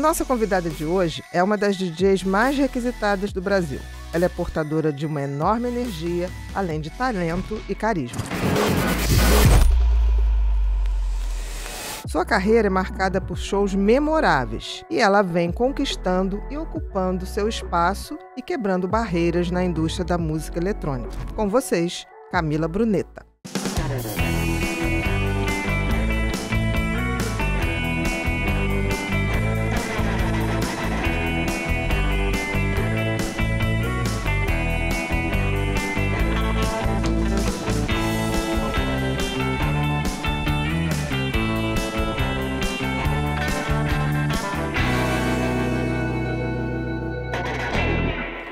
nossa convidada de hoje é uma das DJs mais requisitadas do Brasil. Ela é portadora de uma enorme energia, além de talento e carisma. Sua carreira é marcada por shows memoráveis e ela vem conquistando e ocupando seu espaço e quebrando barreiras na indústria da música eletrônica. Com vocês, Camila Bruneta.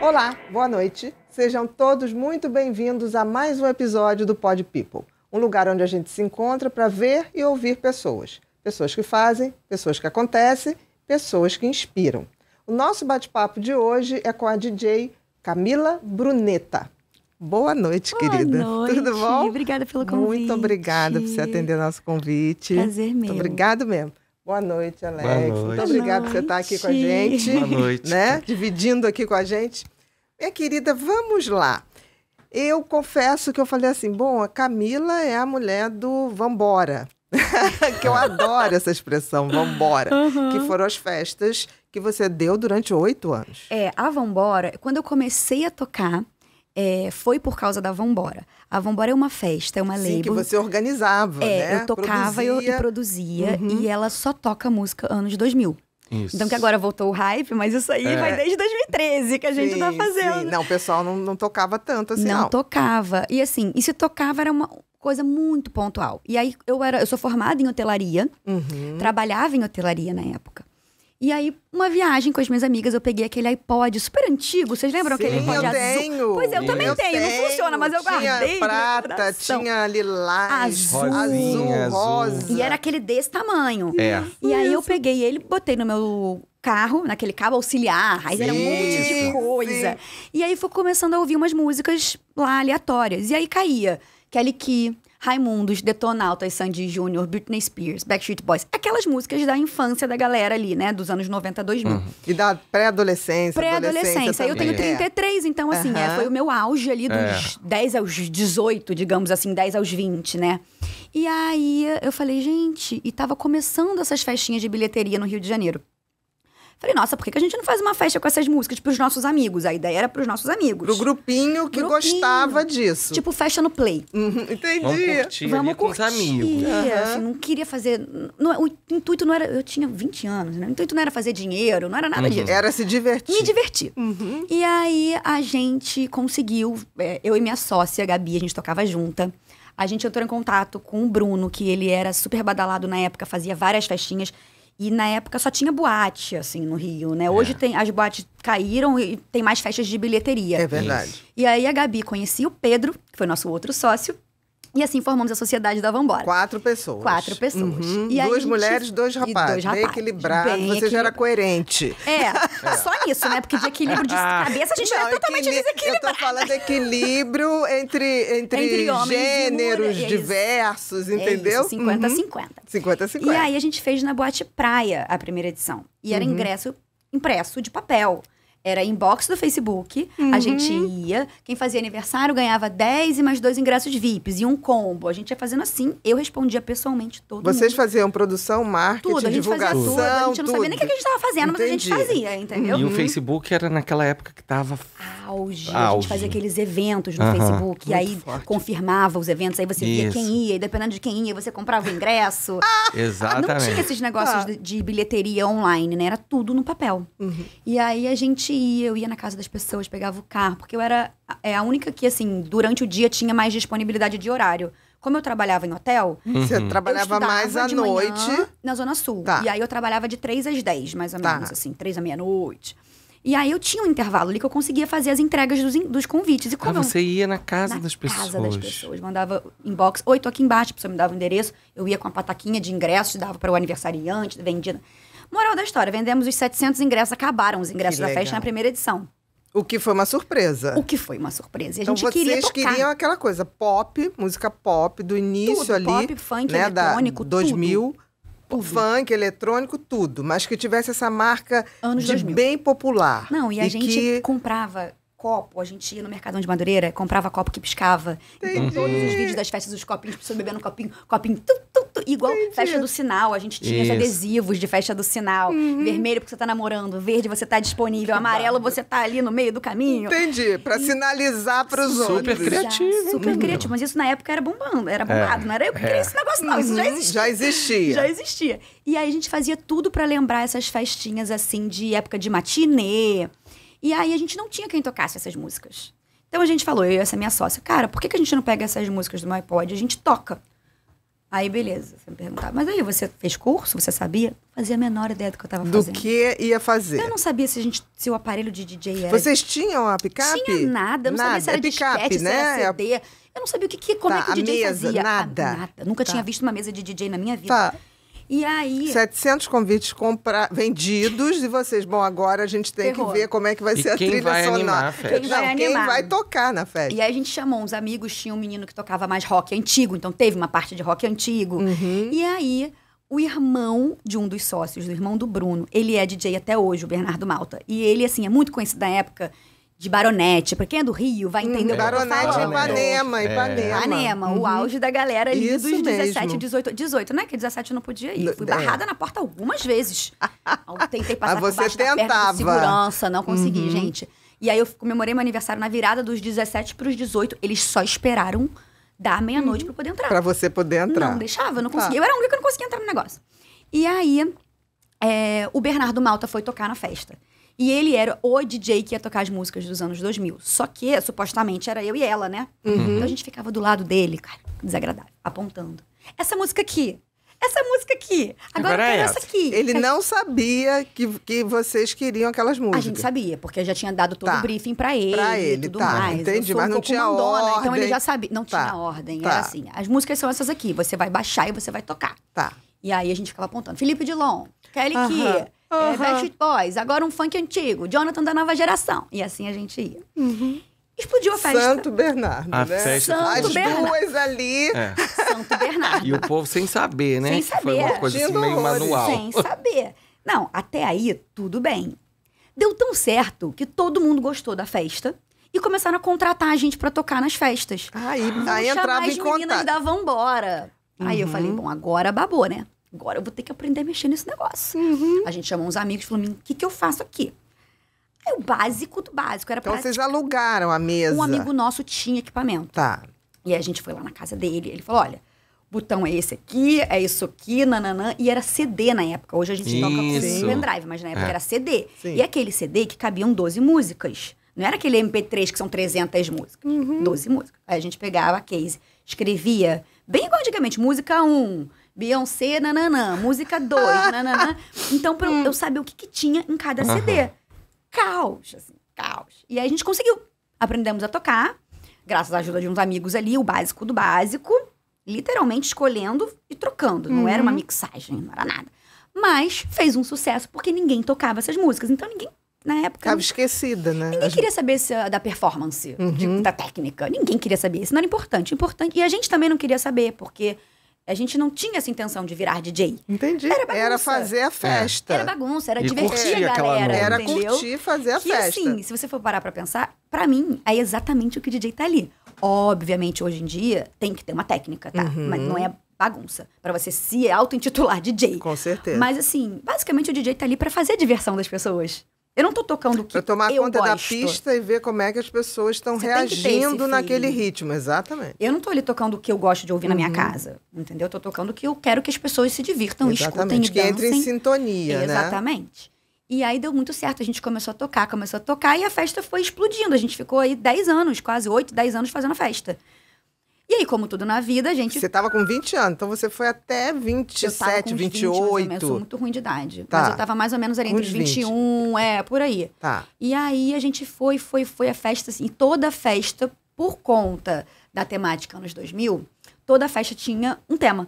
Olá, boa noite. Sejam todos muito bem-vindos a mais um episódio do Pod People, um lugar onde a gente se encontra para ver e ouvir pessoas. Pessoas que fazem, pessoas que acontecem, pessoas que inspiram. O nosso bate-papo de hoje é com a DJ Camila Bruneta. Boa noite, Boa querida. Noite. Tudo bom? Obrigada pelo convite. Muito obrigada por você atender nosso convite. Prazer mesmo. obrigado mesmo. Boa noite, Alex. Boa noite. Muito obrigada por você estar aqui com a gente. Boa noite. Né? Dividindo aqui com a gente minha é, querida, vamos lá. Eu confesso que eu falei assim, bom, a Camila é a mulher do Vambora. que eu adoro essa expressão, vambora. Uhum. Que foram as festas que você deu durante oito anos. É, a Vambora, quando eu comecei a tocar, é, foi por causa da Vambora. A Vambora é uma festa, é uma Sim, que você organizava, é, né? Eu tocava produzia. Eu, e produzia. Uhum. E ela só toca música anos 2000. Isso. Então que agora voltou o hype, mas isso aí é. vai desde 2013 que a gente tá sim, tá fazendo. Sim. Não, o pessoal não, não tocava tanto assim, não. Não tocava. E assim, e se tocava era uma coisa muito pontual. E aí eu era, eu sou formada em hotelaria, uhum. trabalhava em hotelaria na época. E aí, uma viagem com as minhas amigas, eu peguei aquele iPod super antigo. Vocês lembram Sim, aquele iPod eu azul? Tenho. Pois é, eu Sim. também eu tenho, tenho, não funciona, mas eu tinha guardei. Tinha prata, tinha lilás, azul, azul, rosa. E era aquele desse tamanho. É. E aí eu peguei ele, botei no meu carro, naquele cabo auxiliar, aí era um monte de coisa. Sim. E aí fui começando a ouvir umas músicas lá aleatórias. E aí caía Kelly Key, Raimundos, Detonautas, Sandy Júnior, Britney Spears, Backstreet Boys. Aquelas músicas da infância da galera ali, né? Dos anos 90, 2000. Uhum. E da pré-adolescência. Pré-adolescência. Eu tenho 33, então assim, uhum. é, foi o meu auge ali dos é. 10 aos 18, digamos assim, 10 aos 20, né? E aí eu falei, gente, e tava começando essas festinhas de bilheteria no Rio de Janeiro. Falei, nossa, por que, a gente não faz uma festa com essas músicas pros nossos amigos? A ideia era pros nossos amigos. Pro grupinho que grupinho. gostava disso. Tipo, festa no play. Uhum, entendi. Vamos curtir, Vamos curtir. com os amigos. Uhum. Assim, não queria fazer... Não, o intuito não era... Eu tinha 20 anos, né? O intuito não era fazer dinheiro, não era nada uhum. disso. Era se divertir. Me divertir. Uhum. E aí, a gente conseguiu... É, eu e minha sócia, a Gabi, a gente tocava junta. A gente entrou em contato com o Bruno, que ele era super badalado na época, fazia várias festinhas. E na época só tinha boate, assim, no Rio, né? É. Hoje é. tem, as boates caíram e tem mais festas de bilheteria. É verdade. Isso. E aí a Gabi conhecia o Pedro, que foi nosso outro sócio, e assim formamos a sociedade da Vambora. Quatro pessoas. Quatro pessoas. Uhum. E Duas gente... mulheres, dois rapazes. Dois rapazes. Bem equilibrado. Bem você já era coerente. É. é. Só isso, né? Porque de equilíbrio de ah. cabeça a gente Não, era totalmente equil... desequilibrado. Eu tô falando equilíbrio entre, entre, entre gêneros diversos, é entendeu? 50 a 50. Uhum. 50 a 50. E aí a gente fez na Boate Praia a primeira edição. E era uhum. ingresso impresso de papel. Era inbox do Facebook, uhum. a gente ia. Quem fazia aniversário ganhava 10 e mais dois ingressos VIPs e um combo. A gente ia fazendo assim, eu respondia pessoalmente todo Vocês mundo. faziam produção, marketing, tudo, a gente divulgação, fazia tudo. A gente não sabia nem o que a gente estava fazendo, Entendi. mas a gente fazia, entendeu? E o uhum. Facebook era naquela época que tava auge. auge. A gente fazia aqueles eventos no uhum. Facebook, Muito e aí forte. confirmava os eventos, aí você Isso. via quem ia, e dependendo de quem ia, você comprava o ingresso. ah, Exatamente. Não tinha esses negócios ah. de, de, bilheteria online, né? Era tudo no papel. Uhum. E aí a gente ia, eu ia na casa das pessoas, pegava o carro, porque eu era é, a única que, assim, durante o dia tinha mais disponibilidade de horário. Como eu trabalhava em hotel. Uhum. Você trabalhava mais à noite? Na Zona Sul. Tá. E aí eu trabalhava de 3 às 10, mais ou tá. menos, tá. assim, 3 à meia-noite. E aí eu tinha um intervalo ali que eu conseguia fazer as entregas dos, dos convites. E ah, como ah, você ia na casa na das pessoas. Na casa das pessoas. Mandava inbox. Oi, tô aqui embaixo, a pessoa me dava o endereço. Eu ia com a pataquinha de ingressos, dava para o aniversariante, vendia. Moral da história, vendemos os 700 ingressos, acabaram os ingressos da festa na primeira edição. O que foi uma surpresa. O que foi uma surpresa. E a então, gente vocês queria tocar. queriam aquela coisa pop, música pop, do início tudo, ali. Pop, funk, né, eletrônico, da 2000, tudo. funk, eletrônico, tudo. Mas que tivesse essa marca Anos de 2000. bem popular. Não, e a e gente que... comprava copo, a gente ia no Mercadão de Madureira, comprava copo que piscava. Então, Entendi. Então, todos os vídeos das festas dos copinhos, pessoas bebendo copinho, copinho, tu, tu, tu, igual Entendi. festa do sinal. A gente tinha Isso. adesivos de festa do sinal. Uhum. Vermelho, porque você tá namorando. Verde, você tá disponível. Amarelo, você tá ali no meio do caminho. Entendi. Pra e... sinalizar pros super outros. Super criativo. Super hum. criativo. Mas isso na época era bombando, era é, bombado. É. Não era eu que queria é. esse negócio, não. Uhum. Isso já uhum, existia. Já existia. já existia. E aí a gente fazia tudo para lembrar essas festinhas, assim, de época de matinê e aí a gente não tinha quem tocasse essas músicas. Então a gente falou, eu e essa minha sócia, cara, por que, que a gente não pega essas músicas do meu iPod? A gente toca. Aí, beleza. Você me perguntava, mas aí você fez curso? Você sabia? fazia a menor ideia do que eu estava fazendo. Do que ia fazer? Eu não sabia se, a gente, se o aparelho de DJ era. Vocês tinham a picape? Tinha nada. Eu não nada. sabia se era é picape, disquete, né? se era né? CD. Eu não sabia o que, que como tá, é que o DJ mesa, fazia. Nada. A, nada. Nunca tá. tinha visto uma mesa de DJ na minha vida. Tá. E aí. 700 convites compra... vendidos e vocês, bom, agora a gente tem Terror. que ver como é que vai e ser a trilha vai sonora. Quem, Não, quem vai tocar na festa. E aí a gente chamou uns amigos, tinha um menino que tocava mais rock antigo, então teve uma parte de rock antigo. Uhum. E aí o irmão de um dos sócios, o irmão do Bruno, ele é DJ até hoje, o Bernardo Malta. E ele, assim, é muito conhecido na época de Baronete. Pra quem é do Rio, vai uhum. entender hum, o que Baronete é Ipanema, é. Ipanema. Ipanema, o uhum. auge da galera ali Isso dos 17, mesmo. 18. 18, né? Que 17 eu não podia ir. Fui barrada é. na porta algumas vezes. tentei passar ah, você por tentava. segurança, não consegui, uhum. gente. E aí eu comemorei meu aniversário na virada dos 17 pros 18. Eles só esperaram dar meia-noite uhum. pra poder entrar. Pra você poder entrar. Não, deixava, eu não tá. conseguia. Eu era a única que não conseguia entrar no negócio. E aí, é, o Bernardo Malta foi tocar na festa. E ele era o DJ que ia tocar as músicas dos anos 2000. Só que, supostamente, era eu e ela, né? Uhum. Então a gente ficava do lado dele, cara, desagradável, apontando. Essa música aqui, essa música aqui. Agora, Agora é essa. essa aqui. Ele não sabia que, que vocês queriam aquelas músicas. A gente sabia, porque eu já tinha dado todo tá. o briefing pra ele. Pra ele, tudo tá. Mais. Entendi, mas um não tinha mandona, ordem. Então ele já sabia. Não tá. tinha ordem. Tá. Era assim. As músicas são essas aqui. Você vai baixar e você vai tocar. Tá. E aí a gente ficava apontando. Felipe Dilon, Kelly uh -huh. Key uhum. é, Boys, agora um funk antigo, Jonathan da nova geração. E assim a gente ia. Uhum. Explodiu a festa. Santo Bernardo, a né? Festa. Santo As Bernardo. duas ali. É. Santo Bernardo. E o povo sem saber, né? Sem saber. Foi uma coisa assim, meio manual. Sem saber. Não, até aí tudo bem. Deu tão certo que todo mundo gostou da festa e começaram a contratar a gente para tocar nas festas. Aí, ah, aí entrava em contato. As meninas da Vambora. Uhum. Aí eu uhum. falei, bom, agora babou, né? Agora eu vou ter que aprender a mexer nesse negócio. Uhum. A gente chamou uns amigos e falou: o que, que eu faço aqui? Aí é o básico do básico era Então vocês tipo, alugaram a mesa. Um amigo nosso tinha equipamento. Tá. E a gente foi lá na casa dele. Ele falou: olha, botão é esse aqui, é isso aqui, nananã. E era CD na época. Hoje a gente isso. toca com pendrive, mas na época é. era CD. Sim. E aquele CD que cabiam 12 músicas. Não era aquele MP3 que são 300 músicas. Uhum. 12 músicas. Aí a gente pegava a case, escrevia, bem igual antigamente, música 1, Beyoncé, nananã, música 2, nananã. Então, pra eu hum. saber o que, que tinha em cada uhum. CD. Caos, assim, caos. E aí a gente conseguiu. Aprendemos a tocar, graças à ajuda de uns amigos ali, o básico do básico. Literalmente escolhendo e trocando. Não uhum. era uma uhum. mixagem, não era nada. Mas fez um sucesso porque ninguém tocava essas músicas. Então ninguém na época. Estava esquecida, né? Ninguém queria saber se, da performance, tipo, uhum. de, da técnica. Ninguém queria saber. Isso não era importante. importante. E a gente também não queria saber, porque a gente não tinha essa intenção de virar DJ. Entendi. Era, bagunça. era fazer a é. festa. Era bagunça, era e divertir a galera. Era entendeu? curtir fazer a que, assim, festa. Sim, se você for parar pra pensar, para mim é exatamente o que o DJ tá ali. Obviamente, hoje em dia, tem que ter uma técnica, tá? Uhum. Mas não é bagunça. para você se auto-intitular DJ. Com certeza. Mas assim, basicamente o DJ tá ali para fazer a diversão das pessoas. Eu não tô tocando o que eu tomar eu conta da pista e ver como é que as pessoas estão reagindo naquele ritmo, exatamente. Eu não estou ali tocando o que eu gosto de ouvir uhum. na minha uhum. casa, entendeu? Eu tô tocando o que eu quero que as pessoas se divirtam, exatamente, escutem que e dancem. em sintonia, exatamente. né? Exatamente. E aí deu muito certo, a gente começou a tocar, começou a tocar e a festa foi explodindo. A gente ficou aí 10 anos, quase 8, 10 anos fazendo a festa. E aí, como tudo na vida, a gente. Você tava com 20 anos, então você foi até 27, eu tava com 28. 20, eu sou muito ruim de idade. Tá. Mas eu tava mais ou menos ali entre uns 21, é, por aí. Tá. E aí a gente foi, foi, foi a festa, assim, toda festa, por conta da temática anos 2000, toda festa tinha um tema.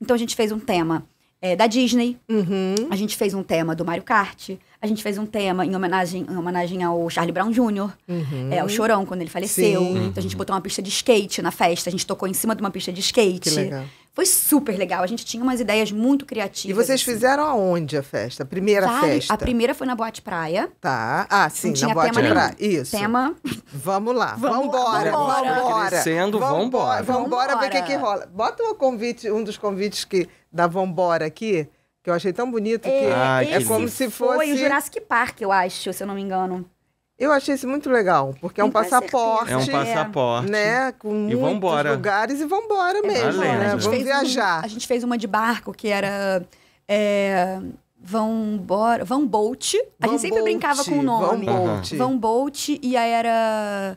Então a gente fez um tema é, da Disney, uhum. a gente fez um tema do Mario Kart, a gente fez um tema em homenagem, em homenagem ao Charlie Brown Jr., uhum. é, ao Chorão, quando ele faleceu. Então a gente uhum. botou uma pista de skate na festa, a gente tocou em cima de uma pista de skate. Que legal. Foi super legal. A gente tinha umas ideias muito criativas. E vocês assim. fizeram aonde a festa? A primeira Sabe, festa? A primeira foi na Boate Praia. Tá. Ah, sim, não tinha na Boate Praia. Isso. Tema. Vamos lá. Vambora. Vambora. Vambora. Vambora. Crescendo, vambora. Vambora, vambora ver o que, é que rola. Bota um convite, um dos convites que da Vambora aqui que eu achei tão bonito que é, Ai, é como se fosse foi o Jurassic Park, eu acho, se eu não me engano. Eu achei isso muito legal, porque é um então, é passaporte. É um passaporte. Né? Com e muitos vambora. lugares e vambora é mesmo. Né? Vamos viajar. Um, a gente fez uma de barco que era. É, Vão Bora. Vão Bolt. A gente sempre brincava com o nome. Vão Bolt. Vão Bolt e aí era.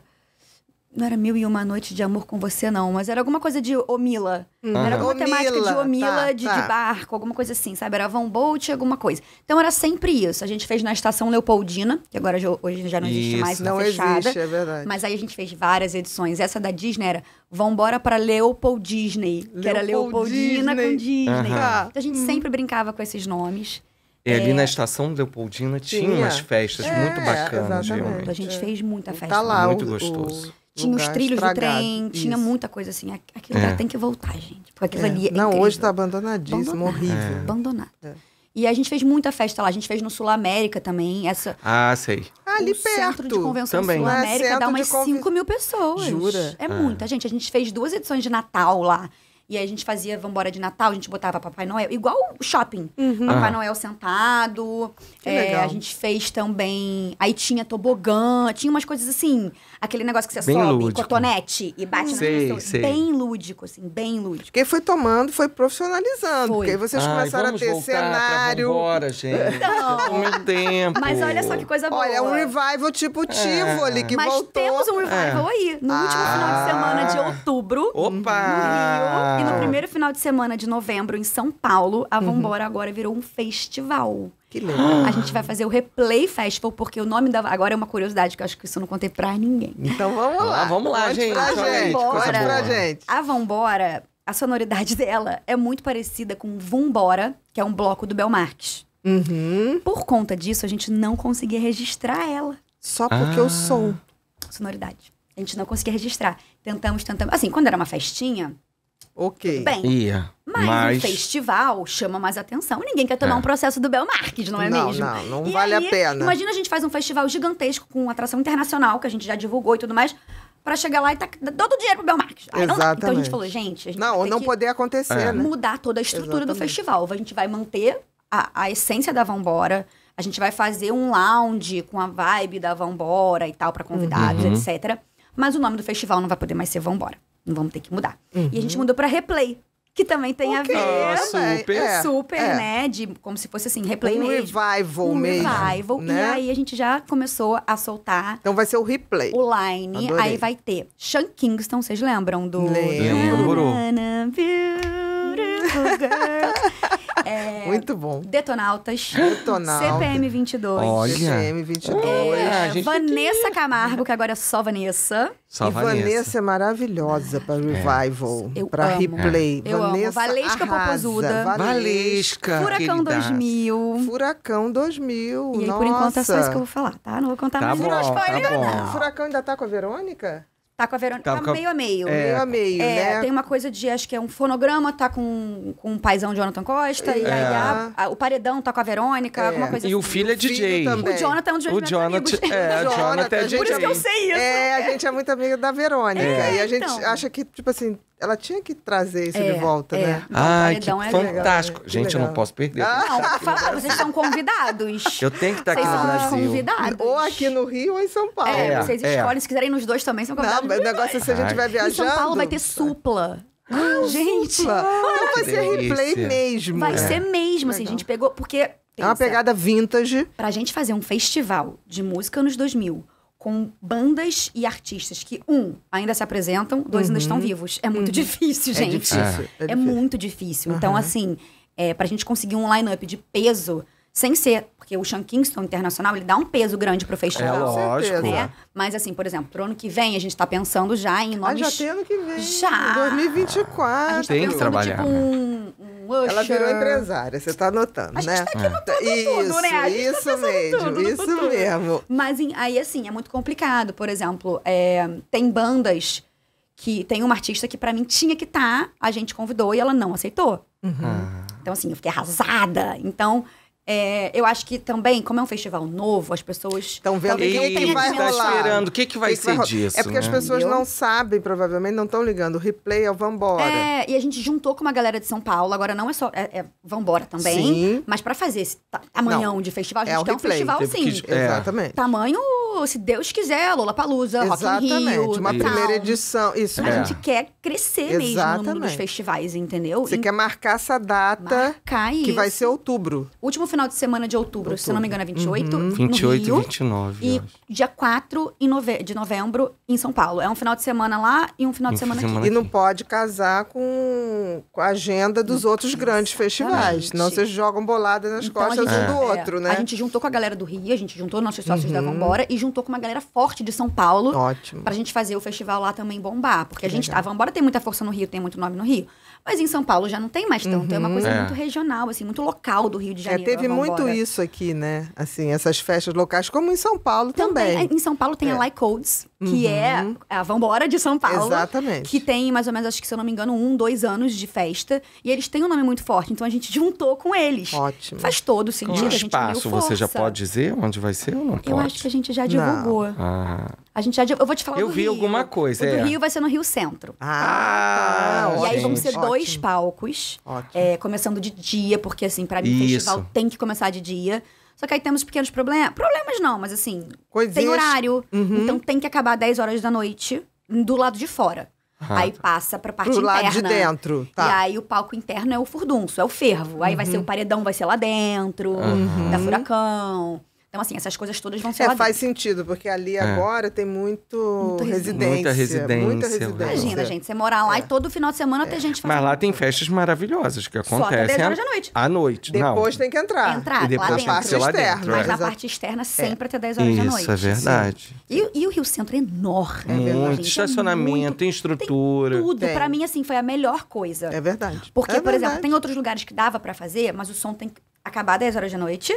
Não era mil e uma noite de amor com você, não, mas era alguma coisa de Omila. Uhum. Era alguma temática de Omila tá, de, tá. de, barco, alguma coisa assim, sabe? Era Van Bolt, alguma coisa. Então era sempre isso. A gente fez na estação Leopoldina, que agora hoje já não existe isso, mais, tá não fechada. Existe, é verdade. Mas aí a gente fez várias edições. Essa da Disney era Vambora para Leopold Disney, Leopold que era Leopoldina Disney. com Disney. Uhum. Então a gente hum. sempre brincava com esses nomes. E ali é. na estação Leopoldina tinha, tinha. umas festas é, muito bacanas, realmente. A gente fez muita tá festa. Tá lá, muito o, gostoso. O... Tinha os trilhos estragado. do trem, Isso. tinha muita coisa assim. Aquele é. lugar tem que voltar, gente. Porque aquilo é. ali é Não, incrível. hoje está abandonadíssimo, horrível. É. Abandonado. É. E a gente fez muita festa lá. A gente fez no Sul América também. Essa, ah, sei. Ali o perto. centro de convenção também. Sul é América dá umas conv... 5 mil pessoas. Jura? É, é muita, gente. A gente fez duas edições de Natal lá. E aí a gente fazia Vambora de Natal, a gente botava Papai Noel, igual shopping. Uhum. Papai ah. Noel sentado. É, a gente fez também. Aí tinha tobogã, tinha umas coisas assim. Aquele negócio que você bem sobe, lúdico. cotonete e bate sei, na sei. Bem lúdico, assim, bem lúdico. Quem foi tomando foi profissionalizando. Foi. Porque aí vocês Ai, começaram a ter cenário. Bora, gente. Não. Muito tempo. Mas olha só que coisa boa. Olha, um revival tipo é. tivo ali que Mas voltou. Mas temos um revival é. aí. No último final de ah. semana de outubro, Opa. no Rio. E no primeiro final de semana de novembro, em São Paulo, a uhum. Vambora uhum. agora virou um festival. Que legal. A gente vai fazer o Replay Festival, porque o nome da. Agora é uma curiosidade, que eu acho que isso eu não contei pra ninguém. Então vamos lá. vamos lá, gente. Pra gente. Vambora. Pra gente. A Vambora, a sonoridade dela é muito parecida com Vumbora, que é um bloco do Belmarques. Uhum. Por conta disso, a gente não conseguia registrar ela. Só porque ah. o som. Sonoridade. A gente não conseguia registrar. Tentamos, tentamos. Assim, quando era uma festinha, Ok. Tudo bem. Mas, Mas um festival chama mais atenção. Ninguém quer tomar é. um processo do Belmarket, não é não, mesmo? Não, não vale aí, a pena. Imagina a gente faz um festival gigantesco com atração internacional, que a gente já divulgou e tudo mais, para chegar lá e tá todo o dinheiro pro Belmarket. Exatamente. Então a gente falou, gente... Gente não, não poder acontecer, é. né? Mudar toda a estrutura Exatamente. do festival. A gente vai manter a, a essência da Vambora, a gente vai fazer um lounge com a vibe da Vambora e tal, para convidados, uhum. etc. Mas o nome do festival não vai poder mais ser Vambora vamos ter que mudar. Uhum. E a gente uhum. mudou para replay. Que também tem okay. a ver. Ah, né? super. É, é, super, é. né? De, como se fosse assim, replay um mesmo. Revival um mesmo. Revival. Né? E aí a gente já começou a soltar. Então vai ser o replay. O line. Adorei. Aí vai ter Sean Kingston, vocês lembram do. Lembro. Lembro. Beautiful girl. É, Muito bom. Detonautas. Detonautas. CPM 22. Olha. CPM 22. É, ah, Vanessa aqui. Camargo, que agora é só Vanessa. Só e Vanessa. Vanessa é maravilhosa pra é. revival, é. para replay. É. Eu Vanessa amo. Valesca Popozuda. Valesca. Furacão 2000. Furacão 2000. E aí, Nossa. por enquanto, é só isso que eu vou falar, tá? Não vou contar tá mais. Bom, tá bom. Não. O Furacão ainda tá com a Verônica? Tá com a Verônica. Tá, tá meio a meio. É, meio a meio, é, né? Tem uma coisa de, acho que é um fonograma, tá com, com um paizão Jonathan Costa. É. E aí é. a, a, o paredão tá com a Verônica, é. alguma coisa E o assim. filho é DJ. O, o Jonathan é um DJ. o é, Jonathan, É, o Jonathan é DJ. Por isso que eu sei isso. É, a gente é muito amiga da Verônica. É, e a gente então. acha que, tipo assim, ela tinha que trazer isso é, de volta, é. né? Ai, que é fantástico. Legal. Gente, que eu não posso perder. Ah. não, por favor, vocês são convidados. Eu tenho que estar vocês aqui no Brasil. Convidados. Ou aqui no Rio ou em São Paulo. É, é vocês é. escolhem, se quiserem nos dois também, são convidados. Não, o negócio é se a gente vai viajando... Em São Paulo vai ter tá. supla. Ah, ah gente! Supla. Então vai ser replay mesmo. Vai é. ser mesmo, assim, a gente pegou... Porque... Pensa, é uma pegada vintage. Pra gente fazer um festival de música nos 2000 com bandas e artistas que, um, ainda se apresentam, dois, uhum. ainda estão uhum. vivos. É muito uhum. difícil, é gente. É, difícil. é, é difícil. muito difícil. Então, assim, é, pra gente conseguir um line-up de peso, sem ser porque o Sean Kingston Internacional, ele dá um peso grande pro é festival. É lógico. Né? Mas assim, por exemplo, pro ano que vem, a gente tá pensando já em ah, nomes... Ah, já tem ano que vem. Já. 2024. A gente tá tem que tipo, trabalhar. Tipo, um, Ela virou empresária, você tá anotando, a né? Tá é. né? A gente tá aqui é. no tudo, isso, né? A gente isso tá mesmo, tudo, isso mesmo. Mas aí, assim, é muito complicado. Por exemplo, é, tem bandas que tem uma artista que para mim tinha que estar, tá, a gente convidou e ela não aceitou. Uhum. Ah. Então, assim, eu fiquei arrasada. Então, é, eu acho que também, como é um festival novo, as pessoas estão vendo o que, que vai rolar. esperando, o que, que vai que ser que vai é disso. É porque né? as pessoas eu... não sabem, provavelmente, não estão ligando. O replay é o Vambora. É, e a gente juntou com uma galera de São Paulo, agora não é só. É, é Vambora também. Sim. Mas para fazer esse amanhã de festival, a é gente é quer um festival Teve sim. É. Exatamente. Tamanho, se Deus quiser, Lola Palusa, Rock in Rio. Uma primeira edição. Isso A gente quer crescer Exatamente. mesmo no dos festivais, entendeu? Você quer marcar essa data marcar que vai ser outubro. Último final de semana de outubro, outubro. se não me engano, é 28. Uhum. 28 no Rio, e 29. E dia 4 nove... de novembro em São Paulo. É um final de semana lá e um final de semana, semana aqui. E não pode casar com, com a agenda dos não, outros grandes festivais. Senão vocês jogam bolada nas então, costas gente, um do é. outro, né? A gente juntou com a galera do Rio, a gente juntou nossos sócios uhum. da Vambora e juntou com uma galera forte de São Paulo. Ótimo. Pra gente fazer o festival lá também bombar. Porque que a gente. Legal. A Vambora tem muita força no Rio, tem muito nome no Rio. Mas em São Paulo já não tem mais tanto. Uhum. É uma coisa uhum. é. muito regional, assim, muito local do Rio de é, Janeiro. É, teve muito isso aqui, né? Assim, essas festas locais, como em São Paulo também. também. É, em São Paulo tem é. a Like Codes, que é uhum. é a Vambora de São Paulo. Exatamente. Que tem mais ou menos, acho que se eu não me engano, um, dois anos de festa. E eles têm um nome muito forte, então a gente juntou com eles. Ótimo. Faz todo o sentido. E o espaço, você já pode dizer onde vai ser ou não pode? Eu acho que a gente já divulgou. Ah. A gente já. Eu vou te falar. Eu vi Rio. alguma coisa. O é. do Rio vai ser no Rio Centro. Ah, ah E aí vão ser dois dois palcos. É, começando de dia, porque assim, para mim, o festival tem que começar de dia. Só que aí temos pequenos problemas. Problemas não, mas assim, Coisinhas. tem horário. Uhum. Então tem que acabar 10 horas da noite do lado de fora. Ah, aí passa pra parte pro interna. lado de dentro, tá. E aí o palco interno é o furdunço, é o fervo. Aí uhum. vai ser o uhum. paredão, vai ser lá dentro, uhum. da Furacão. Então, assim, essas coisas todas vão ser. É, faz dentro. sentido, porque ali é. agora tem muito, muito residência. Muita residência. Muita residência. Né? Imagina, é. gente, você morar lá é. e todo final de semana tem é. gente fazendo. Mas lá tem festas maravilhosas que acontecem. Só até 10 horas da noite. À noite. Depois não. tem que entrar. Entrar, e depois lá dentro. Parte lá dentro é. Mas na parte externa sempre até 10 horas Isso, da noite. Isso, é verdade. E, e, o Rio Centro é enorme. É verdade. Muito, estacionamento, tem estrutura. Tem tudo. Pra mim, assim, foi a melhor coisa. É verdade. Porque, por exemplo, tem outros lugares que dava para fazer, mas o som tem que acabar 10 horas da noite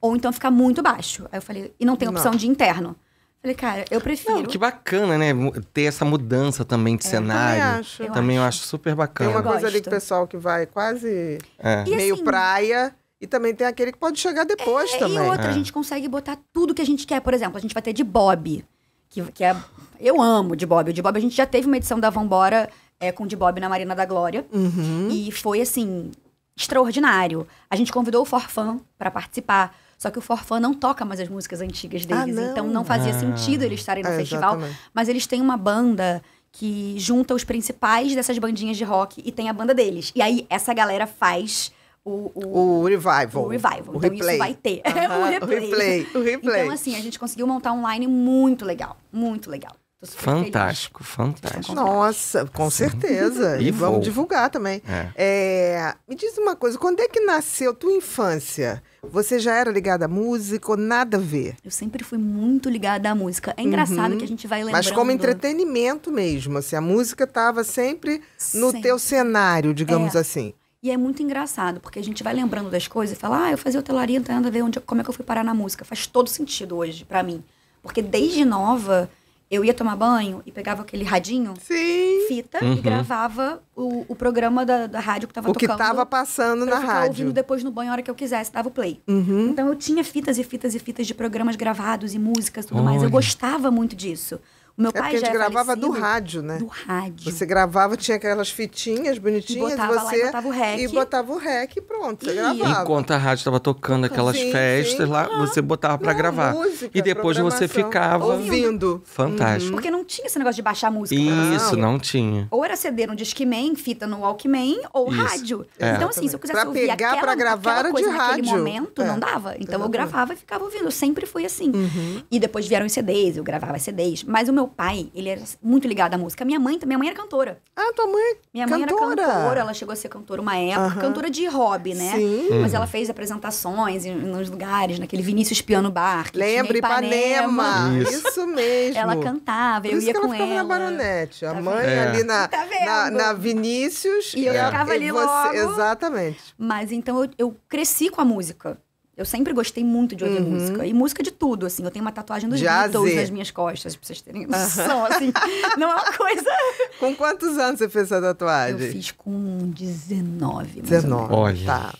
ou então ficar muito baixo. Aí eu falei, e não tem opção não. de interno. Falei, cara, eu prefiro. Não, que bacana, né? Ter essa mudança também de é, cenário. Também acho. Eu também acho. eu acho super bacana. Tem uma coisa ali que o pessoal que vai quase é. meio assim, praia. E também tem aquele que pode chegar depois é, também. E outra, a é. gente consegue botar tudo que a gente quer. Por exemplo, a gente vai ter de Bob. Que, que é. Eu amo de Bob. O de Bob, a gente já teve uma edição da Vambora é, com de Bob na Marina da Glória. Uhum. E foi assim. Extraordinário. A gente convidou o Forfan para participar só que o Forfã não toca mais as músicas antigas ah, deles, ah, não. então não fazia ah. sentido eles estarem no é, festival. Exatamente. Mas eles têm uma banda que junta os principais dessas bandinhas de rock e tem a banda deles. E aí essa galera faz o, o, o, revival. O revival. O então replay. isso vai ter. o, replay. o, replay. o replay. Então, assim, a gente conseguiu montar um line muito legal. Muito legal. Fantástico, feliz. fantástico. Tá Nossa, com Sim. certeza. e vamos divulgar também. É. É, me diz uma coisa, quando é que nasceu tua infância? Você já era ligada à música ou nada a ver? Eu sempre fui muito ligada à música. É engraçado uhum. que a gente vai lembrando. Mas como entretenimento mesmo, assim, a música estava sempre no sempre. teu cenário, digamos é. assim. E é muito engraçado, porque a gente vai lembrando das coisas e fala, ah, eu fazia hotelaria, não tem nada a ver onde, como é que eu fui parar na música. Faz todo sentido hoje, para mim. Porque desde nova, eu ia tomar banho e pegava aquele radinho, Sim. fita, uhum. e gravava o, o programa da, da rádio que tava o tocando. O que tava passando na rádio. ouvindo depois no banho a hora que eu quisesse, dava o play. Uhum. Então eu tinha fitas e fitas e fitas de programas gravados e músicas e tudo Olha. mais. Eu gostava muito disso. O meu é pai já a gente é gravava falecido, do rádio, né? Do rádio. Você gravava, tinha aquelas fitinhas bonitinhas, botava você lá e botava o rec. E botava o rec e pronto, você e... gravava. Enquanto a rádio estava tocando aquelas sim, festas sim. lá, você botava para gravar. Música, e depois você ficava ouvindo. Fantástico. Uhum. Porque não tinha esse negócio de baixar música. Isso, não, tinha. Ou era CD no Discman, fita no Walkman ou Isso. rádio. É. Então assim, se eu quisesse pra ouvir pegar, aquela, pra gravar aquela coisa de naquele rádio. momento, é. não dava. Então eu gravava e ficava ouvindo, sempre fui assim. Uhum. E depois vieram os CDs, eu gravava CDs, mas o meu pai, ele era muito ligado à música. Minha mãe, minha mãe era cantora. Ah, tua mãe? Minha cantora. mãe era cantora, ela chegou a ser cantora uma época, cantora de hobby, né? Sim. Mas ela fez apresentações em, nos lugares, naquele Vinícius Piano Bar. Lembra Ipanema. Ipanema. Isso. isso. mesmo. Ela cantava, Por eu ia que ela com ela. na Baronete, a tá mãe é. ali na, tá na, na, Vinícius e eu é. ficava ali você, logo. Exatamente. Mas então eu, eu cresci com a música. Eu sempre gostei muito de ouvir uhum. música. E música de tudo, assim. Eu tenho uma tatuagem dos Beatles nas minhas costas, pra vocês terem noção, assim. Não é uma coisa... Com quantos anos você fez essa tatuagem? Eu fiz com 19, 19. Olha. Tá.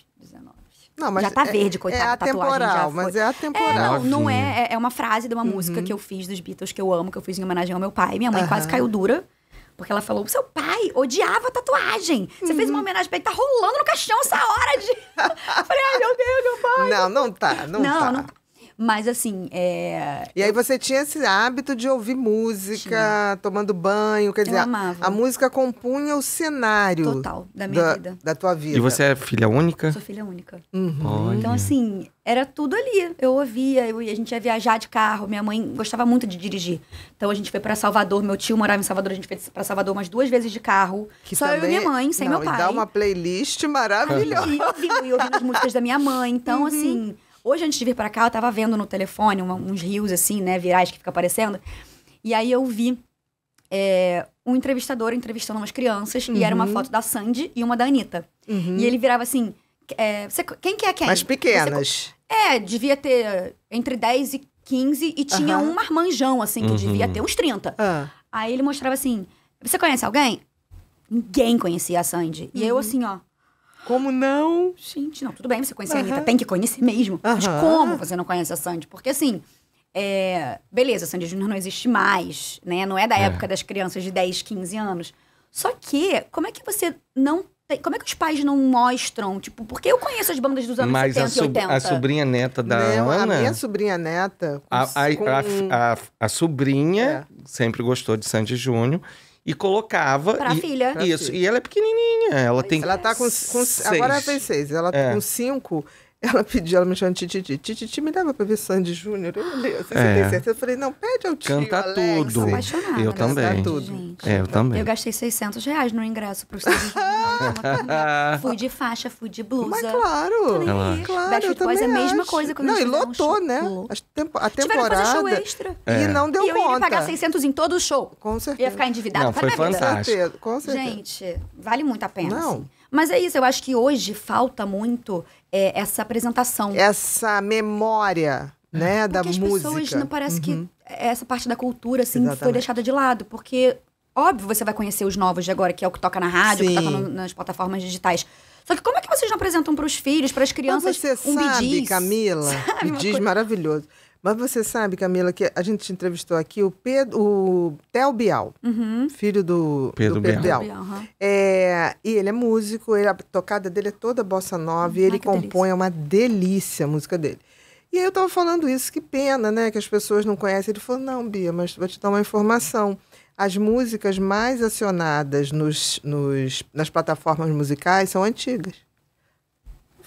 Não, já tá é- verde, é, coitado. É atemporal, mas é atemporal. É, não, não é, é, é uma frase de uma uhum. música que eu fiz dos Beatles que eu amo, que eu fiz em homenagem ao meu pai. Minha mãe uhum. quase caiu dura porque ela falou: o seu pai odiava tatuagem. Você uhum. fez uma uhum. homenagem pra ele, tá rolando no caixão essa hora de. Eu falei, ai meu Deus, meu pai. Não, não tá, não, não tá. Não tá. Mas assim, é... E aí você tinha esse hábito de ouvir música, tinha. tomando banho, quer eu dizer, amava. a música compunha o cenário. Total, da minha da, vida. Da tua vida. E você é filha única? Sou filha única. Uhum. Então assim, era tudo ali. Eu ouvia, eu, a gente ia viajar de carro. Minha mãe gostava muito de dirigir. Então a gente foi para Salvador, meu tio morava em Salvador, a gente foi para Salvador umas duas vezes de carro. Que só também... eu e minha mãe, sem não, meu pai. E dá uma playlist maravilhosa. E ouvindo, e ouvindo as músicas da minha mãe. Então, uhum. assim Hoje, antes de vir para cá, eu tava vendo no telefone uma, uns rios, assim, né, virais que fica aparecendo. E aí eu vi é, um entrevistador entrevistando umas crianças. Uhum. E era uma uhum. foto da Sandy e uma da Anitta. Uhum. E ele virava assim... É, você, quem que é quem? Mais pequenas. Você, é, devia ter entre 10 e 15. E tinha uhum. um marmanjão, assim, que devia uhum. ter uns 30. Ah. Aí ele mostrava assim... Você conhece alguém? Ninguém conhecia a Sandy. E eu uhum. assim, ó... Como não? Gente, não, tudo bem, você conhecer a Anitta, tem que conhecer mesmo. Uhum. Mas como você não conhece a Sandy? Porque assim, é... beleza, Sandy Júnior não existe mais, né? Não é da é. época das crianças de 10, 15 anos. Só que, como é que você não como é que os pais não mostram? Tipo, porque eu conheço as bandas dos anos Mas 70 so, e 80. Mas a sobrinha neta da não, Ana... a minha sobrinha neta... A, a, a, a sobrinha é. sempre gostou de Sandy Júnior e colocava. Pra e, filha. Pra isso. Filha. E ela é pequenininha. Ela tem. Ela tá com, com seis. Agora ela tem seis. Ela é. com cinco. Ela pediu, ela me chamou de Titi. Titi, Tititi me leva pra ver Sandy Júnior. Eu olhei, assim, é. tem certeza? Eu falei, não, pede ao tio, Canta Alex. tudo. Apaixonada. Eu também. Tudo. É, eu também. Eu gastei 600 reais no ingresso pro Sandy Júnior. fui de faixa, fui de blusa. Mas claro. Claro, claro Backstreet eu Boys é a mesma coisa. Quando não, e lotou, um né? A, tempo, a temporada. show extra. É. E não deu e eu conta. ia pagar 600 em todo o show. Com certeza. Ia ficar endividado. Não, foi fantástico. Com certeza. Gente, vale muito a pena. Não. Assim. Mas é isso, eu acho que hoje falta muito é, essa apresentação. Essa memória, né, é, porque da música. música. as pessoas, não parece uhum. que essa parte da cultura, assim, Exatamente. foi deixada de lado. Porque, óbvio, você vai conhecer os novos de agora, que é o que toca na rádio, Sim. que toca no, nas plataformas digitais. Só que como é que vocês não apresentam para os filhos, para as crianças, Mas você um sabe, Camila, sabe, bidis coisa... maravilhoso. Mas você sabe, Camila, que a gente entrevistou aqui o Pedro, o Theo Bial, uhum. filho do Pedro, do Pedro Bial. Bial. Uhum. É, e ele é músico, ele, a tocada dele é toda bossa nova uhum. e ele Ai, compõe, é delícia. uma delícia a música dele. E aí eu estava falando isso, que pena, né, que as pessoas não conhecem. Ele falou, não, Bia, mas vou te dar uma informação. As músicas mais acionadas nos, nos, nas plataformas musicais são antigas.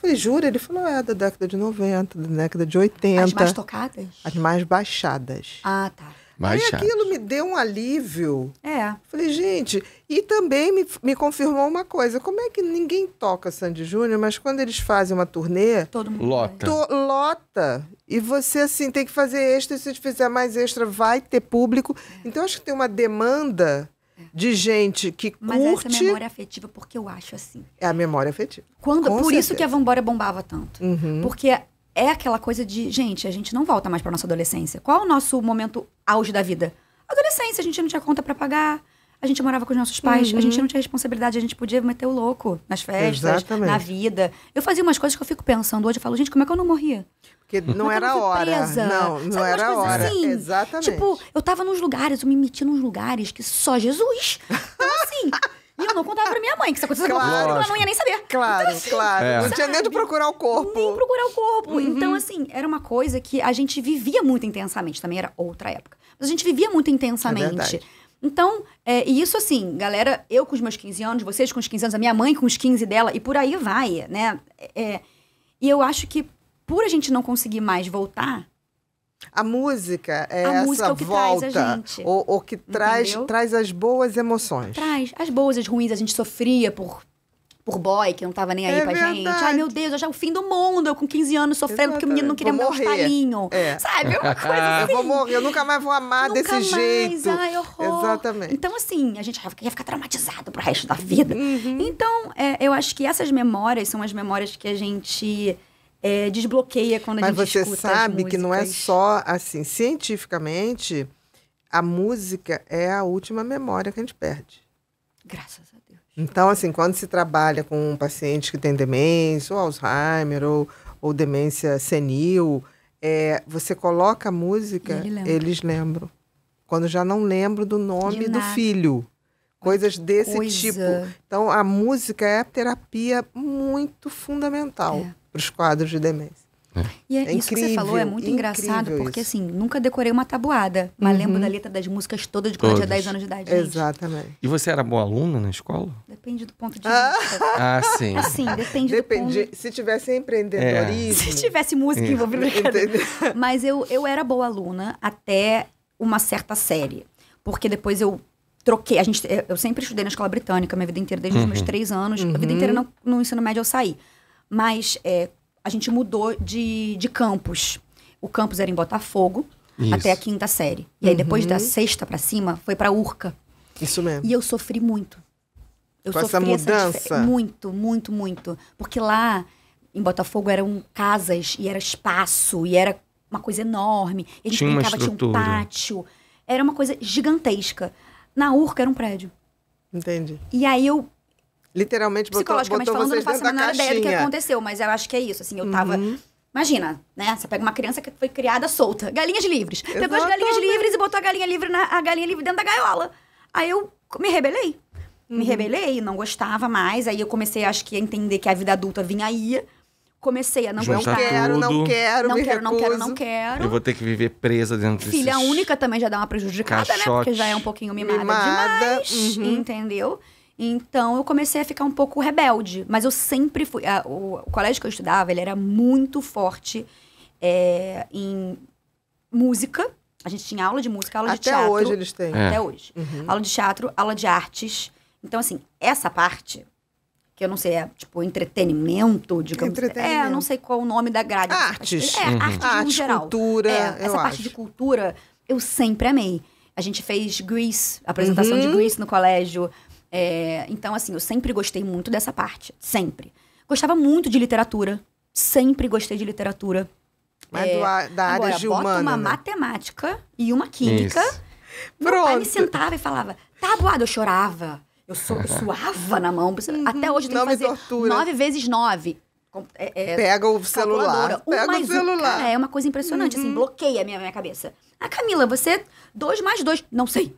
Falei, jura? Ele falou, é, da década de 90, da década de 80. As mais tocadas? As mais baixadas. Ah, tá. Mais e aquilo me deu um alívio. É. Falei, gente, e também me, me confirmou uma coisa: como é que ninguém toca Sandy Júnior, mas quando eles fazem uma turnê. Todo mundo. Lota. To, lota. E você, assim, tem que fazer extra, e se você fizer mais extra, vai ter público. É. Então, acho que tem uma demanda de gente que curte... Mas essa memória afetiva, porque eu acho assim. É a memória afetiva. Quando, por certeza. isso que a Vambora bombava tanto. Uhum. Porque é aquela coisa de, gente, a gente não volta mais para nossa adolescência. Qual é o nosso momento auge da vida? Adolescência, a gente não tinha conta para pagar, a gente morava com os nossos pais, uhum. a gente uhum. não tinha responsabilidade, a gente podia meter o louco nas festas, Exatamente. na vida. Eu fazia umas coisas que eu fico pensando hoje, eu falo, gente, como é que eu não morria? Porque é não como era a hora. Presa? Não, não Sabe, era a hora. Assim? Exatamente. Tipo, eu tava nos lugares, eu me meti nos lugares que só Jesus. Então, assim. E eu não contava pra minha mãe que isso aconteceu claro. comigo, ela não ia nem saber. Então, claro, então, assim, claro. É. Não tinha nem de procurar o corpo. Nem procurar o corpo. Uhum. Então, assim, era uma coisa que a gente vivia muito intensamente. Também era outra época. Mas a gente vivia muito intensamente. É então, é, e isso assim, galera, eu com os meus 15 anos, vocês com os 15 anos, a minha mãe com os 15 dela, e por aí vai, né? É, e eu acho que por a gente não conseguir mais voltar. A música é a essa música é o que volta, traz a gente, o, que traz, traz as boas emoções. Traz as boas, as ruins, a gente sofria por por boy que não tava nem aí é pra verdade. gente. Ai, meu Deus, eu já é o fim do mundo, eu com 15 anos sofrendo Exatamente. porque o menino não queria vou me dar um estalinho. É. Sabe? Uma coisa assim. Eu vou assim. morrer, eu nunca mais vou amar nunca desse mais. jeito. Ai, horror. Exatamente. Então, assim, a gente ia ficar traumatizado pro resto da vida. Uhum. Então, é, eu acho que essas memórias são as memórias que a gente. É, desbloqueia quando Mas a gente Mas você sabe que não é só assim, cientificamente, a música é a última memória que a gente perde. Graças então, assim, quando se trabalha com um paciente que tem demência, ou Alzheimer, ou, ou demência senil, é, você coloca a música, Ele lembra. eles lembram. Quando já não lembro do nome do filho. Coisas desse Coisa. tipo. Então, a música é a terapia muito fundamental é. para os quadros de demência. É. E é, é isso incrível, que você falou é muito engraçado, porque isso. assim, nunca decorei uma tabuada, mas uhum. lembro da letra das músicas toda de quando eu tinha 10 anos de idade. Exatamente. E você era boa aluna na escola? Depende do ponto de ah. vista. Ah, ah sim. Assim, depende, depende do ponto... Se tivesse empreendedorismo. É. Se tivesse música é. envolvida. Mas eu, eu era boa aluna até uma certa série. Porque depois eu troquei. A gente, eu sempre estudei na escola britânica, minha vida inteira, desde uhum. os meus uhum. três anos. Uhum. A vida uhum. inteira no, no ensino médio eu saí. Mas é, a gente mudou de, de campus. O campus era em Botafogo, Isso. até a quinta série. E aí, depois da uhum. sexta para cima, foi para Urca. Isso mesmo. E eu sofri muito. Eu Com essa mudança? Essa muito, muito, muito. Porque lá em Botafogo eram casas e era espaço e era uma coisa enorme. eles a tinha tinha um pátio. Era uma coisa gigantesca. Na Urca era um prédio. Entendi. E aí eu Literalmente botou, Psicologicamente botou falando, eu não faço a menor caixinha. ideia do que aconteceu, mas eu acho que é isso. Assim, eu tava. Uhum. Imagina, né? Você pega uma criança que foi criada solta, galinhas livres. Exatamente. Pegou as galinhas livres e botou a galinha livre na a galinha livre dentro da gaiola. Aí eu me rebelei. Uhum. Me rebelei, não gostava mais. Aí eu comecei, acho que, a entender que a vida adulta vinha aí comecei a não Não quero, quero, não quero, não quero, não quero, não quero. Eu vou ter que viver presa dentro disso. Filha única também já dá uma prejudicada, né? Porque já é um pouquinho mimada, mimada. demais, uhum. entendeu? Então eu comecei a ficar um pouco rebelde, mas eu sempre fui. A, o, o, colégio que eu estudava ele era muito forte é, em música. A gente tinha aula de música, aula Até de teatro. Até hoje eles têm. É. Até hoje. Uhum. Aula de teatro, aula de artes. Então, assim, essa parte, que eu não sei, é tipo entretenimento, digamos. É, entretenimento. É, não sei qual o nome da grade. Artes. É, uhum. artes Arte, no geral. cultura. É, essa parte acho. de cultura eu sempre amei. A gente fez Grease, apresentação uhum. de Grease no colégio. É, então, assim, eu sempre gostei muito dessa parte. Sempre. Gostava muito de literatura. Sempre gostei de literatura. Mas é, do, da área agora, de bota uma né? matemática e uma química. Isso. Meu Pronto. pai me sentava e falava, tabuada, tá, eu chorava. Eu, so, eu suava na mão. Uhum. Até hoje eu tenho Não que fazer tortura. nove vezes nove. É, é, pega o celular. Um pega o celular. Um, é, cara, é uma coisa impressionante, assim, uhum. assim, bloqueia a minha, minha cabeça. Ah, Camila, você. Dois mais dois. Não sei.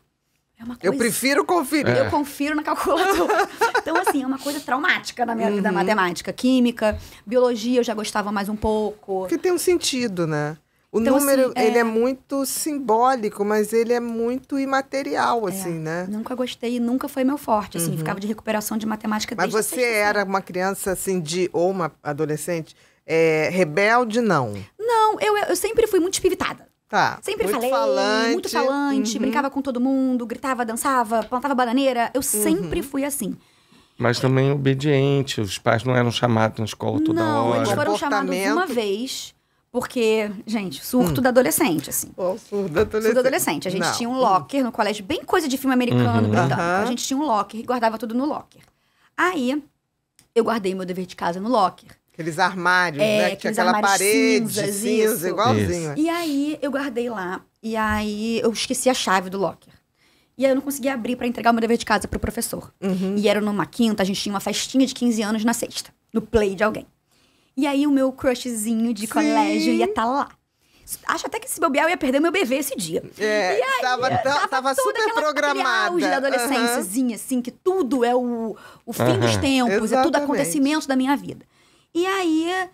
É uma coisa... Eu prefiro conferir. Eu é. confiro na calculadora. então, assim, é uma coisa traumática na minha uhum. vida. Matemática, química, biologia, eu já gostava mais um pouco. Porque tem um sentido, né? O então, assim, número, assim, é... ele é muito simbólico, mas ele é muito imaterial, é. assim, né? Nunca gostei, nunca foi meu forte, assim. Uhum. Ficava de recuperação de matemática Mas você era uma criança, assim, de... Ou uma adolescente... É, rebelde, não. Não, eu, eu sempre fui muito espivitada. Tá. Sempre muito falei, falante. muito falante, uhum. brincava com todo mundo, gritava, dançava, plantava bananeira. Eu uhum. sempre fui assim. Mas também obediente, os pais não eram chamados na escola toda não, hora. Não, eles foram chamados uma vez, porque, gente, surto hum. da adolescente, assim. Oh, surto da adolescente. Surto da adolescente. A gente não. tinha um locker no colégio, bem coisa de filme americano, uhum. britânico. A gente tinha um locker e guardava tudo no locker. Aí, eu guardei meu dever de casa no locker. Aqueles armários, é, né? Que tinha aquela parede cinzas, cinza, isso. igualzinho. Isso. Né? E aí eu guardei lá. E aí eu esqueci a chave do locker. E aí eu não conseguia abrir para entregar o meu dever de casa pro professor. Uhum. E era numa quinta, a gente tinha uma festinha de 15 anos na sexta, no play de alguém. E aí o meu crushzinho de Sim. colégio ia estar tá lá. Acho até que esse bobear ia perder meu bebê esse dia. É, e aí, tava, tava, tava super programado. da adolescência, uhum. assim, que tudo é o, o fim uhum. dos tempos, Exatamente. é tudo acontecimento da minha vida. E aí,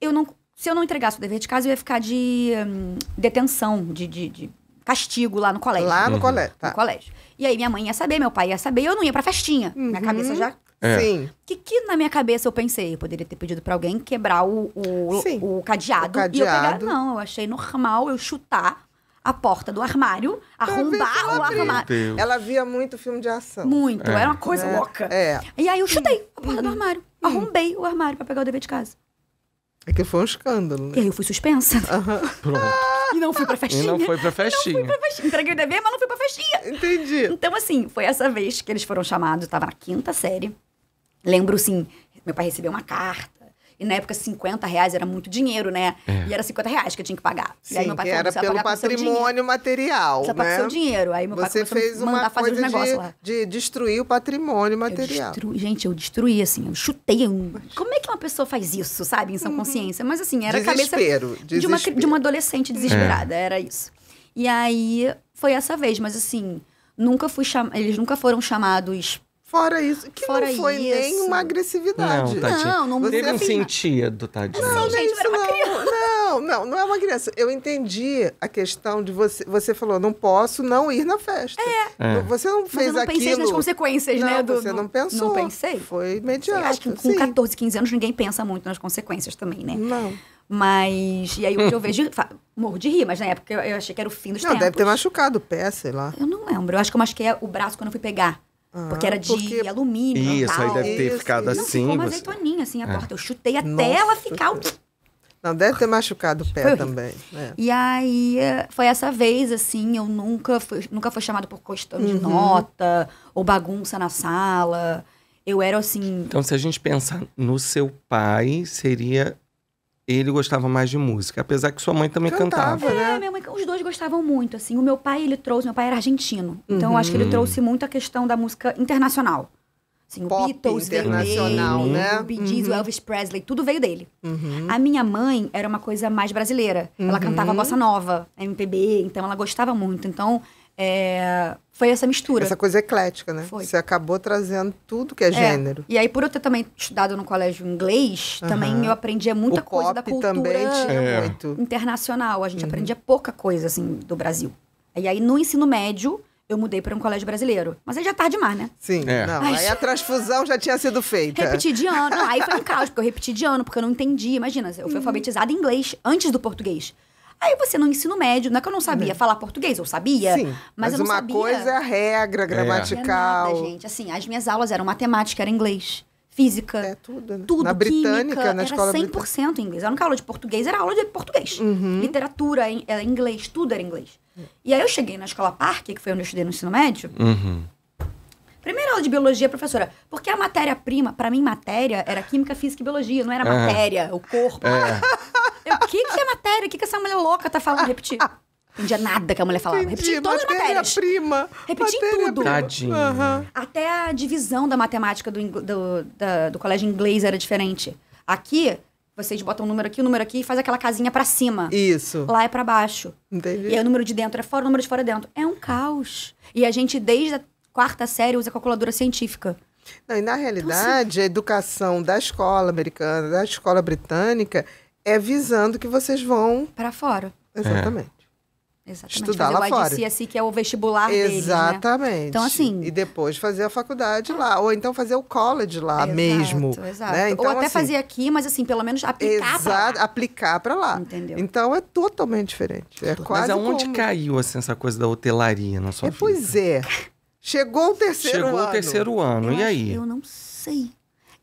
eu não, se eu não entregasse o dever de casa, eu ia ficar de hum, detenção, de, de, de, castigo lá no colégio. Lá no, uhum. colégio, tá. no colégio. E aí, minha mãe ia saber, meu pai ia saber, eu não ia pra festinha. Uhum. Minha cabeça já é. Sim. Que, que na minha cabeça eu pensei, eu poderia ter pedido para alguém quebrar o, o, Sim, o, cadeado, o cadeado. E eu pegar. Não, eu achei normal eu chutar a porta do armário, arrombar o armário. Ela via muito filme de ação. Muito, é. era uma coisa é. louca. É. E aí eu chutei a porta do uhum. armário. Uhum. Arrombei o armário para pegar o dever de casa. É que foi um escândalo. Né? E aí eu fui suspensa. Aham. Pronto. E não fui pra festinha. E não foi pra festinha. Não fui pra festinha. Entreguei o dever, mas não fui pra festinha. Entendi. Então, assim, foi essa vez que eles foram chamados. Eu tava na quinta série. Lembro, assim, meu pai recebeu uma carta e na época, 50 reais era muito dinheiro, né? É. E era 50 reais que eu tinha que pagar. Sim, e aí meu pai falou, era pelo patrimônio material, você né? Você seu dinheiro. Aí meu você pai fez uma mandar fazer de, lá. de destruir o patrimônio material. Eu gente, eu destruí, assim, eu chutei. um Como é que uma pessoa faz isso, sabe? Em sua uhum. consciência. Mas assim, era desespero, a cabeça desespero. De, uma, de uma adolescente é. desesperada, é. era isso. E aí, foi essa vez. Mas assim, nunca fui cham... eles nunca foram chamados Fora isso, que Fora não foi isso. uma agressividade. Não, Não, não Teve um sentido, Tadinha. Não, não, gente, isso, não. Criança. não, não, não é uma criança. Eu entendi a questão de você. Você falou, não posso não ir na festa. É. é. Você não fez aquilo. eu não pensei nas consequências, né, não, né? Do, você não pensou. Não pensei. Foi imediato. Eu acho que com sim. 14, 15 anos ninguém pensa muito nas consequências também, né? Não. Mas. E aí hoje eu vejo. Morro de rir, mas na época eu achei que era o fim dos não, tempos. Não, deve ter machucado o pé, sei lá. Eu não lembro. Eu acho que eu machuquei o braço quando eu fui pegar porque era ah, de porque... alumínio. Isso, tal. aí deve ter Isso. ficado assim. Não, ficou uma assim, você... azeitoninha assim a é. porta. Eu chutei até Nossa, ela ficar. Não, deve ter machucado o pé também. É. E aí, foi essa vez, assim, eu nunca fui, nunca fui chamada por questão uhum. de nota ou bagunça na sala. Eu era assim. Então, se a gente pensar no seu pai, seria ele gostava mais de música, apesar que sua mãe também cantava. cantava né? né? É, minha mãe, os dois gostavam muito, assim. O meu pai, ele trouxe, meu pai era argentino. Então, uhum. acho que ele trouxe muito a questão da música internacional. Assim, Pop uhum. né? o Beatles internacional, dele, né? o Beatles, uhum. o Elvis Presley, tudo veio dele. Uhum. A minha mãe era uma coisa mais brasileira. Ela cantava uhum. bossa nova, MPB, então ela gostava muito. Então, é, foi essa mistura. Essa coisa eclética, né? Foi. Você acabou trazendo tudo que é, é, gênero. E aí, por eu ter também estudado no colégio inglês, uhum. também eu aprendia muita o coisa da cultura também tinha é. muito. internacional. A gente uhum. aprendia pouca coisa, assim, do Brasil. E aí, no ensino médio, eu mudei para um colégio brasileiro. Mas aí já é tarde demais, né? Sim. É. Não, aí a transfusão já tinha sido feita. repetir de ano. Aí foi um caos, porque eu repeti de ano, porque eu não entendi. Imagina, eu fui alfabetizada em inglês antes do português. Aí você no ensino médio, não é que eu não sabia uhum. falar português, eu sabia, Sim, mas, mas eu não uma sabia. coisa é a regra é. gramatical. É. Nada, gente. Assim, as minhas aulas eram matemática, era inglês física. É tudo. Né? Tudo. Na química, britânica, na escola era 100% britânica. inglês. A única aula de português era aula de português. Uhum. Literatura, eh, inglês, tudo era inglês. E aí eu cheguei na escola Parque, que foi onde eu estudei no ensino médio. Uhum. Primeira aula de biologia, professora, porque a matéria-prima, para mim, matéria era química, física e biologia, não era matéria, o corpo. É. O que, que é matéria? O que, que essa mulher louca tá falando? Repetir. Não Entendia nada que a mulher falava. Repetir todas as matérias. Prima, Repetir matéria tudo. Uhum. Até a divisão da matemática do, do, da, do colégio inglês era diferente. Aqui, vocês botam o um número aqui, o um número aqui e faz aquela casinha para cima. Isso. Lá é para baixo. Entendi. E aí o número de dentro é fora, o número de fora é dentro. É um caos. E a gente, desde a quarta série, usa calculadora científica. Não, e na realidade, então, assim... a educação da escola americana, da escola britânica, é visando que vocês vão. Para fora. É. Exatamente. É. Exatamente. Estudar fazer lá o IDC, fora. assim, que é o vestibular né? Exatamente. Deles, né? Então, assim... E depois fazer a faculdade lá. Ou então fazer o college lá exato, mesmo. Exato, né? então, Ou até assim, fazer aqui, mas assim, pelo menos aplicar Exato, lá. aplicar para lá. Entendeu? Então, é totalmente diferente. É mas quase Mas aonde como... caiu, assim, essa coisa da hotelaria na sua é, vida? Pois é. Chegou o terceiro Chegou ano. Chegou o terceiro ano, eu e acho, aí? Eu não sei.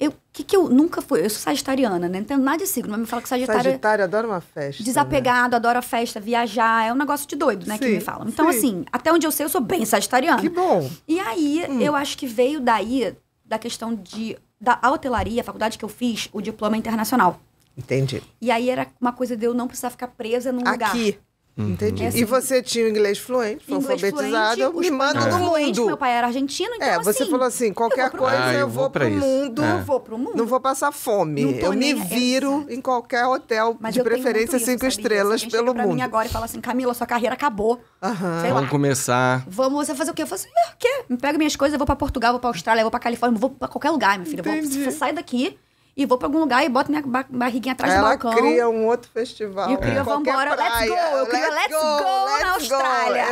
Eu que, que eu nunca fui? Eu sou sagitariana, né? Não tenho nada de signo, mas me fala que sagitário. É sagitário adora uma festa. Né? Desapegado, né? adora festa, viajar. É um negócio de doido, né? Sim, que me falam. Então, sim. assim, até onde eu sei, eu sou bem sagitariana. Que bom. E aí, hum. eu acho que veio daí da questão de. Da hotelaria, a faculdade que eu fiz, o diploma internacional. Entendi. E aí era uma coisa de eu não precisar ficar presa num Aqui. lugar. Aqui. Uhum. Entendi. É e assim você tinha inglês fluente, alfabetizado, alfabetizada, fluente, me manda é. do mundo. Meu pai era argentino, então É, você assim, falou assim, qualquer eu coisa ah, eu vou para o mundo. É. Eu vou pro mundo. Não vou passar fome. Eu me viro essa. É em qualquer hotel, Mas de preferência cinco assim, estrelas isso. pelo mundo. mim agora e fala assim, Camila, sua carreira acabou. Vamos começar. Vamos, você fazer o quê? Eu falo assim, o quê? Me pego minhas coisas, eu vou para Portugal, vou para Austrália, vou para Califórnia, vou para qualquer lugar, minha filha. Entendi. Vou, sai daqui e vou para algum lugar e boto minha barriguinha atrás Ela do balcão. cria um outro festival. E eu crio é. Vambora, praia, Let's Go. Eu crio Let's, go, go let's na Austrália.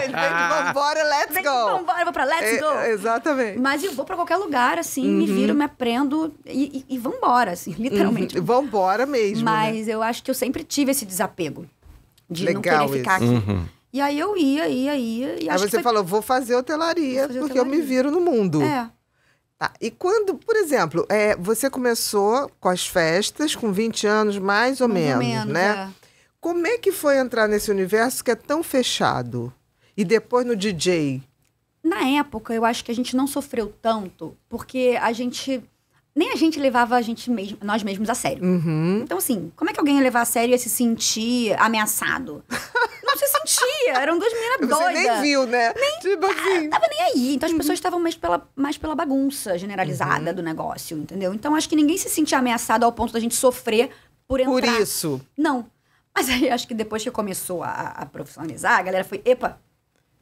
Vem Vambora, Let's Go. De vambora, vou para Let's é, Go. É, exatamente. Mas eu vou para qualquer lugar, assim, uhum. me viro, me aprendo e, e, e vambora, assim, uhum. literalmente. Uhum. Vambora mesmo. Né? Mas né? eu acho que eu sempre tive esse desapego de Legal não querer ficar aqui. Uhum. E aí eu ia, ia, ia. E aí você foi... falou, vou fazer hotelaria, vou fazer porque hotelaria. eu me viro no mundo. É. Tá. E quando, por exemplo, é, você começou com as festas com 20 anos, mais ou mais menos, menos, né? É. Como é que foi entrar nesse universo que é tão fechado? E depois no DJ? Na época, eu acho que a gente não sofreu tanto, porque a gente nem a gente levava a gente mesmo, nós mesmos a sério. Uhum. Então, assim, como é que alguém ia levar a sério e ia se sentir ameaçado? não se sentia. Eram duas meninas Você doidas. Você nem viu, né? Nem, tipo ah, assim. Tava nem aí. Então as uhum. pessoas estavam mais pela, mais pela bagunça generalizada uhum. do negócio, entendeu? Então acho que ninguém se sentia ameaçado ao ponto da gente sofrer por entrar. Por isso. Não. Mas aí acho que depois que começou a, a profissionalizar, a galera foi, epa,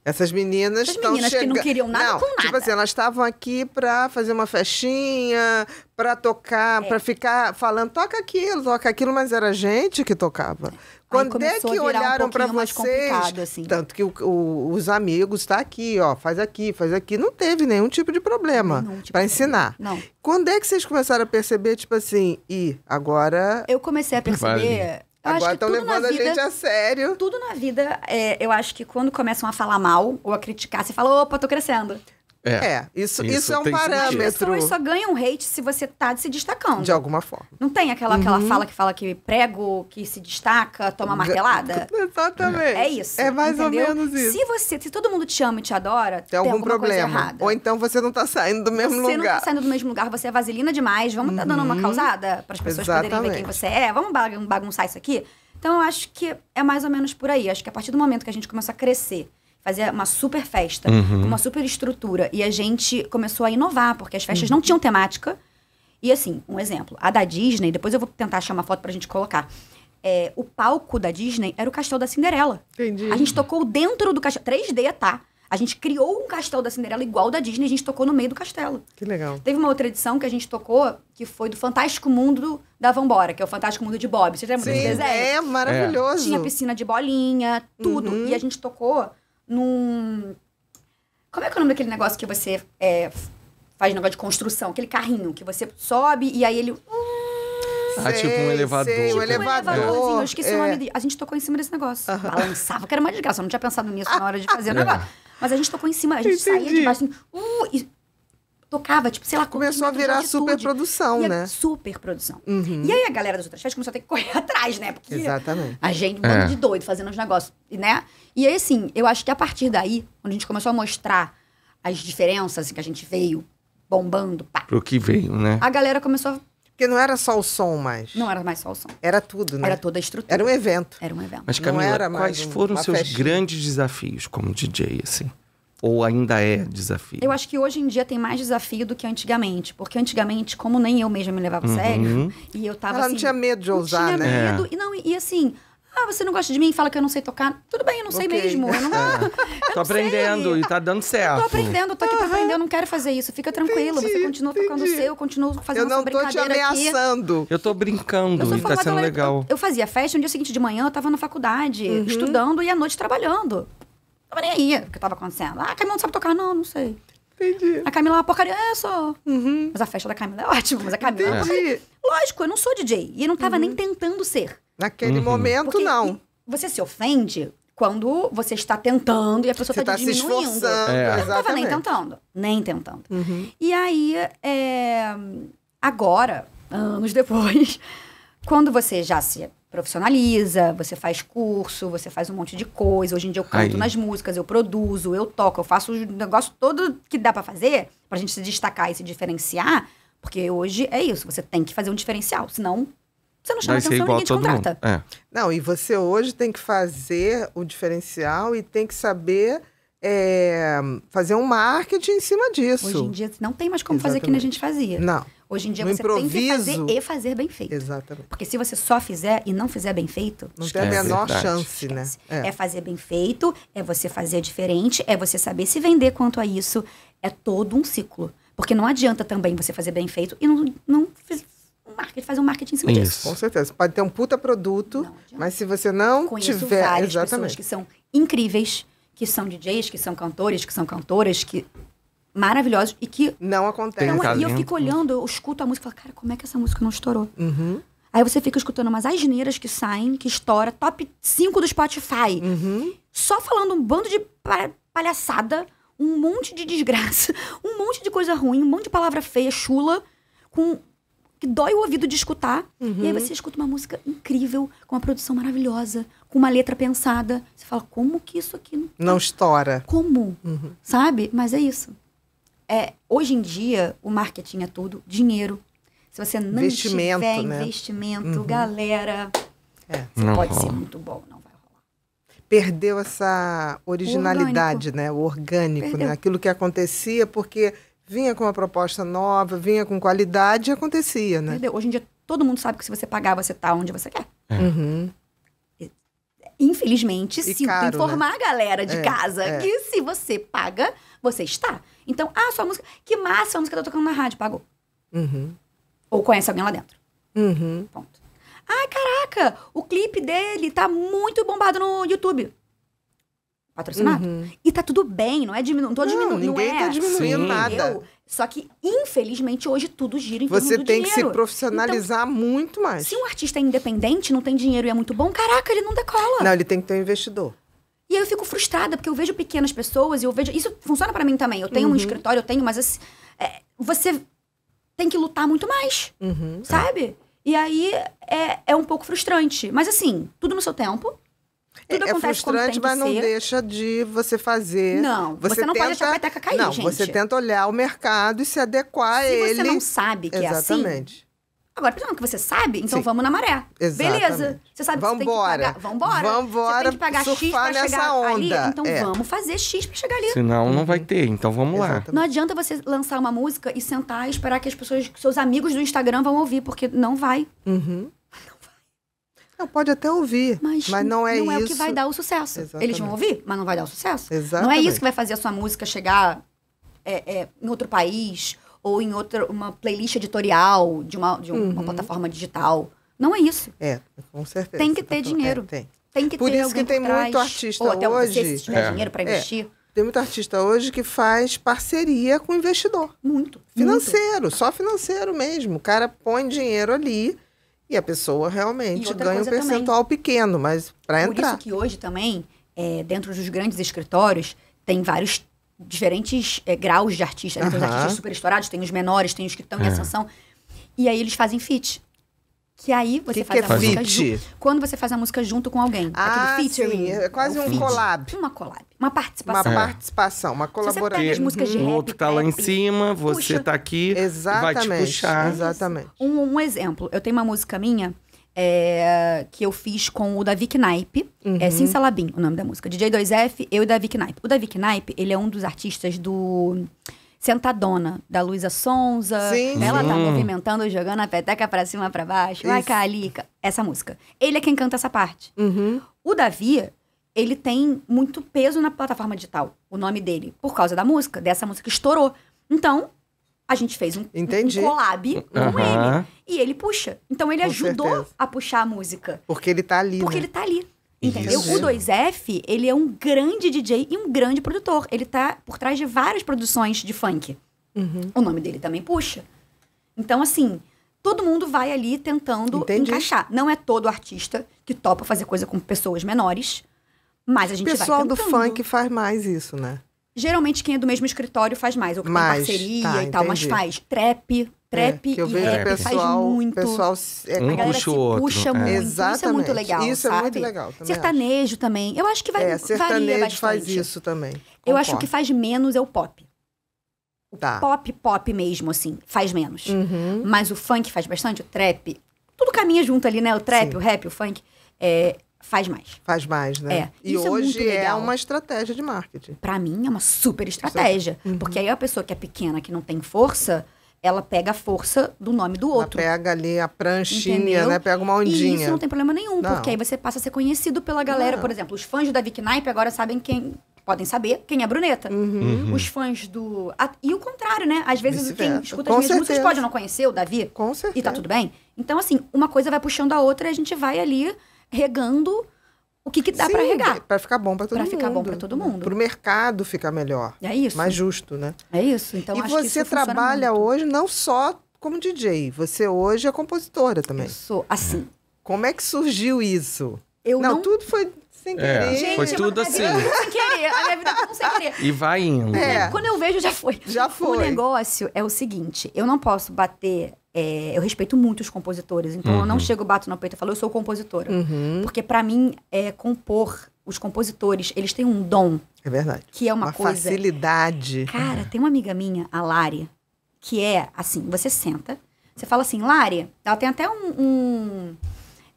essas meninas estão meninas que não queriam nada não, com tipo nada. Tipo assim, elas estavam aqui para fazer uma festinha, para tocar, é. para ficar falando, toca aquilo, toca aquilo, mas era a gente que tocava. Quando é que olharam um para vocês? Assim. Tanto que o, o, os amigos tá aqui, ó, faz aqui, faz aqui, não teve nenhum tipo de problema tipo para ensinar. Não. Quando é que vocês começaram a perceber tipo assim, e agora Eu comecei a perceber eu Agora estão levando vida, a gente a sério. Tudo na vida, é, eu acho que quando começam a falar mal ou a criticar, você fala, opa, tô crescendo. É, é isso, isso, isso, é um parâmetro. As pessoas só ganham hate se você tá se destacando. De alguma forma. Não tem aquela, uhum. aquela fala que fala que prego, que se destaca, toma martelada? Exatamente. É isso. É mais entendeu? ou menos isso. Se você, se todo mundo te ama e te adora, tem, tem algum problema. Ou então você não tá saindo do mesmo você lugar. Você não tá saindo do mesmo lugar, você é vaselina demais. Vamos uhum. tá dando uma uhum. causada para as pessoas Exatamente. poderem ver quem você é. Vamos bagunçar isso aqui? Então eu acho que é mais ou menos por aí. Acho que a partir do momento que a gente começa a crescer fazia uma super festa, uhum. uma super estrutura. E a gente começou a inovar, porque as festas uhum. não tinham temática. E assim, um exemplo, a da Disney, depois eu vou tentar achar uma foto pra gente colocar. É, o palco da Disney era o Castelo da Cinderela. Entendi. A gente tocou dentro do castelo. 3D, tá? A gente criou um castelo da Cinderela igual da Disney, a gente tocou no meio do castelo. Que legal. Teve uma outra edição que a gente tocou, que foi do Fantástico Mundo da Vambora, que é o Fantástico Mundo de Bob. Você lembra Sim, desse desenho? É, maravilhoso. Tinha piscina de bolinha, tudo. Uhum. E a gente tocou num. Como é que é o nome daquele negócio que você é, faz negócio de construção? Aquele carrinho que você sobe e aí ele. Ah, sei, tipo um elevador. Sei, tipo um elevador. elevadorzinho. Eu esqueci é. o nome dele. A gente tocou em cima desse negócio. Uhum. Balançava, que era uma desgraça. Eu não tinha pensado nisso na hora de fazer o é. negócio. Mas a gente tocou em cima. A gente Entendi. saía de baixo assim, uh, e tocava, tipo, sei lá, começou a virar super produção, e é né? Super produção. Uhum. E aí a galera das outras festas começou a ter que correr atrás, né? Porque Exatamente. a gente, um é. bando de doido fazendo os negócios, né? E aí, assim, eu acho que a partir daí, quando a gente começou a mostrar as diferenças assim, que a gente veio bombando, pá. Pro que veio, né? A galera começou a porque não era só o som mais. Não era mais só o som. Era tudo, né? Era toda a estrutura. Era um evento. Era um evento. Mas Camila, quais foram seus festa. grandes desafios como DJ, assim? Ou ainda é desafio? Eu acho que hoje em dia tem mais desafio do que antigamente. Porque antigamente, como nem eu mesma me levava a uhum. sério, e eu tava Ela assim, não tinha medo de ousar, não tinha né? Medo, é. e, não, e assim, ah, você não gosta de mim? Fala que eu não sei tocar. Tudo bem, eu não okay. sei mesmo. Eu não, é. eu tô não aprendendo sei. e tá dando certo. Eu tô aprendendo, eu tô aqui uhum. pra aprender, eu não quero fazer isso. Fica tranquilo, entendi, você continua entendi. tocando o seu, continua fazendo sua brincadeira Eu não tô te ameaçando. Aqui. Eu tô brincando eu e tá sendo legal. Eu, eu, fazia festa, no dia seguinte de manhã eu tava na faculdade, uhum. estudando e à noite trabalhando. Não tava nem aí o que tava acontecendo. Ah, Camila não sabe tocar? Não, não sei. Entendi. A Camila é uma porcaria, é só. Uhum. Mas a festa da Camila é ótima, mas a Camila Entendi. é uma Lógico, eu não sou DJ. E eu não tava uhum. nem tentando ser. Naquele uhum. momento, Porque não. Você se ofende quando você está tentando e a pessoa está tá, tá diminuindo. Se esforçando. É. Eu não estava nem tentando. Nem tentando. Uhum. E aí, é... agora, anos depois, quando você já se profissionaliza, você faz curso, você faz um monte de coisa. Hoje em dia eu canto aí. nas músicas, eu produzo, eu toco, eu faço o negócio todo que dá para fazer para a gente se destacar e se diferenciar. Porque hoje é isso, você tem que fazer um diferencial, senão você não chama Daí atenção, ninguém te contrata. É. Não, e você hoje tem que fazer o diferencial e tem que saber é, fazer um marketing em cima disso. Hoje em dia não tem mais como Exatamente. fazer que a gente fazia. Não. Hoje em dia no você improviso. tem que fazer e fazer bem feito. Exatamente. Porque se você só fizer e não fizer bem feito, não esquece. tem a menor é chance, né? É. é fazer bem feito, é você fazer diferente, é você saber se vender quanto a isso, é todo um ciclo. Porque não adianta também você fazer bem feito e não, não marketing, fazer um marketing em cima Isso. disso. Com certeza. Pode ter um puta produto, não, mas se você não Conheço tiver. várias exatamente. pessoas que são incríveis, que são DJs, que são cantores, que são cantoras, que maravilhosos e que. Não acontece. Não, e eu fico olhando, eu escuto a música e falo, cara, como é que essa música não estourou? Uhum. Aí você fica escutando umas asneiras que saem, que estoura, top 5 do Spotify. Uhum. Só falando um bando de palhaçada, um monte de desgraça, um monte de coisa ruim, um monte de palavra feia, chula, com que dói o ouvido de escutar. Uhum. E aí uhum. você escuta uma música incrível, com uma produção maravilhosa, com uma letra pensada. Você fala, como que isso aqui não. Não tá- estoura. Como? Uhum. Sabe? Mas é isso. É, hoje em dia, o marketing é tudo dinheiro. Se você não investimento, tiver né? investimento, né? galera, é. pode rola. ser muito bom, não vai rolar. Perdeu essa originalidade, o né? O orgânico, né? Perdeu. né? Aquilo que acontecia, porque Vinha com uma proposta nova, vinha com qualidade e acontecia, né? Entendeu? Hoje em dia todo mundo sabe que se você pagar, você tá onde você quer. É. Uhum. Infelizmente, e sinto caro, né? informar né? a galera de é, casa é. que se você paga, você está. Então, ah, sua música. Que massa a música que tá tocando na rádio, pagou. Uhum. Ou conhece alguém lá dentro. Uhum. Ponto. Ai, caraca, o clipe dele tá muito bombado no YouTube patrocinado. Uhum. E tá tudo bem, não é diminu não tô não, diminuindo. Ninguém não é. tá diminuindo Sim. nada. Eu, só que, infelizmente, hoje tudo gira em Você tem dinheiro. que se profissionalizar então, muito mais. Se um artista é independente, não tem dinheiro e é muito bom, caraca, ele não decola. Não, ele tem que ter um investidor. E aí eu fico frustrada, porque eu vejo pequenas pessoas e eu vejo. Isso funciona para mim também. Eu tenho uhum. um escritório, eu tenho, mas assim, é, você tem que lutar muito mais. Uhum. Sabe? E aí é, é um pouco frustrante. Mas assim, tudo no seu tempo. É, Tudo é, é frustrante, mas não ser. deixa de você fazer. Não, você, você não tenta, pode deixar a peteca cair, não, gente. Você tenta olhar o mercado e se adequar se a ele. Se você não sabe que Exatamente. é assim... Exatamente. Agora, pensando que você sabe, então Sim. vamos na maré. Exatamente. Beleza. Você sabe que Vambora. que você tem que pagar. Vambora. Vambora. Você tem que pagar X pra chegar onda. ali. Então é. vamos fazer X pra chegar ali. Senão não vai uhum. ter, então vamos Exatamente. lá. Não adianta você lançar uma música e sentar e esperar que as pessoas, que seus amigos do Instagram vão ouvir, porque não vai. Uhum. Não, pode até ouvir, mas, mas não é não isso. Não é o que vai dar o sucesso. Exatamente. Eles vão ouvir, mas não vai dar o sucesso. Exatamente. Não é isso que vai fazer a sua música chegar é, é, em outro país ou em outra uma playlist editorial de uma, de um, uhum. uma plataforma digital. Não é isso. É, com certeza. Tem que tá ter tá dinheiro. É, tem. tem. que Por ter isso que tem trás, muito artista ou até hoje. Se tiver é, dinheiro para é. investir. Tem muito artista hoje que faz parceria com investidor. Muito. Financeiro, muito. só financeiro mesmo. O cara põe dinheiro ali e a pessoa realmente ganha um percentual também. pequeno, mas para entrar. Por isso que hoje também, é, dentro dos grandes escritórios, tem vários diferentes é, graus de artistas. Tem os artistas super estourados, tem os menores, tem os que estão em é. ascensão. E aí eles fazem fit. Que aí você que faz que a é música junto. Quando você faz a música junto com alguém. Ah, featuring. Sim. É quase é um feat. collab. Uma collab. Uma participação. Uma é. participação, uma colaboração. Você pega as músicas de rap, o outro tá lá em cima, você puxa. tá aqui, Exatamente. vai te puxar. É exatamente. Um, um exemplo, eu tenho uma música minha é, que eu fiz com o Davi Knipe é uhum. é Sinsalabim, o nome da música. DJ 2F, eu e Davi Knipe O Davi Knipe ele é um dos artistas do Sentadona, da Luísa Sonza. Sim. Ela tá movimentando, jogando a peteca pra cima, pra baixo. Vai, Calica. Essa música. Ele é quem canta essa parte. Uhum. O Davi, ele tem muito peso na plataforma digital, o nome dele, por causa da música, dessa música que estourou. Então, a gente fez um, Entendi. um collab uhum. com ele. E ele puxa. Então, ele com ajudou certeza. a puxar a música. Porque ele tá ali. Porque né? ele tá ali. Entendeu? Isso. O 2F, ele é um grande DJ e um grande produtor. Ele tá por trás de várias produções de funk. Uhum. O nome dele também puxa. Então, assim, todo mundo vai ali tentando Entendi. encaixar. Não é todo artista que topa fazer coisa com pessoas menores. Mas a gente vai O pessoal do funk faz mais isso, né? Geralmente quem é do mesmo escritório faz mais, ou que mais, tem parceria tá, e tal, entendi. mas faz trap, trap é, e rap pessoal, faz muito. Pessoal, é, um a galera puxa, outro, né? puxa é. muito. Exatamente. Isso é muito legal. Isso sabe? é muito legal. Também sertanejo acho. também. Eu acho que vai é, sertanejo faz isso também. Concordo. Eu acho que faz menos é o pop. O tá. pop, pop mesmo, assim, faz menos. Uhum. Mas o funk faz bastante, o trap. Tudo caminha junto ali, né? O trap, Sim. o rap, o funk. É, faz mais. Faz mais, né? É. E Isso é hoje é, é, uma estratégia de marketing. Para mim é uma super estratégia, uhum. porque aí a pessoa que é pequena, que não tem força, ela pega a força do nome do outro. Ela pega ali a pranchinha, Entendeu? né? Pega uma ondinha. E isso não tem problema nenhum, não. porque aí você passa a ser conhecido pela galera. Não. Por exemplo, os fãs do Davi Knipe agora sabem quem... Podem saber quem é Bruneta. Uhum. Uhum. Os fãs do... E o contrário, né? Às vezes quem escuta Com as minhas músicas pode não conhecer o Davi. Com certeza. E tá tudo bem. Então, assim, uma coisa vai puxando a outra e a gente vai ali regando o que, que dá para regar. Para ficar bom para todo pra mundo. Para ficar bom para todo mundo. Para o mercado ficar melhor. É isso. Mais justo, né? É isso. Então, e você trabalha hoje não só como DJ, você hoje é compositora também. Eu sou, assim. É. Como é que surgiu isso? Eu não, não... tudo foi sem é, querer. É, Gente, foi tudo assim. Sem querer. A minha vida foi é sem querer. E vai indo. É. Quando eu vejo, já foi. Já foi. O negócio é o seguinte: eu não posso bater é, eu respeito muito os compositores, então uhum. eu não uhum. chego, bato na peito e falo, eu sou compositora. Uhum. Porque para mim, é, compor, os compositores, eles têm um dom. É verdade. Que é uma, uma coisa. facilidade. Cara, tem uma amiga minha, a Lari, que é assim: você senta, você fala assim, Lari, ela tem até um. um,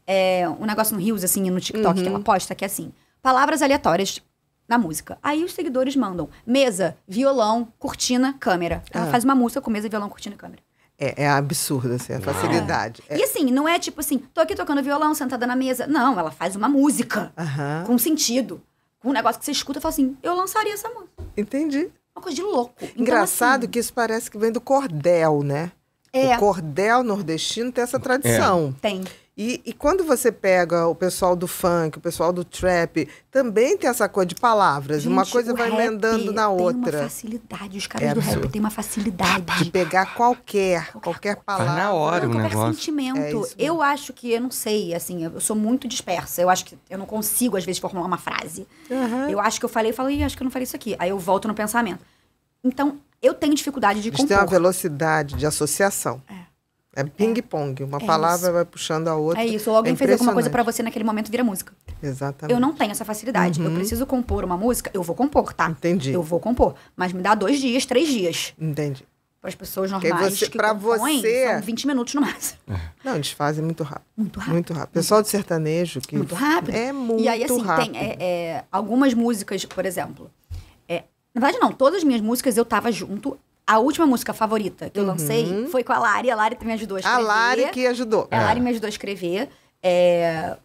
é, um negócio no Rios, assim, no TikTok uhum. que ela uhum. posta, que é assim: palavras aleatórias na música. Aí os seguidores mandam mesa, violão, cortina, câmera. Ela ah. faz uma música com mesa, violão, cortina e câmera. É, é absurdo, assim, a é. facilidade. É. É. E assim, não é tipo assim, tô aqui tocando violão, sentada na mesa. Não, ela faz uma música com sentido. Com um negócio que você escuta e fala assim, eu lançaria essa música. Entendi. Uma coisa de louco. Então, Engraçado assim, que isso parece que vem do cordel, né? É. O cordel nordestino tem essa é. tradição. Tem. E, e, quando você pega o pessoal do funk, o pessoal do trap, também tem essa coisa de palavras. Gente, uma coisa vai emendando na outra. Tem uma facilidade. Os caras é do absurdo. rap têm uma facilidade. De pegar qualquer, qualquer palavra. na hora não, o qualquer negócio. sentimento. É eu acho que, eu não sei, assim, eu sou muito dispersa. Eu acho que eu não consigo, às vezes, formular uma frase. Uhum. Eu acho que eu falei, eu falo, acho que eu não falei isso aqui. Aí eu volto no pensamento. Então, eu tenho dificuldade de Eles compor. tem uma velocidade de associação. É. É ping-pong. Uma é palavra isso. vai puxando a outra. É isso. Ou alguém é fez alguma coisa para você naquele momento vira música. Exatamente. Eu não tenho essa facilidade. Uhum. Eu preciso compor uma música, eu vou compor, tá? Entendi. Eu vou compor. Mas me dá dois dias, três dias. Entendi. Para as pessoas normais você, que pra compõem, você... são 20 é minutos no máximo. É. Não, eles fazem muito rápido. Muito rápido. Muito rápido. Pessoal de sertanejo que... Muito rápido. É muito rápido. E aí, assim, rápido. tem é, é, algumas músicas, por exemplo... na verdade, não. Todas as minhas músicas eu tava junto a última música favorita que eu uhum. lancei uhum. foi com a Lari. A Lari me ajudou a escrever. A Lari que ajudou. A Lari é. me ajudou a escrever. É...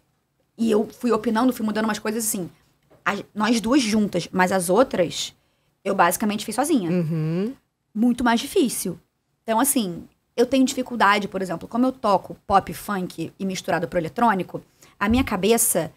E eu fui opinando, fui mudando umas coisas assim. As... Nós duas juntas, mas as outras eu basicamente fiz sozinha. Uhum. Muito mais difícil. Então, assim, eu tenho dificuldade, por exemplo, como eu toco pop, funk e misturado pro eletrônico, a minha cabeça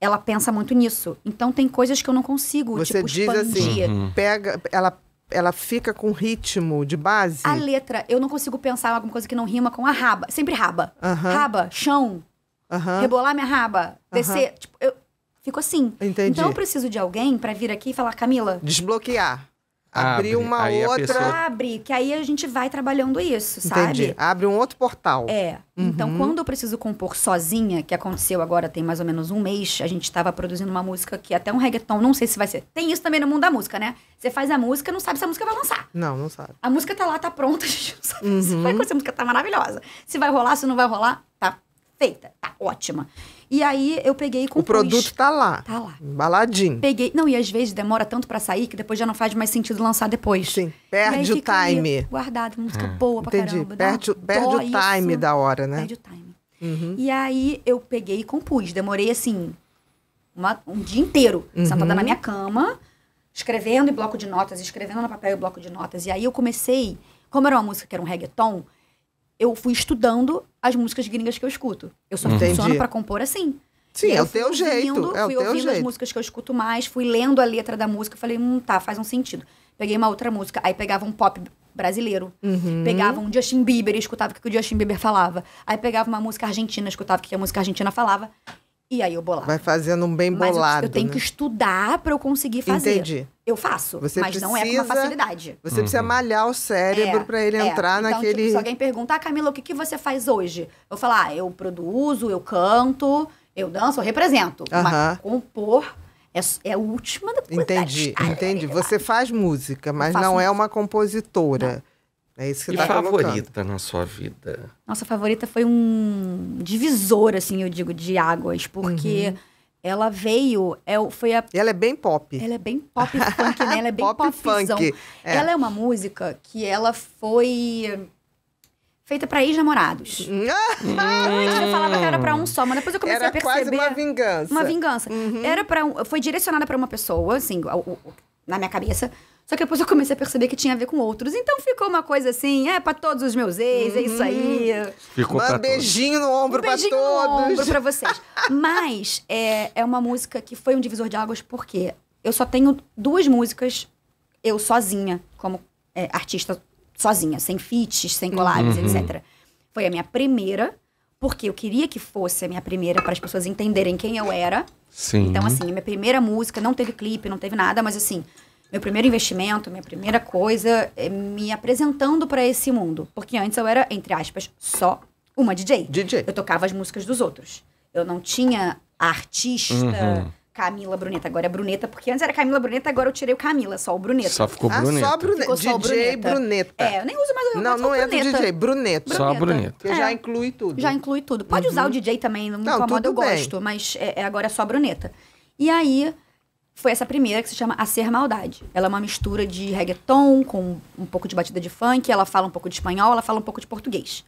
ela pensa muito nisso. Então tem coisas que eu não consigo, Você tipo, diz assim, expandir. Assim, uhum. pega, ela ela fica com ritmo de base? A letra, eu não consigo pensar em alguma coisa que não rima com a raba. Sempre raba. Uh -huh. Raba, chão, uh -huh. rebolar minha raba, descer. Uh -huh. Tipo, eu fico assim. Entendi. Então eu preciso de alguém para vir aqui e falar, Camila. Desbloquear abrir abre. uma aí outra. Pessoa... Abre, que aí a gente vai trabalhando isso, Entendi. sabe? Abre um outro portal. É. Então, uhum. Então, quando eu preciso compor sozinha, que aconteceu agora tem mais ou menos um mês, a gente estava produzindo uma música que até um reggaeton, não sei se vai ser. Tem isso também no mundo da música, né? Você faz a música, não sabe se a música vai lançar. Não, não sabe. A música tá lá, tá pronta, a gente não sabe uhum. se vai acontecer. A música tá maravilhosa. Se vai rolar, se não vai rolar, tá feita, tá ótima. E aí eu peguei e compus. O produto tá lá. Tá lá. Embaladinho. Peguei. Não, e às vezes demora tanto para sair que depois já não faz mais sentido lançar depois. Sim. Perde o time. Guardado, música ah. boa pra Entendi. caramba. Perde, o, perde o time isso. da hora, né? Perde o time. Uhum. E aí eu peguei e compus. Demorei assim uma, um dia inteiro, uhum. sentada na minha cama, escrevendo em bloco de notas, escrevendo no papel e bloco de notas. E aí eu comecei, como era uma música que era um reggaeton, eu fui estudando as músicas gringas que eu escuto. Eu só Entendi. funciono pra compor assim. Sim, é o teu ouvindo, jeito. É o fui teu ouvindo jeito. as músicas que eu escuto mais, fui lendo a letra da música, falei, hum, tá, faz um sentido. Peguei uma outra música, aí pegava um pop brasileiro, uhum. pegava um Justin Bieber e escutava o que o Justin Bieber falava. Aí pegava uma música argentina, escutava o que a música argentina falava. E aí eu bolava. Vai fazendo um bem bolado. Mas eu, eu tenho né? que estudar para eu conseguir fazer. Entendi. Eu faço, você mas precisa, não é com uma facilidade. Você uhum. precisa malhar o cérebro é, para ele é. entrar então, tipo, naquele. Tipo, se alguém perguntar, ah, Camila, o que, que você faz hoje? Eu falar, ah, eu produzo, eu canto, eu danço, eu represento. Mas compor é, é, a última da Entendi, entendi. Você faz música, mas não é música. é uma compositora. Não. É isso que e tá favorita colocando. na sua vida? Nossa favorita foi um divisor, assim, eu digo, de águas, porque uhum. ela veio, é, foi a. Ela é bem pop. Ela é bem pop funk, né? Ela é bem pop popzão. funk. É. Ela é uma música que ela foi feita para ex-namorados. Hum. Antes eu falava que era para um só, mas depois eu comecei era a perceber. Era quase uma vingança. Uma vingança. Uhum. Era para um, foi direcionada para uma pessoa, assim, na minha cabeça. Só que depois eu comecei a perceber que tinha a ver com outros. Então ficou uma coisa assim, é para todos os meus ex, é isso aí. Uhum. Ficou Manda beijinho todos. no ombro um pra beijinho todos. No ombro pra vocês. Mas é, é uma música que foi um divisor de águas porque eu só tenho duas músicas eu sozinha, como é, artista sozinha, sem feats, sem collabs, uhum. etc. Foi a minha primeira, porque eu queria que fosse a minha primeira para as pessoas entenderem quem eu era. Sim. Então assim, a minha primeira música não teve clipe, não teve nada, mas assim, meu primeiro investimento, minha primeira coisa, é me apresentando para esse mundo. Porque antes eu era, entre aspas, só uma DJ. DJ. Eu tocava as músicas dos outros. Eu não tinha artista. Uhum. Camila Bruneta. Agora é Bruneta, porque antes era Camila Bruneta, agora eu tirei o Camila, só o Bruneta. Só ficou ah, Bruneta. Só Bruneta. Ficou DJ só Bruneta. Bruneta. É, eu nem uso mais o Não, não é DJ, Bruneta. Só a Bruneta. é. já inclui tudo. Já inclui tudo. Pode uhum. usar o DJ também, não, incomoda, eu bem. gosto, mas é, é agora é só a Bruneta. E aí, foi essa primeira que se chama A Ser Maldade. Ela é uma mistura de reggaeton com um pouco de batida de funk, ela fala um pouco de espanhol, ela fala um pouco de português.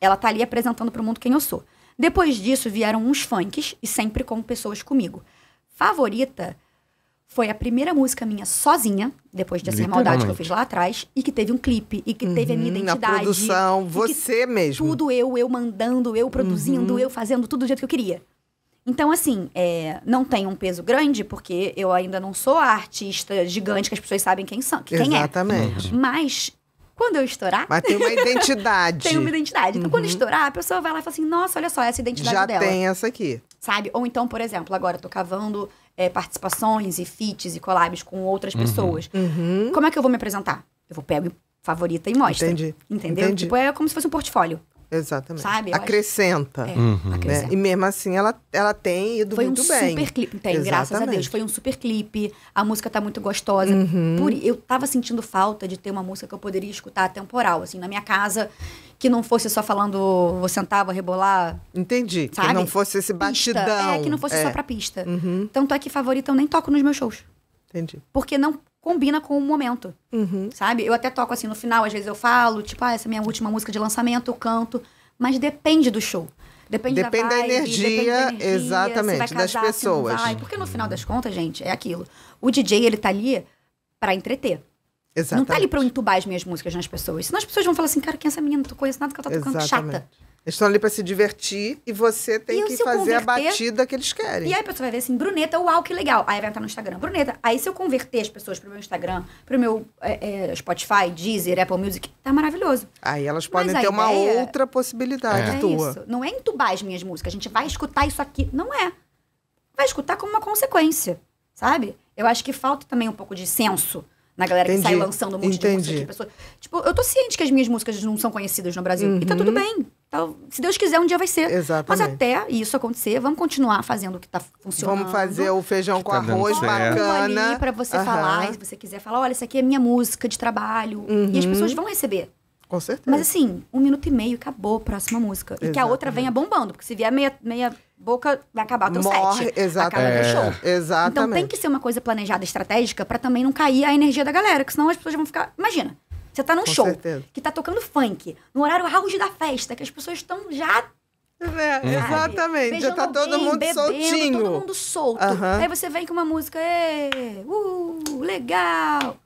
Ela tá ali apresentando para o mundo quem eu sou. Depois disso vieram uns funks e sempre com pessoas comigo. Favorita foi a primeira música minha sozinha, depois de Ser Maldade que eu fiz lá atrás, e que teve um clipe, e que teve a minha uhum, identidade. Na produção, você mesmo. Tudo eu, eu mandando, eu produzindo, uhum. eu fazendo tudo do jeito que eu queria. Então, assim, é, não tem um peso grande, porque eu ainda não sou a artista gigante que as pessoas sabem quem são, quem é. Exatamente. Uhum. Mas quando eu estourar. Mas tem uma identidade. tem uma identidade. Então, uhum. quando estourar, a pessoa vai lá e fala assim: nossa, olha só, essa identidade Já dela. Já tem essa aqui. Sabe? Ou então, por exemplo, agora eu tô cavando é, participações e feats e collabs com outras uhum. pessoas. Uhum. Como é que eu vou me apresentar? Eu vou pego favorita e mostra. Entendi. Entendeu? Entendi. Tipo, é como se fosse um portfólio. Exatamente. Sabe? Eu Acrescenta. Acho... É, uhum. Né? E mesmo assim ela, ela tem ido foi muito um bem. Foi um super clipe. Tem, graças a Deus. Foi um super clipe. A música tá muito gostosa. Uhum. Por, eu tava sentindo falta de ter uma música que eu poderia escutar temporal, assim, na minha casa, que não fosse só falando vou sentar, vou rebolar. Entendi. Sabe? É, que não fosse esse batidão. Pista. É, que não fosse é. só pra pista. Uhum. Tanto é que favorita eu nem toco nos meus shows. Entendi. Porque não combina com o momento, uhum. sabe? Eu até toco assim no final, às vezes eu falo, tipo, ah, essa é minha última música de lançamento, eu canto, mas depende do show. Depende, depende da, vibe, da energia, depende da energia, exatamente, casar, das pessoas. porque no final das contas, gente, é aquilo. O DJ, ele tá ali para entreter. Exatamente. Não tá ali pra eu entubar as minhas músicas nas pessoas. Senão as pessoas vão falar assim, cara, quem é essa menina? Não tô conhecendo nada que ela tá tocando, exatamente. chata. Eles estão ali para se divertir e você tem e que fazer converter... a batida que eles querem. E aí a pessoa vai ver assim, Bruneta, uau, que legal. Aí vai entrar no Instagram, Bruneta. Aí se eu converter as pessoas pro meu Instagram, pro meu é, é, Spotify, Deezer, Apple Music, tá maravilhoso. Aí elas podem Mas ter uma ideia... outra possibilidade é. tua. É isso. Não é entubar as minhas músicas, a gente vai escutar isso aqui. Não é. Vai escutar como uma consequência, sabe? Eu acho que falta também um pouco de senso na galera Entendi. que sai lançando um monte Entendi. de música de pessoas. Tipo, eu tô ciente que as minhas músicas não são conhecidas no Brasil. Uhum. E tá tudo uhum. bem. Então, se Deus quiser, um dia vai ser. Exatamente. Mas até isso acontecer, vamos continuar fazendo o que tá funcionando. Vamos fazer o feijão com tá arroz bacana. ali pra você uhum. falar. E se você quiser falar, olha, isso aqui é minha música de trabalho. Uhum. E as uhum. pessoas vão receber. Com certeza. Mas assim, um minuto e meio, acabou, próxima música. E que a outra venha bombando, porque se vier meia, meia boca, vai acabar teu Morre, set. É. Então, exatamente. Acaba é. show. Exatamente. Então tem que ser uma coisa planejada, estratégica, para também não cair a energia da galera, porque senão as pessoas vão ficar... Imagina, você tá num Com show certeza. que tá tocando funk, no horário auge da festa, que as pessoas estão já é, é exatamente. Já tá alguém, todo mundo bebendo, soltinho. Todo mundo solto. Aí você vem com uma música, Ê, uh, legal.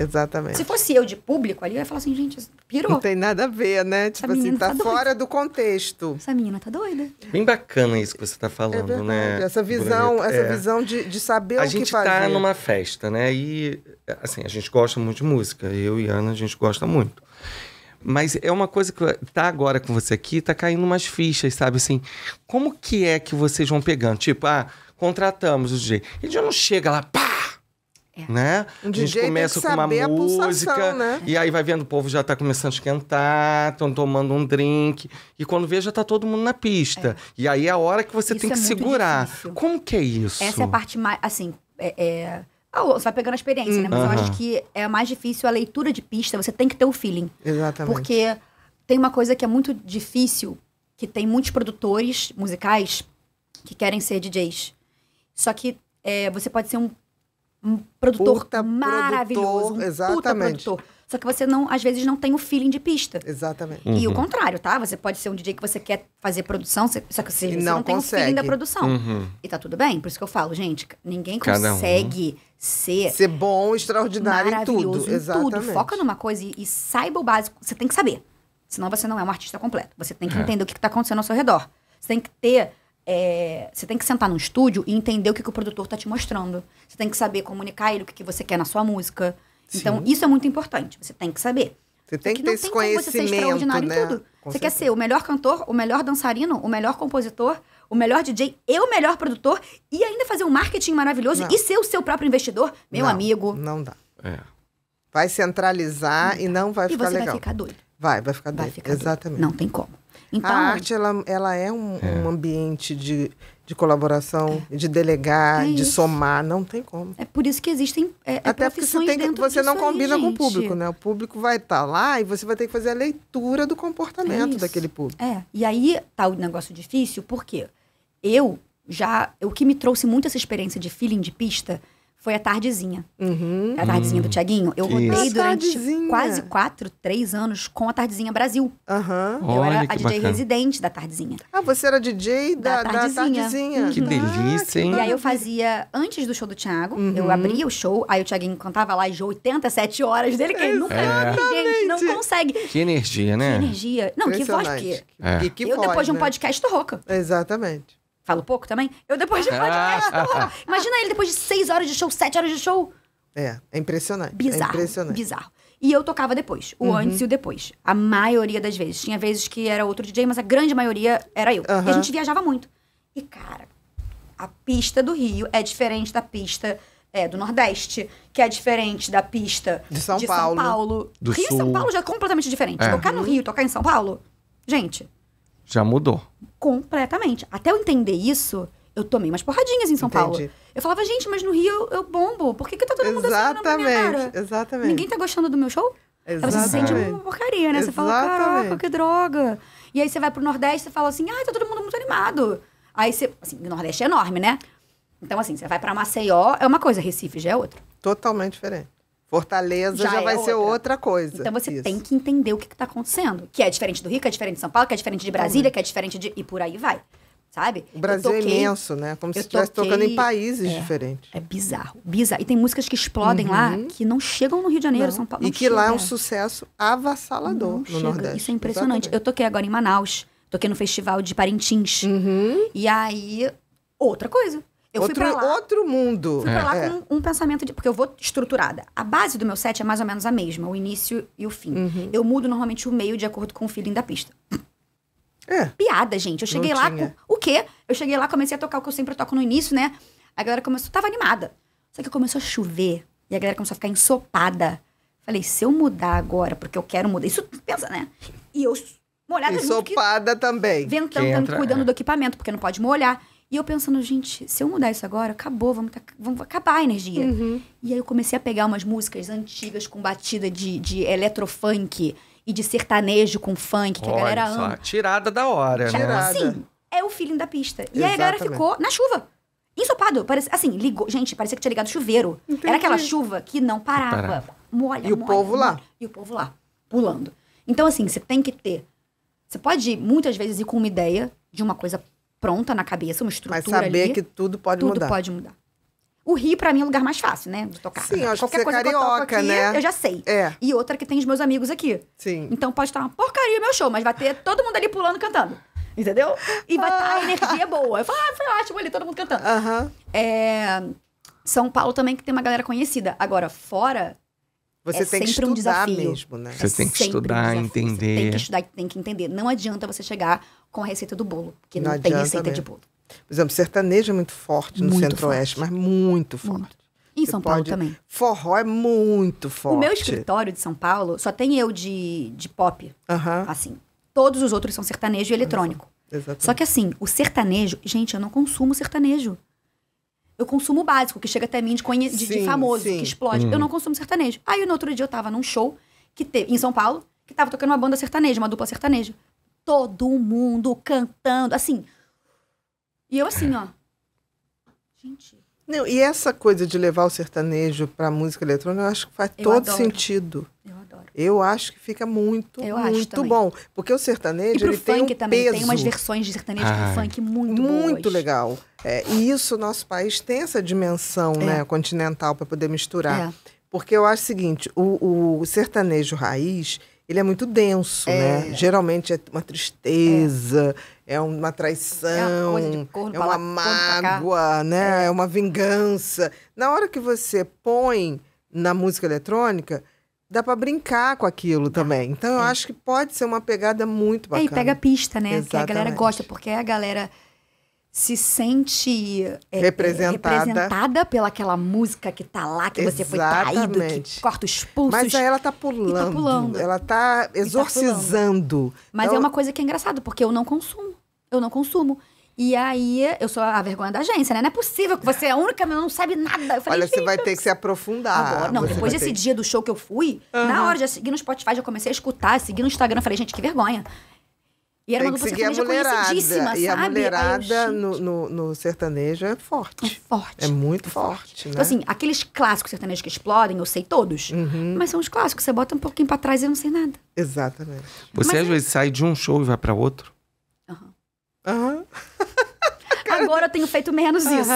Exatamente. Se fosse eu de público ali, eu ia falar assim, gente, pirou. Não tem nada a ver, né? Tipo assim, tá, tá fora do contexto. Essa menina tá doida. Bem bacana isso que você tá falando, é né? Essa visão, é. essa é. visão de, de saber a o que fazer. A gente tá numa festa, né? E, assim, a gente gosta muito de música. Eu e Ana, a gente gosta muito. Mas é uma coisa que tá agora com você aqui, tá caindo umas fichas, sabe? Assim, como que é que vocês vão pegando? Tipo, ah, contratamos o DJ. Ele já não chega lá, pá! É. Né? Um a gente começa com uma música pulsação, né? e aí vai vendo o povo já está começando a esquentar, estão tomando um drink e quando vê já está todo mundo na pista. É. E aí é a hora que você isso tem é que é segurar. Difícil. Como que é isso? Essa é a parte mais assim, é... é ah, você vai pegando a experiência, hum. né? Mas uhum. eu acho que é mais difícil a leitura de pista, você tem que ter o feeling. Exatamente. Porque tem uma coisa que é muito difícil, que tem muitos produtores musicais que querem ser DJs. Só que é, você pode ser um um produtor Puta maravilhoso, produtor, um exatamente. Produtor. Só que você não, às vezes, não tem o feeling de pista. Exatamente. Uhum. E o uhum. contrário, tá? Você pode ser um DJ que você quer fazer produção, só que você, você não, tem o feeling da produção. Uhum. E tá tudo bem. Por isso que eu falo, gente, ninguém Cada né? consegue um. ser. Ser bom, extraordinário em tudo. Em Exatamente. tudo. Foca numa coisa e, e, saiba o básico. Você tem que saber. Senão você não é um artista completo. Você tem que é. entender o que, que tá acontecendo ao seu redor. Você tem que ter é, você tem que sentar num estúdio e entender o que, que o produtor está te mostrando. Você tem que saber comunicar ele o que, que você quer na sua música. Então, Sim. Então, isso é muito importante. Você tem que saber. Você tem que ter esse conhecimento, né? Você certeza. quer ser o melhor cantor, o melhor dançarino, o melhor compositor, o melhor DJ e o melhor produtor e ainda fazer um marketing maravilhoso não. e ser o seu próprio investidor, meu não, amigo. Não dá. É. Vai centralizar não e não vai ficar legal. E você vai ficar doido. Vai, vai ficar doido. Vai ficar Exatamente. Doido. Não tem como. Então, a arte ela, ela é, um, é. um ambiente de, de colaboração, é. de delegar, é de somar, não tem como. É por isso que existem é, é até porque você, tem, você não combina com o público, né? O público vai estar tá lá e você vai ter que fazer a leitura do comportamento é daquele público. É. E aí tá o negócio difícil, porque eu já o que me trouxe muito essa experiência de feeling de pista foi a tardezinha. Uhum. A tardezinha do hum. Tiaguinho. Eu rodei durante quase quatro, três anos com a tardezinha Brasil. Uhum. Eu Olha, era a DJ bacana. residente da tardezinha. Ah, você era DJ da, da tardezinha. Da tardezinha. Uhum. Que delícia, hein? E aí eu fazia antes do show do Thiago, uhum. eu abria o show, aí o Tiaguinho cantava lá as 87 horas dele, que ele nunca é. gente, não consegue. Que energia, né? Que energia. Não, que voz que. É. E que eu, depois de um né? podcast, tô rouca. Exatamente falo pouco também, eu depois de podcast, imagina ele depois de seis horas de show, sete horas de show. É, é impressionante. É bizarro. É impressionante. Bizarro. E eu tocava depois, o uhum. antes e o depois. A maioria das vezes. Tinha vezes que era outro DJ, mas a grande maioria era eu. Uhum. E a gente viajava muito. E, cara, a pista do Rio é diferente da pista é, do Nordeste, que é diferente da pista de São, de São Paulo. Do Rio e São Paulo já é completamente diferente. É. Tocar no Rio, tocar em São Paulo, gente. Já mudou completamente. Até eu entender isso, eu tomei umas porradinhas em São Entendi. Paulo. Eu falava, gente, mas no Rio eu, eu bombo. Por que, que tá todo mundo Exatamente, exatamente. Ninguém tá gostando do meu show? Exatamente. Aí você sente uma porcaria, né? Exatamente. Você fala, caraca, que droga. E aí você vai pro Nordeste e fala assim, ai, ah, tá todo mundo muito animado. Aí você. Assim, o Nordeste é enorme, né? Então, assim, você vai pra Maceió, é uma coisa, Recife já é outra. Totalmente diferente. Fortaleza já, já é vai outra. ser outra coisa. Então você Isso. tem que entender o que está acontecendo. Que é diferente do Rio, que é diferente de São Paulo, que é diferente de Brasília, que é diferente de. E por aí vai. Sabe? O Brasil é toquei, é imenso, né? Como se estivesse toquei... tocando em países é, diferentes. É bizarro, bizarro. E tem músicas que explodem uhum. lá que não chegam no Rio de Janeiro, não. São Paulo. E que chega. lá é um sucesso avassalador não no chega. Nordeste. Isso é impressionante. Exatamente. Eu toquei agora em Manaus, toquei no festival de Parintins. Uhum. E aí, outra coisa. Eu outro, fui pra lá. Outro mundo. Fui é. pra lá é. com um pensamento de. Porque eu vou estruturada. A base do meu set é mais ou menos a mesma, o início e o fim. Uhum. Eu mudo normalmente o meio de acordo com o feeling da pista. É. Piada, gente. Eu cheguei Não lá com. O quê? Eu cheguei lá, comecei a tocar o que eu sempre toco no início, né? A galera começou. Tava animada. Só que começou a chover. E a galera começou a ficar ensopada. Falei, se eu mudar agora, porque eu quero mudar. Isso, pensa, né? E eu molhada Ensopada que... também. Ventando, entra, cuidando é. do equipamento, porque não pode molhar. E eu pensando, gente, se eu mudar isso agora, acabou, vamos, tá, vamos acabar a energia. Uhum. E aí eu comecei a pegar umas músicas antigas com batida de, de eletrofunk e de sertanejo com funk, que Olha a galera ama. Tirada da hora, né? Tirada. Assim, é o feeling da pista. E Exatamente. aí a galera ficou na chuva. Ensopado, parece, assim, ligou. Gente, parecia que tinha ligado chuveiro. Entendi. Era aquela chuva que não parava. parava. Molha, e molha, o povo molha. lá. E o povo lá, pulando. Então, assim, você tem que ter. Você pode, muitas vezes, ir com uma ideia de uma coisa pronta na cabeça, uma estrutura Mas saber ali, que tudo pode tudo mudar. Tudo pode mudar. O Rio, para mim, é o lugar mais fácil, né? De tocar. Sim, acho Qualquer que você é coisa é carioca, que eu aqui, né? Eu já sei. É. E outra que tem os meus amigos aqui. Sim. Então pode estar uma porcaria meu show, mas vai ter todo mundo ali pulando cantando. Entendeu? E vai estar tá ah. a energia boa. Eu falo, ah, foi ótimo ali, todo mundo cantando. Aham. Uh -huh. é... São Paulo também, que tem uma galera conhecida. Agora, fora, é você é tem sempre que estudar um desafio. mesmo, né? Você é tem que estudar, um entender. Você tem que estudar, tem que entender. Não adianta você chegar com a receita do bolo, que não, não tem receita mesmo. de bolo. Por exemplo, sertanejo é muito forte no centro-oeste, mas muito forte. Muito. Em São Paulo pode... também. Forró é muito forte. O meu escritório de São Paulo só tem eu de, de pop. Uh -huh. Assim. Todos os outros são sertanejo e eletrônico. Exatamente. Só que assim, o sertanejo, gente, eu não consumo sertanejo. Eu consumo o básico, que chega até mim de, conhe... sim, de famoso, sim. que explode. Hum. Eu não consumo sertanejo. Aí no outro dia eu tava num show que teve, em São Paulo, que tava tocando uma banda sertaneja, uma dupla sertaneja. Todo mundo cantando, assim. E eu assim, ó. Gente. Não, e essa coisa de levar o sertanejo pra música eletrônica, eu acho que faz eu todo adoro. sentido. Eu eu acho que fica muito, eu muito bom. Porque o sertanejo, ele tem um também, peso. Tem umas versões de sertanejo ah. pro funk muito Muito boas. legal. É, e isso, nosso país tem essa dimensão é. né, continental para poder misturar. É. Porque eu acho o seguinte, o, o sertanejo raiz, ele é muito denso, é. né? Geralmente é uma tristeza, é, é uma traição, é uma, corno, é uma mágoa, né? É. é. uma vingança. Na hora que você põe na música eletrônica, dá para brincar com aquilo também. Então eu é. acho que pode ser uma pegada muito bacana. É, e pega a pista, né? Exatamente. Que a galera gosta, porque a galera se sente é, é representada. É, representada pelaquela música que tá lá, que Exatamente. você foi traído, que corta os pulsos. Mas aí ela tá, tá pulando. Tá pulando. Ela tá, tá exorcizando. Tá Mas é então... é uma coisa que é engraçado, porque eu não consumo. Eu não consumo. E aí, eu sou a vergonha da agência, né? Não é possível que você é a única, mas não sabe nada. Eu falei, Olha, você vai ter que se aprofundar. Agora, não, depois desse ter... dia do show que eu fui, uhum. na hora já segui no Spotify, já comecei a escutar, segui no Instagram, falei, gente, que vergonha. E era Tem uma dupla conhecidíssima, e sabe? a mulherada no, no, no, sertanejo é forte. É forte. É muito forte, forte, então, né? Então, assim, aqueles clássicos sertanejos que explodem, eu sei todos. Uhum. Mas são os clássicos, você bota um pouquinho pra trás e eu não sei nada. Exatamente. Você mas, às é... vezes sai de um show e vai pra outro? Aham. Uhum. Aham. Uhum. Agora eu tenho feito menos uhum. isso.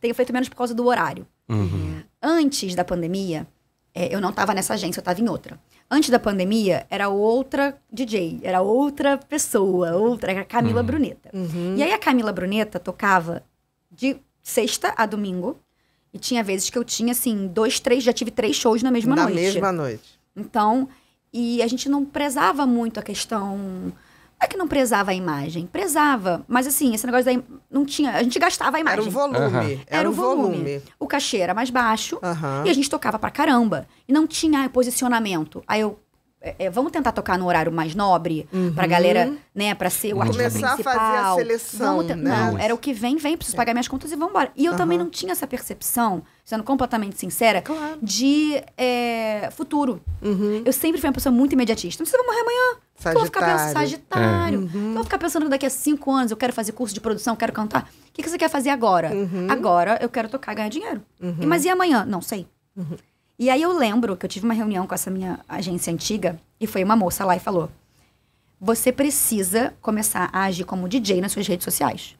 Tenho feito menos por causa do horário. Uhum. Antes da pandemia, é, eu não estava nessa agência, eu estava em outra. Antes da pandemia, era outra DJ, era outra pessoa, outra, era Camila uhum. Bruneta. Uhum. E aí a Camila Bruneta tocava de sexta a domingo. E tinha vezes que eu tinha, assim, dois, três, já tive três shows na mesma na noite. Na mesma noite. Então, e a gente não prezava muito a questão é que não prezava a imagem, prezava, mas assim, esse negócio daí não tinha, a gente gastava a imagem. Era o volume, uhum. era, era, o volume. volume. O cachê era mais baixo uhum. e a gente tocava pra caramba. E não tinha posicionamento. Aí eu é, é, vamos tentar tocar no horário mais nobre uhum. pra galera, né, pra ser o artista Começar principal. Começar a fazer a seleção, te... né? Não, era o que vem, vem, preciso é. pagar minhas contas e vamos E eu uhum. também não tinha essa percepção, sendo completamente sincera, claro. de é, futuro. Uhum. Eu sempre fui uma pessoa muito imediatista. Não sei se eu vou morrer amanhã. Sagitário. Eu vou ficar pensando, sagitário. É. Eu uhum. vou ficar pensando que daqui a cinco anos eu quero fazer curso de produção, quero cantar. O que, que você quer fazer agora? Uhum. Agora eu quero tocar, ganhar dinheiro. Uhum. E, mas e amanhã? Não sei. Uhum. E aí eu lembro que eu tive uma reunião com essa minha agência antiga e foi uma moça lá e falou: Você precisa começar a agir como DJ nas suas redes sociais.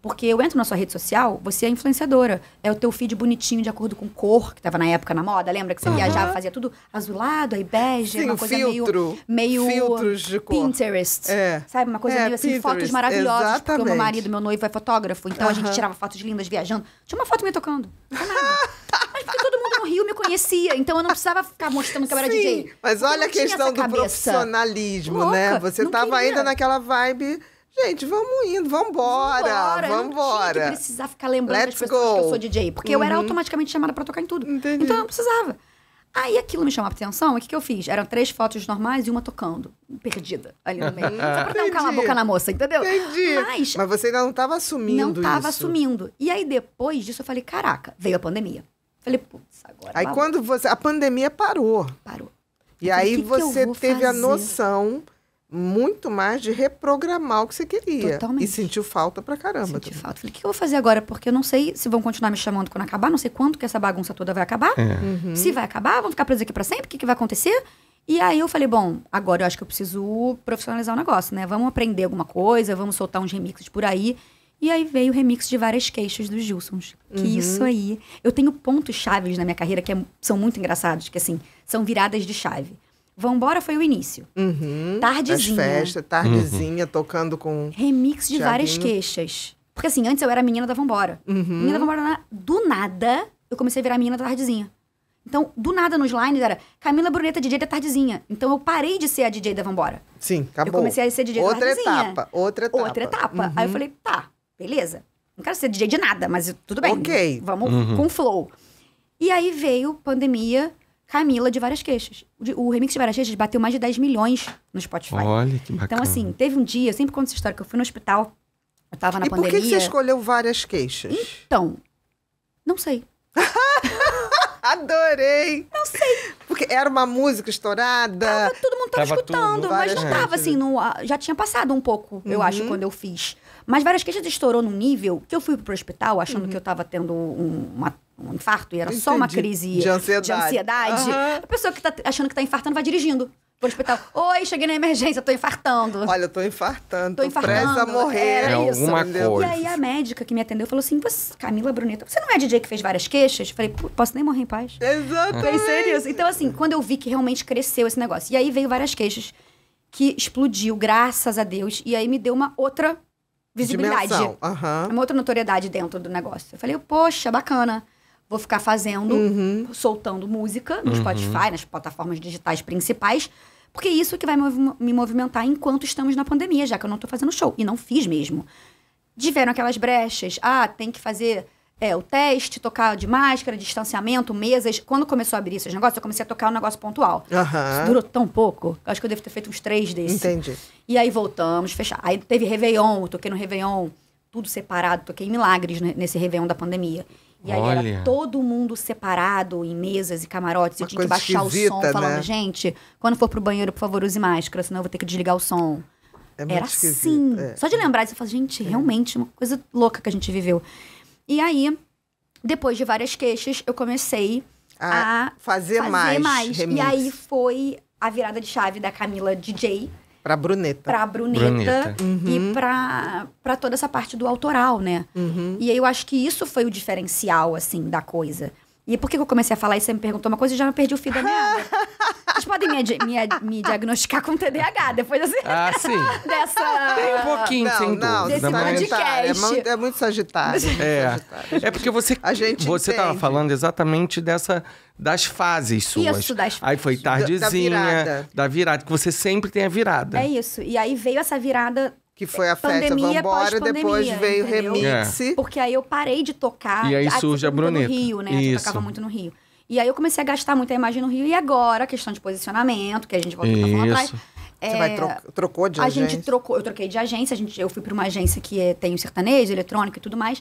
Porque eu entro na sua rede social, você é influenciadora. É o teu feed bonitinho de acordo com cor, que tava na época na moda, lembra? Que você uhum. viajava, fazia tudo azulado, aí bege, Sim, uma coisa filtro, meio. meio filtros de cor. Pinterest. É. Sabe? Uma coisa é, meio assim, Pinterest, fotos maravilhosas. Exatamente. Porque o meu marido, meu noivo é fotógrafo, então uhum. a gente tirava fotos lindas viajando. Tinha uma foto me tocando. Não nada. Mas Rio riu, me conhecia. Então eu não precisava ficar mostrando que eu era Sim, DJ. Mas olha a questão do profissionalismo, né? Louca, né? Você tava queria. ainda naquela vibe. Gente, vamos indo, vambora, vambora. vambora. Eu não precisar ficar lembrando Let's das pessoas go. que eu sou DJ. Porque uhum. eu era uhum. automaticamente chamada para tocar em tudo. Entendi. Então eu não precisava. Aí aquilo me chamou a atenção, o que, que eu fiz? Eram três fotos normais e uma tocando, perdida, ali no meio. Só pra dar um cala-boca na moça, entendeu? Entendi. Mas, Mas você ainda não tava assumindo Não tava isso. assumindo. E aí depois disso eu falei, caraca, veio a pandemia. Falei, putz, agora. Aí quando você. A pandemia parou. Parou. E aí que você que teve fazer? a noção muito mais de reprogramar o que você queria. Totalmente. E sentiu falta pra caramba. Senti também. falta. Falei, o que eu vou fazer agora? Porque eu não sei se vão continuar me chamando quando acabar, não sei quanto que essa bagunça toda vai acabar. É. Uhum. Se vai acabar, vão ficar presos aqui pra sempre, o que, que vai acontecer? E aí eu falei, bom, agora eu acho que eu preciso profissionalizar o negócio, né? Vamos aprender alguma coisa, vamos soltar uns remixes por aí. E aí veio o remix de várias queixas dos Gilsons. Que uhum. isso aí. Eu tenho pontos chaves na minha carreira que é, são muito engraçados, que assim, são viradas de chave. Vambora foi o início. Uhum. Tardezinha. As festas, tardezinha, uhum. tocando com. Remix de Thiaguinho. várias queixas. Porque assim, antes eu era menina da Vambora. Uhum. Menina da Vambora, do nada, eu comecei a virar menina da tardezinha. Então, do nada nos lines era Camila Bruneta, DJ da Tardezinha. Então, eu parei de ser a DJ da Vambora. Sim, acabou. Eu comecei a ser DJ outra da Tardezinha. outra etapa, outra etapa. Outra etapa. Aí eu uhum. falei, tá, Beleza. Não quero ser DJ de nada, mas tudo bem. Ok. Vamos uhum. com flow. E aí veio pandemia, Camila de Várias Queixas. O remix de Várias Queixas bateu mais de 10 milhões no Spotify. Olha que então, bacana. Então, assim, teve um dia, eu sempre conto essa história, que eu fui no hospital, eu tava na e pandemia. E por que você escolheu Várias Queixas? Então, não sei. Adorei! Não sei. Porque era uma música estourada. Tava, todo mundo tava, tava escutando, tudo, mas não tava assim, no, já tinha passado um pouco, uhum. eu acho, uhum. quando eu fiz. Mas várias queixas estourou num nível que eu fui pro hospital achando uhum. que eu tava tendo um, uma, um infarto e era Entendi. só uma crise de ansiedade. De ansiedade. Uhum. A pessoa que tá achando que tá infartando vai dirigindo pro hospital. Oi, cheguei na emergência, tô infartando. Olha, eu tô infartando. Tô infartando. a morrer. é Alguma coisa. E aí a médica que me atendeu falou assim: Camila Bruneta, você não é DJ que fez várias queixas? Falei, posso nem morrer em paz. Exatamente. Pensei nisso. Então, assim, quando eu vi que realmente cresceu esse negócio. E aí veio várias queixas que explodiu, graças a Deus. E aí me deu uma outra visibilidade. Uhum. Uma outra notoriedade dentro do negócio. Eu falei, poxa, bacana. Vou ficar fazendo, uhum. soltando música no uhum. Spotify, nas plataformas digitais principais, porque é isso que vai me movimentar enquanto estamos na pandemia, já que eu não tô fazendo show. E não fiz mesmo. Tiveram aquelas brechas. Ah, tem que fazer é, o teste, tocar de máscara, distanciamento, mesas. Quando começou a abrir esses negócios, eu comecei a tocar um negócio pontual. Uhum. durou tão pouco. Acho que eu devo ter feito uns três desses. Entendi. E aí voltamos, fechar. Aí teve Réveillon, eu toquei no Réveillon, tudo separado, toquei milagres nesse Réveillon da pandemia. E aí Olha. era todo mundo separado em mesas e camarotes. Uma eu tinha que baixar o som, falando, né? gente, quando for pro banheiro, por favor, use máscara, senão eu vou ter que desligar o som. É era assim. É. Só de lembrar, eu fala, gente, é. realmente, uma coisa louca que a gente viveu. E aí, depois de várias queixas, eu comecei a, a fazer, fazer, mais. mais. E aí foi a virada de chave da Camila DJ. Pra Bruneta. Pra Bruneta. Bruneta. Uhum. E pra, pra toda essa parte do autoral, né? Uhum. E aí eu acho que isso foi o diferencial, assim, da coisa. E por que eu comecei a falar isso? Você me perguntou uma coisa e já me perdi o fio da meada. Vocês podem me, me, me, diagnosticar com TDAH depois assim, ah, sim. dessa. Tem um pouquinho, não, sem não, dúvida. Desse podcast. É, é, é, muito sagitário. É, é, sagitário. é porque você, a gente você estava falando exatamente dessa das fases suas. Isso, das fases. Aí foi tardezinha, da, da, virada. da virada, que você sempre tem a virada. É isso. E aí veio essa virada que foi a festa pandemia Vambora, depois veio entendeu? remix. É. Porque aí eu parei de tocar. E aí surge a Bruneta. No Rio, né? Isso. Eu tocava muito no Rio. E aí eu comecei a gastar muita imagem no Rio. E agora, questão de posicionamento, que a gente volta Isso. pra falar atrás. É, Você é, vai tro trocou de a agência? A gente trocou, eu troquei de agência, a gente, eu fui para uma agência que é, tem o sertanejo, eletrônico e tudo mais.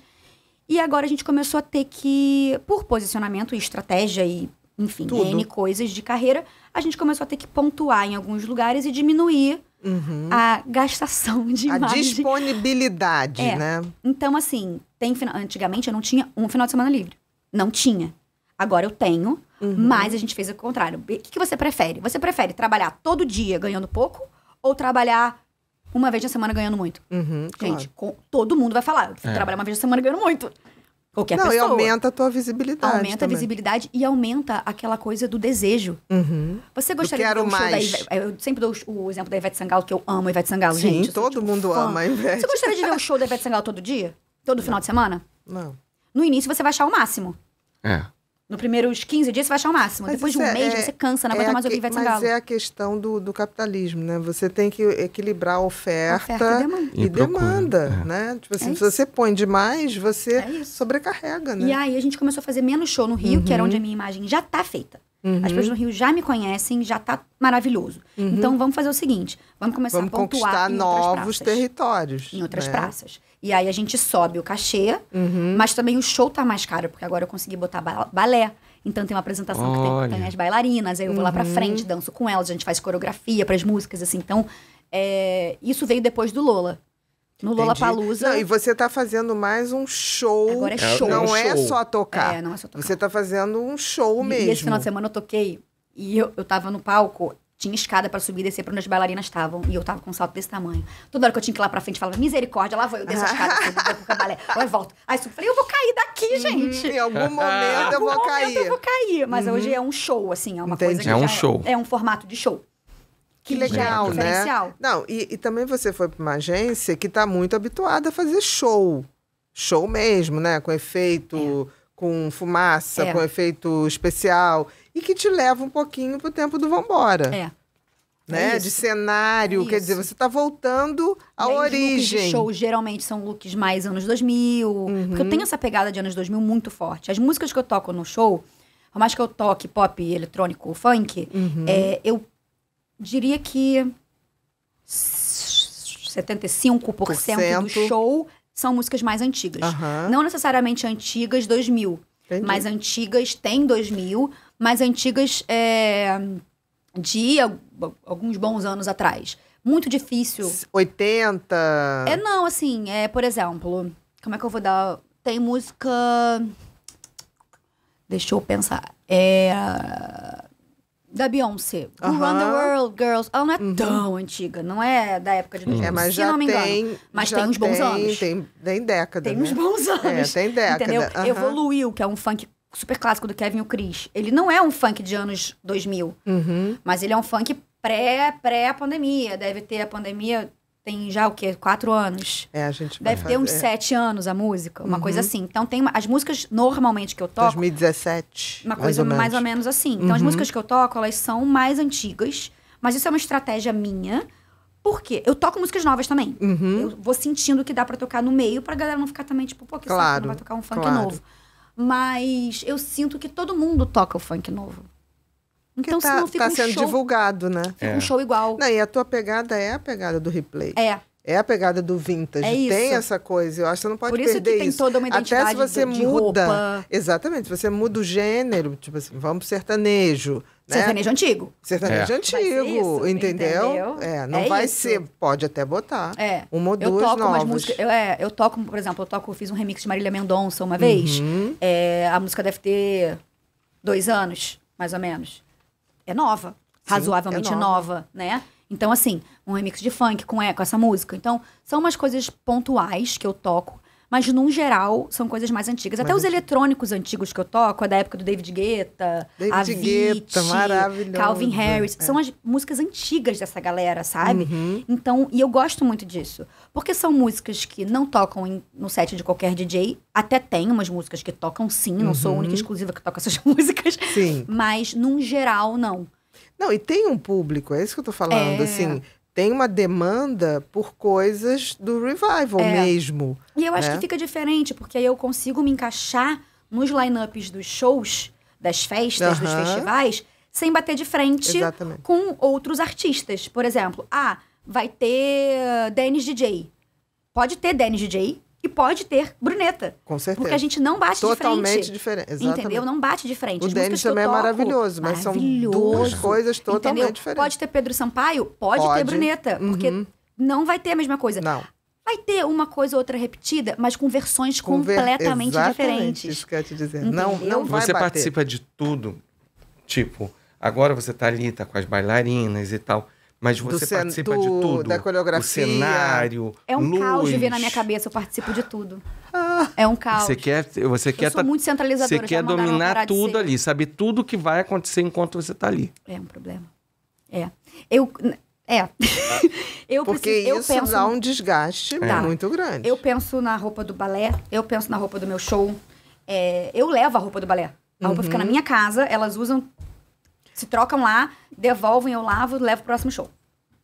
E agora a gente começou a ter que, por posicionamento e estratégia e, enfim, N coisas de carreira, a gente começou a ter que pontuar em alguns lugares e diminuir Uhum. a gastação de a imagem. A disponibilidade, é. né? Então, assim, tem antigamente eu não tinha um final de semana livre. Não tinha. Agora eu tenho, uhum. mas a gente fez o contrário. O que, que você prefere? Você prefere trabalhar todo dia ganhando pouco ou trabalhar uma vez na semana ganhando muito? Uhum, gente, claro. com, todo mundo vai falar. Eu é. trabalhar uma vez na semana ganhando muito. Ou que a é Não, pessoa. e aumenta a tua visibilidade. Aumenta também. a visibilidade e aumenta aquela coisa do desejo. Uhum. Você gostaria de ver um mais. show da Ivete... Eu sempre dou o exemplo da Ivete Sangalo, que eu amo a Ivete Sangalo, Sim, gente. Sim, todo tipo mundo fã. ama a Ivete. Você gostaria de ver o show da Ivete Sangalo todo dia? Todo Não. final de semana? Não. No início você vai achar o máximo. É. No primeiro os 15 dias você vai achar o máximo. Mas Depois de um é, mês é, você cansa, não é aguenta é mais ouvir Ivete Sangalo. Mas é a questão do, do, capitalismo, né? Você tem que equilibrar a oferta, oferta e demanda, e é. né? Tipo assim, se você põe demais, você sobrecarrega, né? E aí a gente começou a fazer menos show no Rio, uhum. que era uhum. onde a minha imagem já está feita. Uhum. As pessoas no Rio já me conhecem, já está maravilhoso. Uhum. Então vamos fazer o seguinte, vamos começar vamos a pontuar conquistar novos territórios. Em outras né? praças. E aí a gente sobe o cachê, uhum. mas também o show tá mais caro, porque agora eu consegui botar ba balé. Então tem uma apresentação Olha. que tem, tem, as bailarinas, aí eu uhum. vou lá pra uhum. frente, danço com elas, a gente faz coreografia para as músicas, assim. Então, é... isso veio depois do Lola. No Lola Palusa. E você tá fazendo mais um show. Agora é, é show. É não é, um é só tocar. É, não é só tocar. Você tá fazendo um show e, mesmo. E esse final de semana eu toquei e eu, eu tava no palco tinha escada para subir e descer para onde as bailarinas estavam. E eu tava com um salto desse tamanho. Toda hora que eu tinha que ir lá pra frente, falava, misericórdia, lá vou eu, desço a escada, o pro balé. Aí volto. Aí eu falei, eu vou cair daqui, uhum. gente. em algum momento eu vou momento cair. eu vou cair. Mas uhum. hoje é um show, assim, é uma Entendi. coisa que é um é show. É, é um formato de show. Que legal, é né? Não, e, e, também você foi para uma agência que está muito habituada a fazer show. Show mesmo, né? Com efeito, é. com fumaça, é. com efeito especial e que te leva um pouquinho pro tempo do vambora. É. Né? É de cenário, é quer dizer, você está voltando à né, origem. Os shows geralmente são looks mais anos 2000, uhum. porque eu uhum. tenho essa pegada de anos 2000 muito forte. As músicas que eu toco no show, por mais que eu toque pop, eletrônico, funk, uhum. é, eu diria que 75% Por cento. do show são músicas mais antigas. Uhum. Não necessariamente antigas 2000, Entendi. mas antigas tem 2000, mais antigas é, de alguns bons anos atrás. Muito difícil. 80? É, não, assim, é, por exemplo, como é que eu vou dar? Tem música. Deixa eu pensar. É. Da Beyoncé. Uh -huh. Run the World, Girls. Ela não é uhum. tão antiga, não é da época de 2000, uhum. é, mas já se não me engano. Tem, mas tem uns bons tem, anos. Tem, tem década. Tem né? uns bons é, anos. É, tem década. Entendeu? Uh -huh. Evoluiu, que é um funk super clássico do Kevin e o Chris, ele não é um funk de anos 2000, uhum. mas ele é um funk pré-pandemia. Deve ter a pandemia, tem já o quê? Quatro anos. É, a gente Deve fazer. ter uns é. sete anos a música, uma uhum. coisa assim. Então tem as músicas normalmente que eu toco. 2017. Uma coisa mais ou, mais ou menos assim. Então uhum. as músicas que eu toco, elas são mais antigas, mas isso é uma estratégia minha. Por quê? Eu toco músicas novas também. Uhum. Eu vou sentindo que dá para tocar no meio pra galera não ficar também, tipo, pô, que claro, não vai tocar um funk claro. novo. Mas eu sinto que todo mundo toca o funk novo. Então, que tá, senão fica tá um sendo show, divulgado, né? Fica é. um show igual. Não, e a tua pegada é a pegada do replay. É. É a pegada do vintage. É isso. Tem essa coisa. Eu acho que você não pode Por isso perder que tem isso. toda uma identidade Até se você muda. De roupa. Exatamente. Se você muda o gênero, tipo assim, vamos pro sertanejo. Né? Sertanejo antigo. Sertanejo é. antigo, é isso, entendeu? entendeu? É, é não é vai isso. ser, pode até botar. É. Uma ou eu toco novas. Músicas, eu, é, eu toco, por exemplo, eu toco, fiz um remix de Marília Mendonça uma vez. Uhum. É, a música deve ter dois anos, mais ou menos. É nova, Sim, razoavelmente é nova. nova, né? Então, assim, um remix de funk com, é, com essa música. Então, são umas coisas pontuais que eu toco mas, num geral, são coisas mais antigas. Até os eletrônicos antigos que eu toco, é da época do David Guetta, David Avicii, Guetta, maravilhoso. Calvin Harris. É. São as músicas antigas dessa galera, sabe? Uhum. Então, e eu gosto muito disso. Porque são músicas que não tocam em, no set de qualquer DJ. Até tem umas músicas que tocam sim, não uhum. sou a única uhum. exclusiva que toca essas músicas. Sim. Mas, num geral, não. Não, e tem um público, é isso que eu tô falando, é... assim tem uma demanda por coisas do revival é. mesmo. E eu acho né? que fica diferente, porque aí eu consigo me encaixar nos lineups dos shows, das festas, dos festivais, sem bater de frente Exatamente. com outros artistas. Por exemplo, ah, vai ter Dennis DJ. Pode ter Dennis DJ, e pode ter bruneta. Com certeza. Porque a gente não bate totalmente de frente. Totalmente diferente. Exatamente. Entendeu? Não bate de frente. O Denis também é toco, é maravilhoso, mas maravilhoso, são duas coisas totalmente entendeu? diferentes. Pode ter Pedro Sampaio? Pode, pode. ter bruneta. Uhum. Porque não vai ter a mesma coisa. Não. Vai ter uma coisa ou outra repetida, mas com versões Conver completamente Exatamente diferentes. Isso que eu ia te dizer. Não, não vai Você bater. participa de tudo. Tipo, agora você tá ali, tá com as bailarinas e tal. Mas você cen... participa do... de tudo. Da coreografia. O cenário. É um luz. caos de ver na minha cabeça, eu participo de tudo. Ah. É um caos. Você quer. Você eu quer sou tá... muito centralizadora. Você quer dominar tudo ali, sabe tudo que vai acontecer enquanto você está ali. É um problema. É. Eu. É. eu Porque preciso, isso eu penso... dá um desgaste é. muito grande. Eu penso na roupa do balé, eu penso na roupa do meu show. É... eu levo a roupa do balé. A roupa uhum. fica na uhum. minha casa, elas usam se trocam lá, devolvem, eu lavo, levo pro próximo show.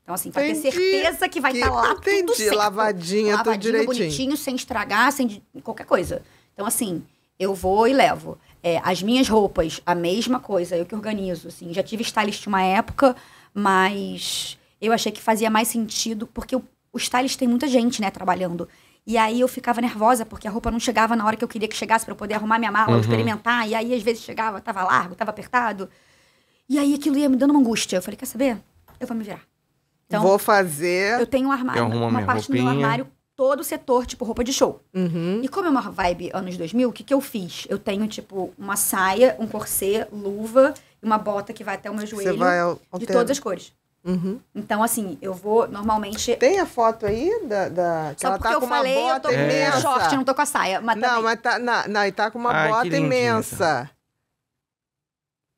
Então, assim, pra entendi, ter certeza que vai estar tá lá entendi, tudo certo. lavadinha, lavadinho, tudo direitinho. bonitinho, sem estragar, sem qualquer coisa. Então, assim, eu vou e levo. É, as minhas roupas, a mesma coisa, eu que organizo, assim. Já tive stylist uma época, mas eu achei que fazia mais sentido, porque o, o stylist tem muita gente, né, trabalhando. E aí eu ficava nervosa, porque a roupa não chegava na hora que eu queria que chegasse para eu poder arrumar minha mala, uhum. experimentar. E aí, às vezes, chegava, tava largo, tava apertado. E aí aquilo ia me dando uma angústia. Eu falei, quer saber? Eu vou me virar. Então, Vou fazer. Eu tenho um armário, uma, uma parte roupinha. do meu armário, todo o setor, tipo roupa de show. Uhum. E como é uma vibe anos 2000, o que, que eu fiz? Eu tenho, tipo, uma saia, um corset, luva e uma bota que vai até o meu joelho. Você vai ao, ao de todas as cores. Uhum. Então, assim, eu vou normalmente. Tem a foto aí da. da... Só tá porque tá eu falei, eu tô com é. short, não tô com a saia. Mas não, também... mas tá. Não, não, e tá com uma Ai, bota imensa. Essa.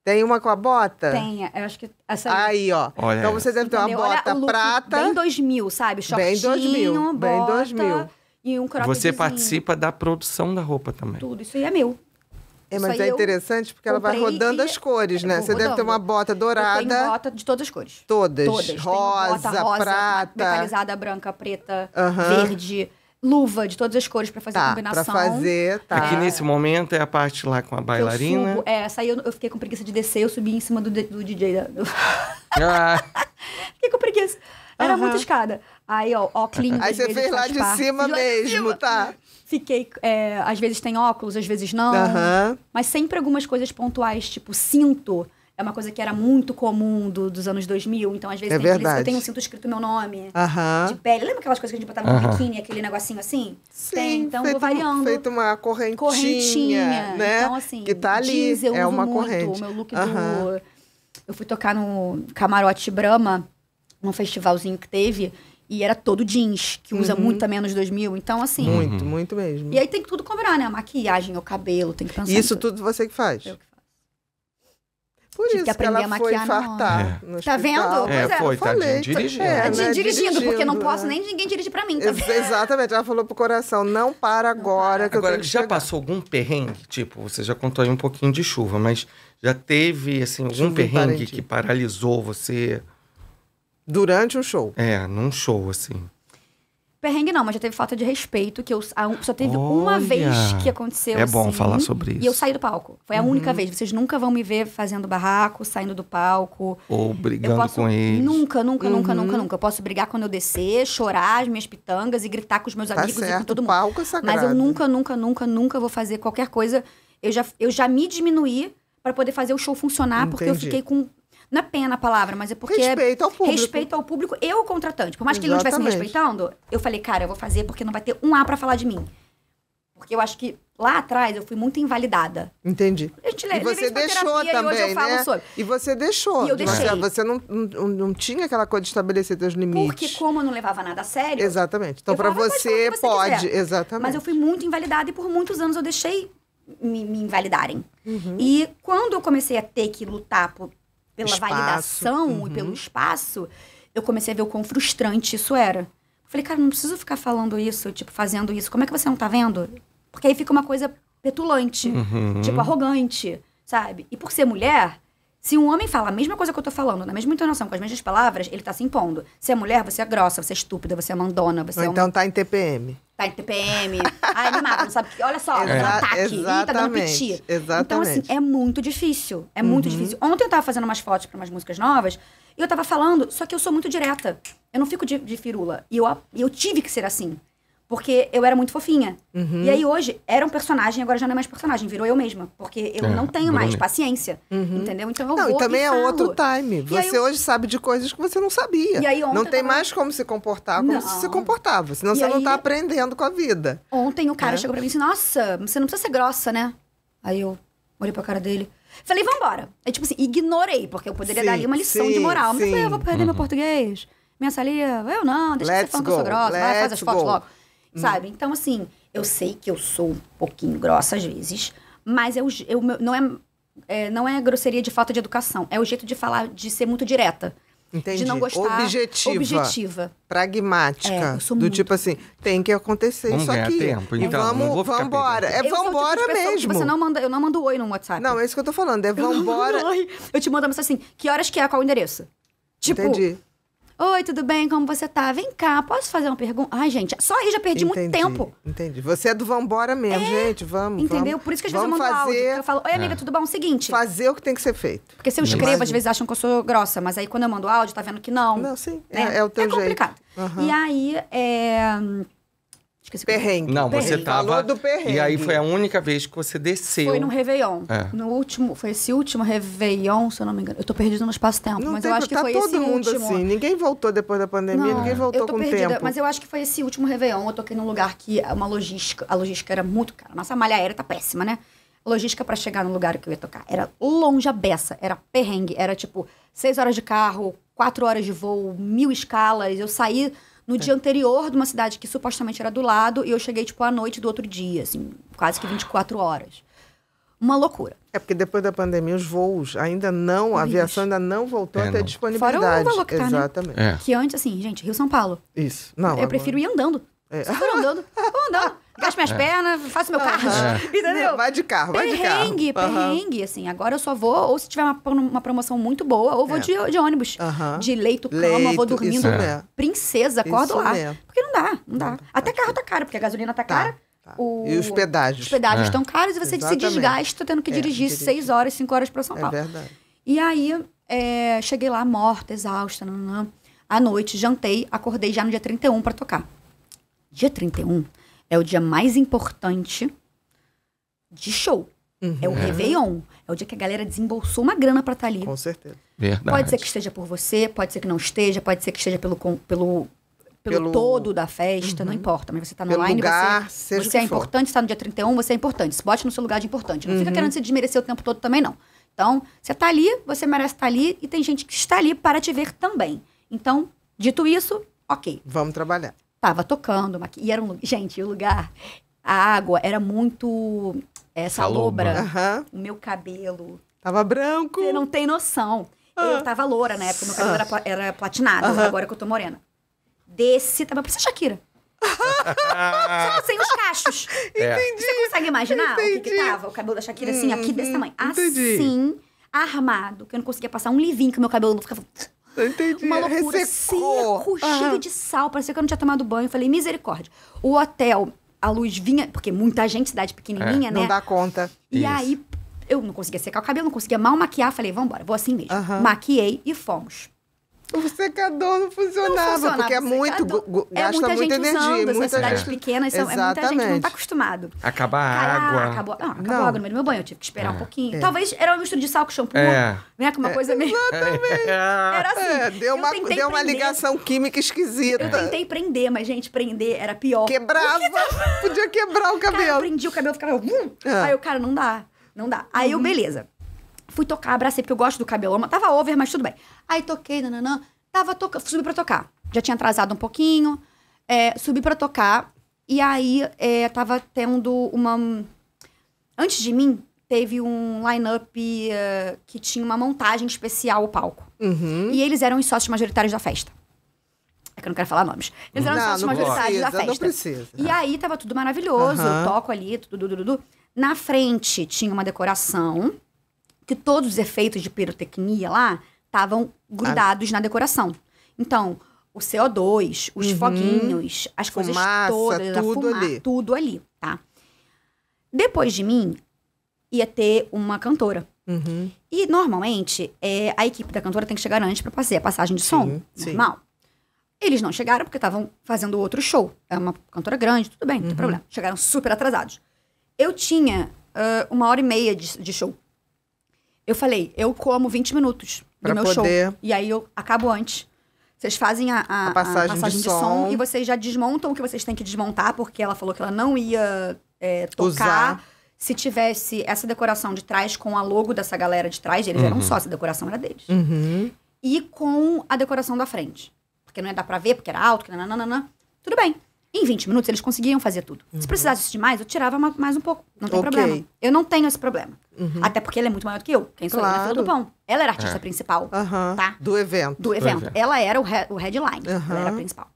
Tem uma com a bota? Tem, é, eu acho que essa aí. ó. Olha então você deve ter então, uma Entendeu? bota Olha, look prata. Bem 2000, sabe? Shortinho, bem 2000, bota bem 2000. e um croppedzinho. Você participa da produção da roupa também. Tudo, isso aí é meu. É, mas é interessante porque ela vai rodando e- as cores, né? vou Você deve ter uma bota Eu tenho dourada. bota de todas as cores. Todas. Todas. Rosa, bota rosa, prata. metalizada, branca, preta, verde luva de todas as cores para fazer tá, a combinação. Pra fazer, tá. Aqui tá. é, nesse momento é a parte lá com a bailarina. Eu subo, é, essa aí eu, eu, fiquei com preguiça de descer, eu subi em cima do, do DJ. do... Ah. fiquei com preguiça. Era uhum. muita escada. Aí, ó, óculos. Aí você fez lá de partes. Tipo, ah, cima de mesmo, cima. tá? Fiquei. É, às vezes tem óculos, às vezes não. Uhum. Mas sempre algumas coisas pontuais, tipo cinto é uma coisa que era muito comum do, dos anos 2000. Então, às vezes, é tem verdade. eu tenho um cinto escrito meu nome. De pele. Lembra aquelas coisas que a gente botava no biquíni, aquele negocinho assim? Sim, tem, então feito, vou variando. Feito uma correntinha, correntinha né? Então, assim, que tá ali, jeans, eu é uso uma muito. corrente. O meu look do... Eu fui tocar no Camarote Brahma, num festivalzinho que teve... E era todo jeans, que usa uhum. muito a menos 2000. Então, assim... Muito, uhum. muito mesmo. E aí tem que tudo cobrar, né? A maquiagem, o cabelo, tem que pensar... Isso tudo você que faz? Eu que por Tive isso que, que ela a foi fartar É. Tá vendo? É, pois é, é. foi, falei, tá dirigindo. É, né? dirigindo, tá dirigindo, porque não posso é. nem ninguém dirigir pra mim. Tá Ex exatamente, ela falou pro coração, não para agora. para. Que agora, já passou algum perrengue? Tipo, você já contou aí um pouquinho de chuva, mas já teve, assim, algum perrengue que paralisou você? Durante um show? É, num show, assim. Perrengue não, mas já teve falta de respeito, que eu só teve Olha, uma vez que aconteceu. É bom assim, falar sobre isso. E eu saí do palco. Foi a uhum. única vez. Vocês nunca vão me ver fazendo barraco, saindo do palco. Ou brigando posso, com eles. Nunca, nunca, uhum. nunca, nunca, uhum. nunca. Eu posso brigar quando eu descer, chorar as minhas pitangas e gritar com os meus tá amigos certo, e com todo mundo. Palco é sagrado. Mas eu nunca, nunca, nunca, nunca vou fazer qualquer coisa. Eu já, eu já me diminuí para poder fazer o show funcionar, Entendi. porque eu fiquei com não é pena a palavra, mas é porque. É respeito ao público. Respeito ao público e ao contratante. Por mais que Exatamente. ele não estivesse respeitando, eu falei, cara, eu vou fazer porque não vai ter um A para falar de mim. Porque eu acho que lá atrás eu fui muito invalidada. Entendi. A gente, e você deixou também, e né? E você deixou. E eu deixei. Você, você não, não, não, tinha aquela coisa de estabelecer seus limites. Porque como eu não levava nada a sério... Exatamente. Então, para você, você, pode. Quiser. Exatamente. Mas eu fui muito invalidada e por muitos anos eu deixei me, me invalidarem. Uhum. E quando eu comecei a ter que lutar por, pela espaço. validação uhum. e pelo espaço, eu comecei a ver o quão frustrante isso era. Falei, cara, não preciso ficar falando isso, tipo, fazendo isso. Como é que você não tá vendo? Porque aí fica uma coisa petulante, uhum. tipo, arrogante, sabe? E por ser mulher, se um homem fala a mesma coisa que eu tô falando, na mesma entonação, com as mesmas palavras, ele tá se impondo. Se é mulher, você é grossa, você é estúpida, você é mandona, você Ou é um... então tá em TPM. Tá em TPM. Ai, me mata, não sabe que. Olha só, tá dando é ataque. Ih, tá dando piti. Exatamente. Então, assim, é muito difícil. É muito uhum. difícil. Ontem eu tava fazendo umas fotos para umas músicas novas e eu tava falando, só que eu sou muito direta. Eu não fico de, de firula. E eu, eu tive que ser assim. Porque eu era muito fofinha. Uhum. E aí hoje era um personagem, agora já não é mais personagem, virou eu mesma. Porque eu é, não tenho mais paciência. Uhum. Entendeu? Então eu não, vou. E também é outro time. Você eu... hoje sabe de coisas que você não sabia. Aí, não tem tava... mais como se comportar como não. se se comportava. Senão e você aí... não tá aprendendo com a vida. Ontem o cara é. chegou pra mim e disse: Nossa, você não precisa ser grossa, né? Aí eu olhei pra cara dele. Falei, vambora. É tipo assim, ignorei, porque eu poderia sim, dar ali uma lição sim, de moral. Mas eu falei, eu ah, vou perder uhum. meu português. Minha salia, eu não, deixa de ser falando que eu sou grossa, Let's vai, faz as fotos logo hum. sabe? Então, assim, eu sei que eu sou um pouquinho grossa às vezes, mas é eu, eu não, é, é, não é grosseria de falta de educação, é o jeito de falar, de ser muito direta. Entendi. De não gostar. Objetiva. objetiva. Pragmática. É, do muito... tipo assim, tem que acontecer vamos isso aqui. Tempo, então, e vamos, vamos embora. É tipo vambora tipo mesmo. Você não manda, eu não mando oi no WhatsApp. Não, é isso que eu tô falando. É vambora. Eu, não mando oi. eu te mando mensagem assim, que horas que é, qual o endereço? Tipo, Entendi. Oi, tudo bem? Como você tá? Vem cá, posso fazer uma pergunta? Ai, gente, só aí já perdi entendi, muito tempo. Entendi. Você é do vambora mesmo, é, gente. Vamos. Entendeu? Vamos, Por isso que às vezes eu mando fazer... áudio. Eu falo, oi, amiga, é. tudo bom? Seguinte. Fazer o que tem que ser feito. Porque se eu escrevo, Imagina. às vezes acham que eu sou grossa, mas aí quando eu mando áudio, tá vendo que não. Não, sim. Né? É, é, o teu é jeito. É complicado. Jeito. Uhum. E aí, é Esqueci é perrengue. Não, perrengue. você tava. Falou do perrengue. E aí foi a única vez que você desceu. Foi no Réveillon. É. No último, foi esse último Réveillon, se eu não me engano. Eu tô perdida no espaço-tempo, mas tempo eu acho tá que foi todo esse mundo último. Assim. Ninguém voltou depois da pandemia, não, ninguém voltou eu tô com perdida, tempo. Mas eu acho que foi esse último Réveillon. Eu toquei num lugar que é uma logística, a logística era muito cara. Nossa malha aérea tá péssima, né? A logística para chegar no lugar que eu ia tocar era longe a beça, era perrengue, era tipo seis horas de carro, quatro horas de voo, mil escalas. Eu saí no é. dia anterior de uma cidade que supostamente era do lado, e eu cheguei, tipo, à noite do outro dia, assim, quase que 24 horas. Uma loucura. É porque depois da pandemia os voos ainda não, a aviação ainda não voltou é, a disponibilidade. Fora o valor que tá, né? Exatamente. Né? É. Que antes, assim, gente, Rio-São Paulo. Isso. Não, eu agora... prefiro ir andando. É. vou andando, vou andando. Gasto minhas é. pernas, faço meu carro. É. Entendeu? Vai de carro, vai perrengue, de carro. Perrengue, uhum. assim. Agora eu só vou, ou se tiver uma, uma promoção muito boa, ou vou é. de, de, ônibus. Uhum. De leito, cama, leito, vou dormindo. Princesa, acordo isso lá. Porque não dá, não dá. Até carro tá caro, porque a gasolina tá, tá. cara. Tá. O... E os pedágios. Os pedágios estão é. caros e você Exatamente. se desgasta tendo que dirigir seis horas, cinco horas para São Paulo. É verdade. E aí, cheguei lá morta, exausta, nananã. à noite, jantei, acordei já no dia 31 para tocar. Dia 31 é o dia mais importante de show. Uhum. É o uhum. Réveillon. É o dia que a galera desembolsou uma grana para estar tá ali. Com certeza. Verdade. Pode ser que esteja por você, pode ser que não esteja, pode ser que esteja pelo, pelo, pelo, pelo... todo da festa, uhum. não importa. Mas você está no pelo online, lugar, você, você é importante, está no dia 31, você é importante. Se bote no seu lugar de importante. Não uhum. fica querendo se desmerecer o tempo todo também, não. Então, você está ali, você merece estar tá ali e tem gente que está ali para te ver também. Então, dito isso, ok. Vamos trabalhar. Tava tocando, maqui... e era um Gente, o lugar, a água era muito é, salobra. Uhum. O meu cabelo. Tava branco. Você não tem noção. Uhum. Eu tava loura na época, meu cabelo uhum. era, ah. era platinado, agora que eu tô morena. Desse tava parecia Shakira. Só sem os cachos. É. Entendi. Você consegue imaginar Entendi. o que, que tava? O cabelo da Shakira assim, aqui desse uhum. tamanho. Entendi. Assim, armado, que eu não conseguia passar um livinho, que meu cabelo não ficava. Eu entendi. Uma é loucura. Ressecou. Seco, ah. de sal. Parecia que eu não tinha tomado banho. Eu falei, misericórdia. O hotel, a luz vinha... Porque muita gente, cidade pequenininha, é. né? Não dá conta. E Isso. aí, eu não conseguia secar o cabelo, não conseguia mal maquiar. Falei, vambora, vou assim mesmo. Uhum. Maquiei e fomos. É o secador não funcionava, não funcionava porque é muito, é é gasta é muita, muita gente energia. Usando, muita cidades gente. pequenas, são, Exatamente. é muita gente não está acostumado. Acaba a água. Acabou, não, acabou não. água no meio do meu banho, eu tive que esperar é. um pouquinho. É. Talvez era uma mistura de sal com shampoo, é. né? Com uma coisa meio... Exatamente. Era assim. deu uma, deu prender. uma ligação química esquisita. Eu tentei prender, mas, gente, prender era pior. Quebrava. Podia quebrar o cabelo. Cara, eu prendi o cabelo, ficava... Hum. Ah. Aí o cara, não dá, não dá. Aí eu, uhum. beleza. Fui tocar, abracei, porque eu gosto do cabeloma. Tava over, mas tudo bem. Aí toquei, nananã. Tava tocando, subi pra tocar. Já tinha atrasado um pouquinho. É, subi pra tocar. E aí, é, tava tendo uma... Antes de mim, teve um line-up uh, que tinha uma montagem especial o palco. Uhum. E eles eram os sócios majoritários da festa. É que eu não quero falar nomes. Eles eram não, sócios majoritários precisa, da festa. Não precisa. E aí tava tudo maravilhoso, uhum. toco ali, tudo, tudo, tudo. Na frente tinha uma decoração que todos os efeitos de pirotecnia lá estavam grudados ah. na decoração. Então, o CO2, os uhum. foguinhos, as coisas todas, tudo ali. tudo ali, tá? Depois de mim, ia ter uma cantora. Uhum. E normalmente é, a equipe da cantora tem que chegar antes para fazer a passagem de som. Sim, normal. Sim. Eles não chegaram porque estavam fazendo outro show. É uma cantora grande, tudo bem, não uhum. tem problema. Chegaram super atrasados. Eu tinha uh, uma hora e meia de, de show. Eu falei, eu como 20 minutos pra meu poder... show. E aí eu acabo antes. Vocês fazem a, a, a passagem, a passagem de, de som. som. e vocês já desmontam o que vocês têm que desmontar, porque ela falou que ela não ia é, tocar. Usar. Se tivesse essa decoração de trás com a logo dessa galera de trás, eles uhum. eram só, essa decoração era deles. Uhum. E com a decoração da frente. Porque não ia dar pra ver, porque era alto, que nananana. Tudo bem. Em 20 minutos eles conseguiam fazer tudo. Uhum. Se precisasse de mais, eu tirava mais um pouco. Não tem okay. problema. Eu não tenho esse problema. Uhum. Até porque ela é muito maior do que eu. Quem claro. sou eu na é fila do pão. Ela era a artista é. principal, uhum. tá? Do evento. Do evento. Ela era o, re, o headline. Ela era a principal.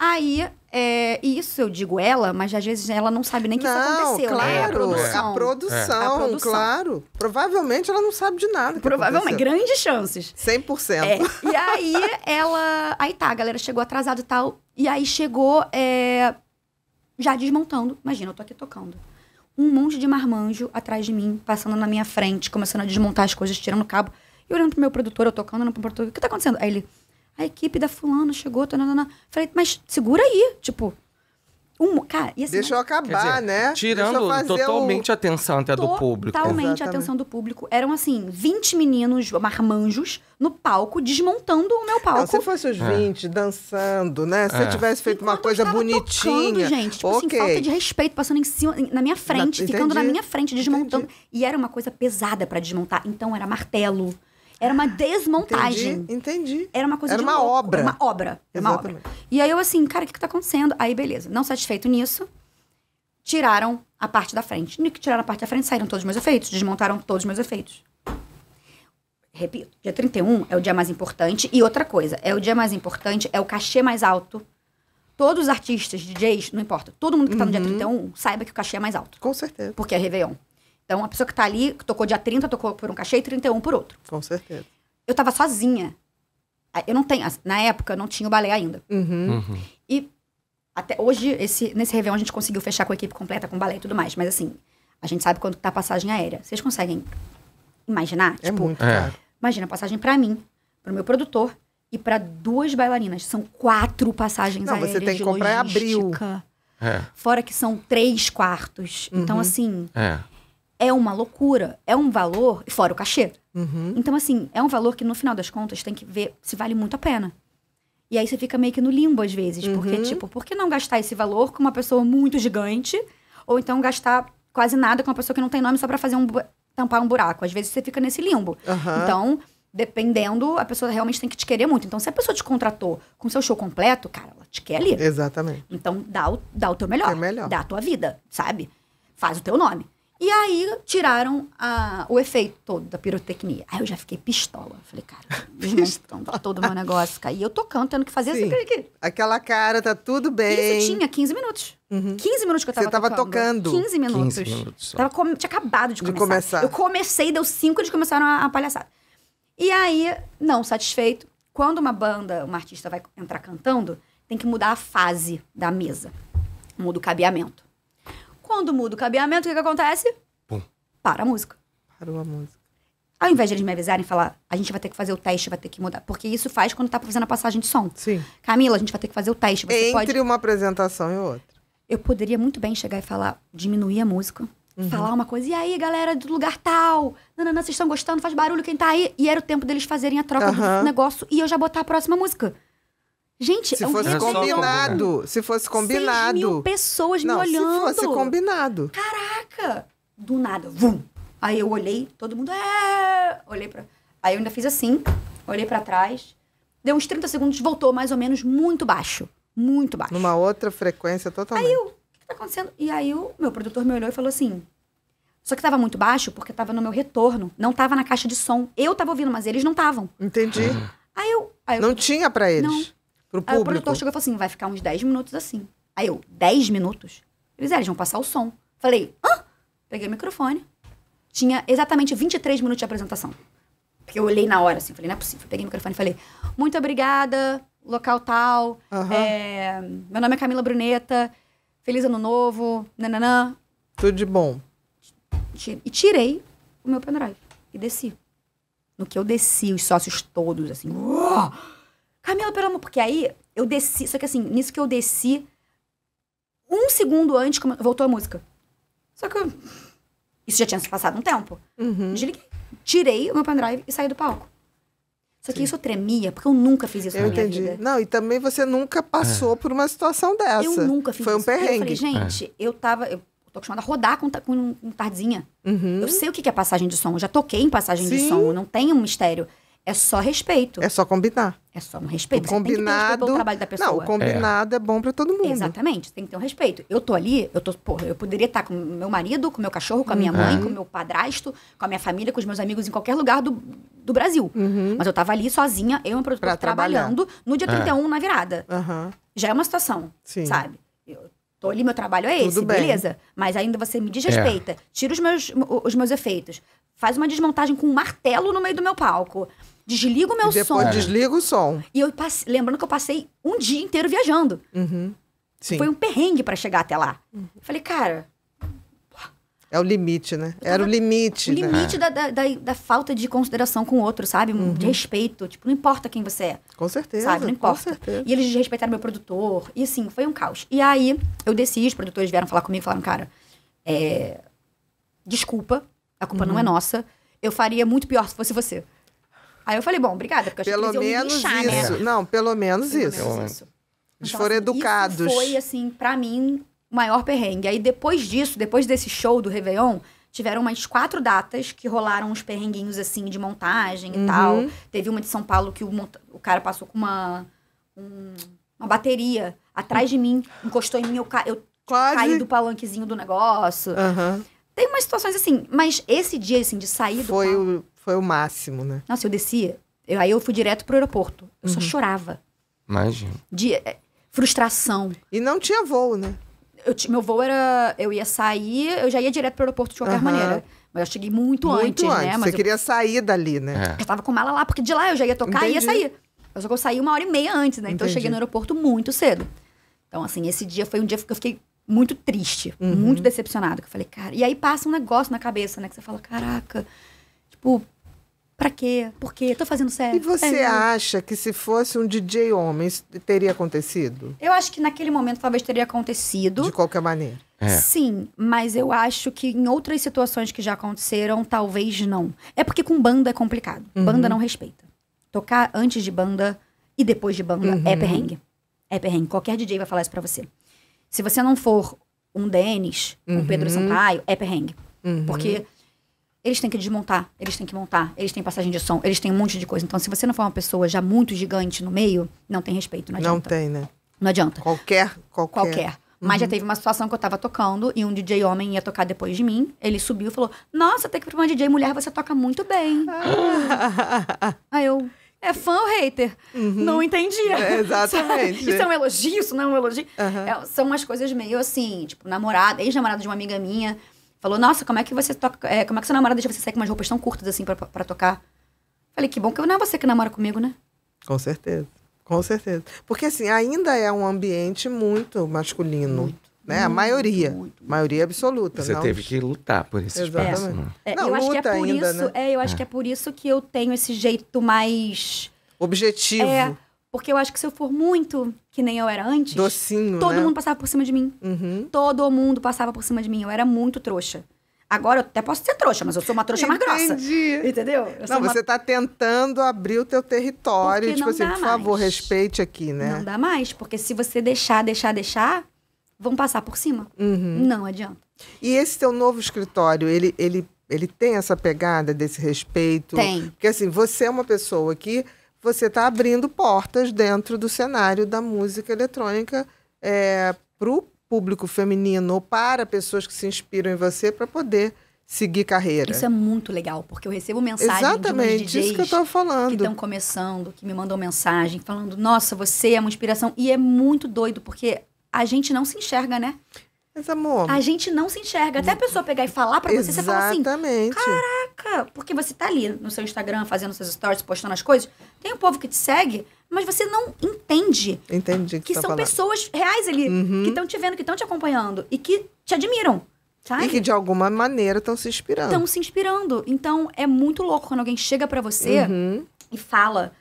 Aí, é, isso eu digo ela, mas às vezes ela não sabe nem que não, isso aconteceu. Né? Claro, né? a produção. É a produção, é. a produção, claro. Provavelmente ela não sabe de nada. Provavelmente, grandes chances. 100%. É, e aí ela. Aí tá, a galera chegou atrasada e tal. E aí chegou é, já desmontando. Imagina, eu tô aqui tocando. Um monte de marmanjo atrás de mim, passando na minha frente, começando a desmontar as coisas, tirando o cabo. E olhando pro meu produtor, eu tocando no produtor, o que tá acontecendo? Aí ele a equipe da fulano chegou, tanana. Tá, falei, mas segura aí, tipo. Um, cara, assim, Deixa né? eu acabar, dizer, né? Tirando totalmente o... a atenção até do público. Totalmente a atenção do público. Eram, assim, 20 meninos marmanjos no palco, desmontando o meu palco. Não, se fosse os 20, é. dançando, né? Se é. eu tivesse feito Enquanto uma coisa bonitinha. Tocando, gente. Tipo, assim, okay. assim, falta de respeito, passando em cima, na minha frente, na... ficando na minha frente, desmontando. Entendi. E era uma coisa pesada para desmontar. Então, era martelo era uma desmontagem. Entendi. entendi. Era uma coisa Era de uma louco, obra. Uma obra. Exatamente. Uma obra. E aí eu assim, cara, o que, que tá acontecendo? Aí, beleza. Não satisfeito nisso, tiraram a parte da frente. No que tiraram a parte da frente, saíram todos os meus efeitos, desmontaram todos os meus efeitos. Repito, dia 31 é o dia mais importante. E outra coisa, é o dia mais importante, é o cachê mais alto. Todos os artistas, DJs, não importa, todo mundo que tá no dia 31, uhum. saiba que o cachê é mais alto. Com certeza. Porque é Réveillon. Então, a pessoa que tá ali, que tocou dia 30, tocou por um cachê e 31 por outro. Com certeza. Eu tava sozinha. Eu não tenho, na época, não tinha o balé ainda. Uhum. Uhum. E até hoje, esse, nesse Réveillon, a gente conseguiu fechar com a equipe completa, com balé e tudo mais. Mas assim, a gente sabe quanto tá a passagem aérea. Vocês conseguem imaginar? É tipo, muito é. Imagina, passagem para mim, pro meu produtor e para duas bailarinas. São quatro passagens não, aéreas. Não, você tem que comprar em abril. É. Fora que são três quartos. Então, uhum. Então, assim. É é uma loucura, é um valor, fora o cachê. Uhum. Então, assim, é um valor que no final das contas tem que ver se vale muito a pena. E aí você fica meio que no limbo às vezes, uhum. porque, tipo, por que não gastar esse valor com uma pessoa muito gigante? Ou então gastar quase nada com uma pessoa que não tem nome só para fazer um tampar um buraco. Às vezes você fica nesse limbo. Uhum. Então, dependendo, a pessoa realmente tem que te querer muito. Então, se a pessoa te contratou com seu show completo, cara, ela te quer ali. Exatamente. Então, dá o, dá o teu melhor. É melhor. Dá a tua vida, sabe? Faz o teu nome. E aí tiraram a, o efeito todo da pirotecnia. Aí eu já fiquei pistola. Falei, cara, pistola. todo o meu negócio caiu. Eu tocando, tendo que fazer Aquela cara, tá tudo bem. Isso tinha 15 minutos. Uhum. 15 minutos que eu tava, Você tava tocando. tocando. 15 minutos. 15 minutos tava com... Tinha acabado de começar. de começar. Eu comecei, deu 5, eles começaram a, a palhaçada. E aí, não satisfeito, quando uma banda, uma artista vai entrar cantando, tem que mudar a fase da mesa. Muda o cabeamento. Quando muda o cabeamento, o que, que acontece? Pum. Para a música. Parou a música. Ao invés de eles me avisarem e falar, a gente vai ter que fazer o teste, vai ter que mudar. Porque isso faz quando tá fazendo a passagem de som. Sim. Camila, a gente vai ter que fazer o teste. Você Entre pode... uma apresentação e outra. Eu poderia muito bem chegar e falar, diminuir a música. Uhum. Falar uma coisa, e aí, galera do lugar tal? Nananã, vocês estão gostando? Faz barulho quem tá aí. E era o tempo deles fazerem a troca uhum. do negócio e eu já botar a próxima música. Gente, se fosse combinado, se fosse combinado. 6 mil pessoas Não, me olhando. Se fosse combinado. Caraca! Do nada, vum. Aí eu olhei, todo mundo. É! Olhei para. Aí eu ainda fiz assim, olhei para trás. Deu uns 30 segundos, voltou mais ou menos muito baixo. Muito baixo. Numa outra frequência totalmente. Aí eu, o que, que tá acontecendo? E aí o meu produtor me olhou e falou assim: só que tava muito baixo porque tava no meu retorno. Não tava na caixa de som. Eu tava ouvindo, mas eles não estavam. Entendi. Aí eu. Aí eu não tinha para eles. Não. Pro público. Aí o produtor chegou e falou assim: vai ficar uns 10 minutos assim. Aí eu, 10 minutos? Eles, é, eles vão passar o som. Falei, hã? Peguei o microfone. Tinha exatamente 23 minutos de apresentação. Porque eu olhei na hora, assim, falei, não é possível. Peguei o microfone e falei, muito obrigada, local tal. Uhum. É, meu nome é Camila Bruneta. Feliz ano novo. Nananã. Tudo de bom. E tirei o meu pendrive. E desci. No que eu desci, os sócios todos, assim. Uau! Camila, pelo amor, porque aí eu desci. Só que assim, nisso que eu desci, um segundo antes, voltou a música. Só que eu, isso já tinha passado um tempo. Uhum. Desliguei. Tirei o meu pendrive e saí do palco. Só que Sim. isso eu tremia, porque eu nunca fiz isso eu na minha entendi. vida. Não, e também você nunca passou é. por uma situação dessa. Eu nunca fiz Foi isso. Foi um perrengue. Eu falei, gente, é. eu tava... Eu tô acostumada a rodar com, com, com tardezinha. Uhum. Eu sei o que é passagem de som. Eu já toquei em passagem Sim. de som. Não tem um mistério. É só respeito. É só combinar. É só um respeito. O combinado. Tem trabalho da pessoa. Não, o combinado é, é bom para todo mundo. Exatamente, tem que ter um respeito. Eu tô ali, eu tô, porra, eu poderia estar com meu marido, com meu cachorro, com a minha uhum. mãe, ah. com meu padrasto, com a minha família, com os meus amigos em qualquer lugar do, do Brasil. Uhum. Mas eu tava ali sozinha, eu e um produtor trabalhando no dia 31 ah. é. na virada. Uhum. Já é uma situação, Sim. sabe? Eu Tô ali, meu trabalho é esse, beleza? Mas ainda você me desrespeita, é. tira os meus, os meus efeitos faz uma desmontagem com um martelo no meio do meu palco. Desliga o meu depois som. Depois desliga o som. E eu lembrando que eu passei um dia inteiro viajando. Uhum. Foi um perrengue para chegar até lá. Uhum. Falei, cara, é o limite, né? Era o limite. O limite né? da, da, da, falta de consideração com o outro, sabe? Uhum. De respeito. Tipo, não importa quem você é. Com certeza. Sabe? Não importa. E eles desrespeitaram meu produtor. E assim, foi um caos. E aí, eu desci, os produtores vieram falar comigo, falaram, cara, é... desculpa, a culpa uhum. não é uhum. nossa. Eu faria muito pior se fosse você. Aí eu falei, bom, obrigada, porque pelo achei que eles menos né? isso. Né? Não, pelo menos pelo isso. Menos isso. Eles então, foram assim, educados. Isso foi, assim, para mim, o maior perrengue. Aí depois disso, depois desse show do Réveillon, tiveram umas quatro datas que rolaram uns perrenguinhos, assim, de montagem e uhum. tal. Teve uma de São Paulo que o, o cara passou com uma, um... uma bateria atrás de mim, encostou em mim, eu, ca... eu Quase... caí do palanquezinho do negócio. Aham. Uhum. Tem umas situações assim, mas esse dia, assim, de sair foi o, Foi o máximo, né? Nossa, eu descia. Eu, aí eu fui direto pro aeroporto. Eu uhum. só chorava. Imagina. De é, frustração. E não tinha voo, né? Eu, meu voo era... Eu ia sair, eu já ia direto pro aeroporto de qualquer uhum. maneira. Mas eu cheguei muito, muito antes, né? antes, né? Mas Você eu, queria sair dali, né? É. Eu tava com mala lá, porque de lá eu já ia tocar e ia sair. Eu só que eu saí uma hora e meia antes, né? Então Entendi. eu cheguei no aeroporto muito cedo. Então, assim, esse dia foi um dia que eu fiquei muito triste, uhum. muito decepcionado. Que eu falei, cara. E aí passa um negócio na cabeça, né? Que você fala, caraca, tipo, Pra quê? Por quê? tô fazendo sério. E você é, acha que se fosse um DJ homem, isso teria acontecido? Eu acho que naquele momento talvez teria acontecido. De qualquer maneira. É. Sim, mas eu acho que em outras situações que já aconteceram, talvez não. É porque com banda é complicado. Uhum. Banda não respeita. Tocar antes de banda e depois de banda é uhum. é perrengue. É perrengue. Qualquer DJ vai falar isso pra você. Se você não for um Denis, um uhum. Pedro Sampaio, é perrengue. Uhum. Porque eles têm que desmontar, eles têm que montar, eles têm passagem de som, eles têm um monte de coisa. Então, se você não for uma pessoa já muito gigante no meio, não tem respeito, não adianta. Não tem, né? Não adianta. Qualquer, qualquer. Qualquer. Mas uhum. já teve uma situação que eu tava tocando e um DJ homem ia tocar depois de mim. Ele subiu e falou: Nossa, tem que pra uma DJ mulher você toca muito bem. Aí eu é fã ou hater. Uhum. Não entendia. É, exatamente. isso é um elogio, isso não é um elogio. Uhum. É, são umas coisas meio assim, tipo, namorada, ex-namorada de uma amiga minha, falou, nossa, como é que você toca. É, como é que sua namorada deixa você sair com umas roupas tão curtas assim pra, pra tocar? Falei, que bom que não é você que namora comigo, né? Com certeza. Com certeza. Porque assim, ainda é um ambiente muito masculino. Muito. Né? Muito, a maioria. Muito, maioria absoluta. Você não... teve que lutar por esse Exatamente. espaço. Né? Não. É, não, eu acho que é por ainda, isso. Né? É, eu acho é. que é por isso que eu tenho esse jeito mais. Objetivo. É, porque eu acho que se eu for muito que nem eu era antes. Docinho. Todo né? mundo passava por cima de mim. Uhum. Todo mundo passava por cima de mim. Eu era muito trouxa. Agora eu até posso ser trouxa, mas eu sou uma trouxa Entendi. mais grossa. Entendeu? Eu não, você está tá tentando abrir o teu território. Porque tipo assim, por mais. favor, respeite aqui, né? Não dá mais, porque se você deixar, deixar, deixar, vão passar por cima. Uhum. Não adianta. E esse teu novo escritório, ele, ele, ele tem essa pegada desse respeito? Tem. Porque assim, você é uma pessoa que você está abrindo portas dentro do cenário da música eletrônica é, para o público feminino ou para pessoas que se inspiram em você para poder seguir carreira. Isso é muito legal, porque eu recebo mensagens Exatamente, de isso que eu tô falando. que estão começando, que me mandam mensagem falando: "Nossa, você é uma inspiração". E é muito doido porque a gente não se enxerga, né? Mas, amor. A gente não se enxerga. Até a pessoa pegar e falar pra você, exatamente. você fala assim. Caraca! Porque você tá ali no seu Instagram, fazendo seus stories, postando as coisas. Tem um povo que te segue, mas você não entende. Entendi. Que, que tá são tá pessoas reais ali, uhum. que estão te vendo, que estão te acompanhando e que te admiram. Sabe? E que de alguma maneira estão se inspirando. Estão se inspirando. Então é muito louco quando alguém chega para você uhum. e fala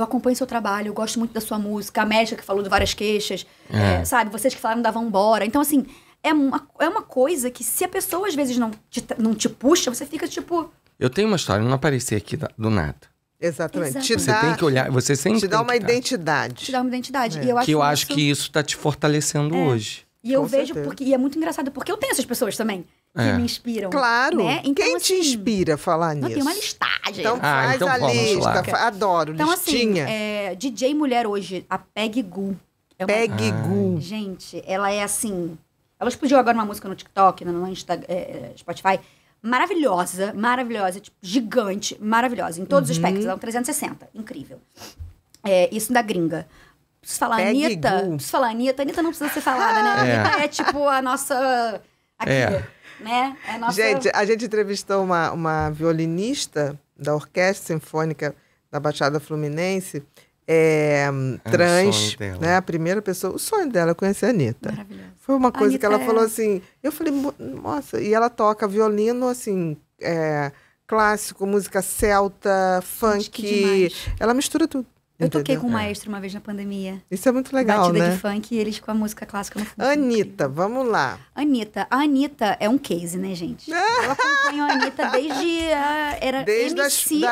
eu acompanho seu trabalho, eu gosto muito da sua música, a médica que falou de várias queixas, é. É, sabe? Vocês que falaram da Vambora. Então, assim, é uma, é uma coisa que se a pessoa às vezes não te, não te puxa, você fica tipo. Eu tenho uma história, não aparecer aqui do nada. Exatamente. Exatamente. você dá, tem que olhar, você sempre. Te dá uma identidade. Te dá uma identidade. É. E eu acho que eu acho isso... que isso está te fortalecendo é. hoje. E eu Com vejo, certeza. porque e é muito engraçado, porque eu tenho essas pessoas também. É. que é. me inspiram. Claro. Né? Então, Quem assim, te inspira a falar nisso? Tem uma listagem. Então ah, faz então a lista. Fa adoro, então, assim, listinha. Assim, é, DJ Mulher hoje, a Peg Gu. É uma... Peg ah. Gu. Gente, ela é assim... Ela explodiu agora uma música no TikTok, no Instagram, é, é, Spotify. Maravilhosa, maravilhosa, tipo, gigante, maravilhosa. Em todos uhum. os aspectos. Ela é um 360. Incrível. É, isso da gringa. Preciso falar, Peg Anitta. Gu. Preciso falar, Anitta. Anitta não precisa ser falada, né? É. Anitta é tipo a nossa... Aqui. É né? É nossa... Gente, a gente entrevistou uma, uma violinista da Orquestra Sinfônica da Baixada Fluminense, é, é trans, né? A primeira pessoa, o sonho dela é conhecer a Anitta. Foi uma coisa que ela é... falou assim. Eu falei, nossa, e ela toca violino assim. É, clássico, música celta, funk. Ela mistura tudo. Eu toquei Entendeu? com o é. maestro uma vez na pandemia. Isso é muito legal, batida né? Batida de funk e eles com a música clássica no fundo. Anitta, vamos lá. Anitta. A Anitta é um case, né, gente? Eu acompanho a Anitta desde a... Era desde MC das,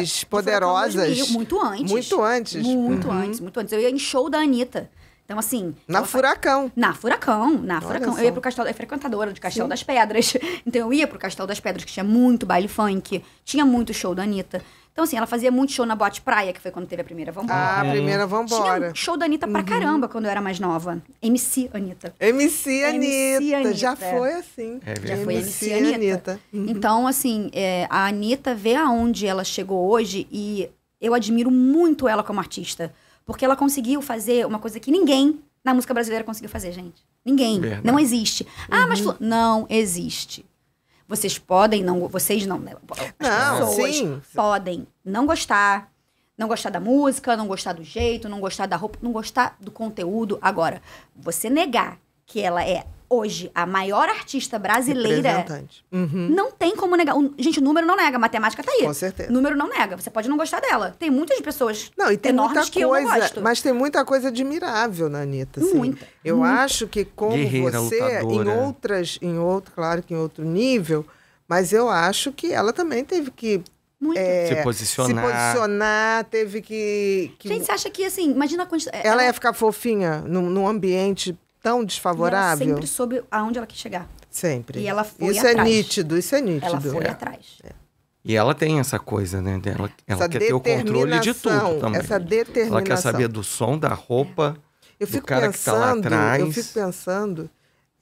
Das poderosas. Rio, muito antes. Muito antes. Muito uhum. antes, muito antes. Eu ia em show da Anitta. Então, assim. Na Furacão. Fa... Na Furacão, na Olha Furacão. Só. Eu ia pro Castelo. Eu é frequentadora de Castelo Sim. das Pedras. Então, eu ia pro Castelo das Pedras, que tinha muito baile funk, tinha muito show da Anitta. Então, assim, ela fazia muito show na Bot Praia, que foi quando teve a primeira Vambora. Ah, a primeira Vambora. Tinha show da Anitta pra uhum. caramba quando eu era mais nova. MC Anitta. MC Anitta. MC Já foi assim. É Já foi MC, MC Anitta. Anitta. Uhum. Então, assim, é, a Anitta vê aonde ela chegou hoje e eu admiro muito ela como artista. Porque ela conseguiu fazer uma coisa que ninguém na música brasileira conseguiu fazer, gente. Ninguém. Verdade. Não existe. Ah, mas uhum. não existe. Vocês podem não, vocês não, né? não, sim. podem não gostar, não gostar da música, não gostar do jeito, não gostar da roupa, não gostar do conteúdo. Agora, você negar que ela é hoje a maior artista brasileira. Uhum. Não tem como negar. Gente, o número não nega, a matemática tá aí. Com certeza. Número não nega. Você pode não gostar dela. Tem muitas pessoas não, e tem enormes muita coisa, que eu gosto. Mas tem muita coisa admirável na Anitta. Assim. Muita. Eu muita. acho que como Guerreira, você, lutadora. em outras, em outro, claro que em outro nível, mas eu acho que ela também teve que é, se posicionar. Se posicionar, teve que, que, Gente, você acha que, assim, imagina a quantidade... É, ela, ela ia ficar fofinha num, num ambiente tão desfavorável. E ela sempre soube aonde ela quer chegar. Sempre. E ela foi isso é atrás. é nítido, isso é nítido. Ela foi é. atrás. É. E ela tem essa coisa, né? Ela, ela quer ter o controle de tudo também. Essa determinação. Ela quer saber do som, da roupa, é. eu fico do cara pensando, que tá lá atrás. Eu fico pensando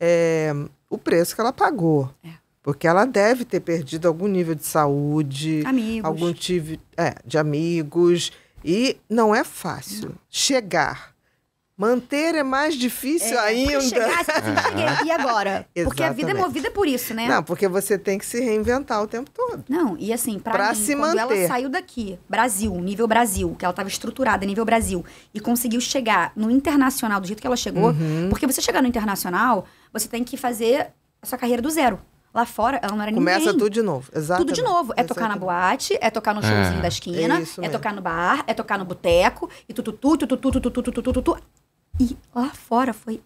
é, o preço que ela pagou. É. Porque ela deve ter perdido algum nível de saúde. Amigos. Algum tipo de amigos. E não é fácil não. chegar Manter é mais difícil é, ainda. Chegasse, assim, cheguei. E agora? porque a vida é movida por isso, né? Não, porque você tem que se reinventar o tempo todo. Não, e assim, pra, pra mim, se quando manter. ela saiu daqui, Brasil, nível Brasil, que ela estava estruturada nível Brasil, e conseguiu chegar no internacional do jeito que ela chegou, uhum. porque você chegar no internacional, você tem que fazer a sua carreira do zero. Lá fora, ela não era Começa ninguém. Começa tudo de novo, exato. Tudo de novo. É tocar na boate, é tocar no showzinho é. da esquina, é, é tocar no bar, é tocar no boteco, e tu, tu, tu, tu, tu, tu, tu, tu, tu, tu, tu, tu, tu, tu e lá fora foi.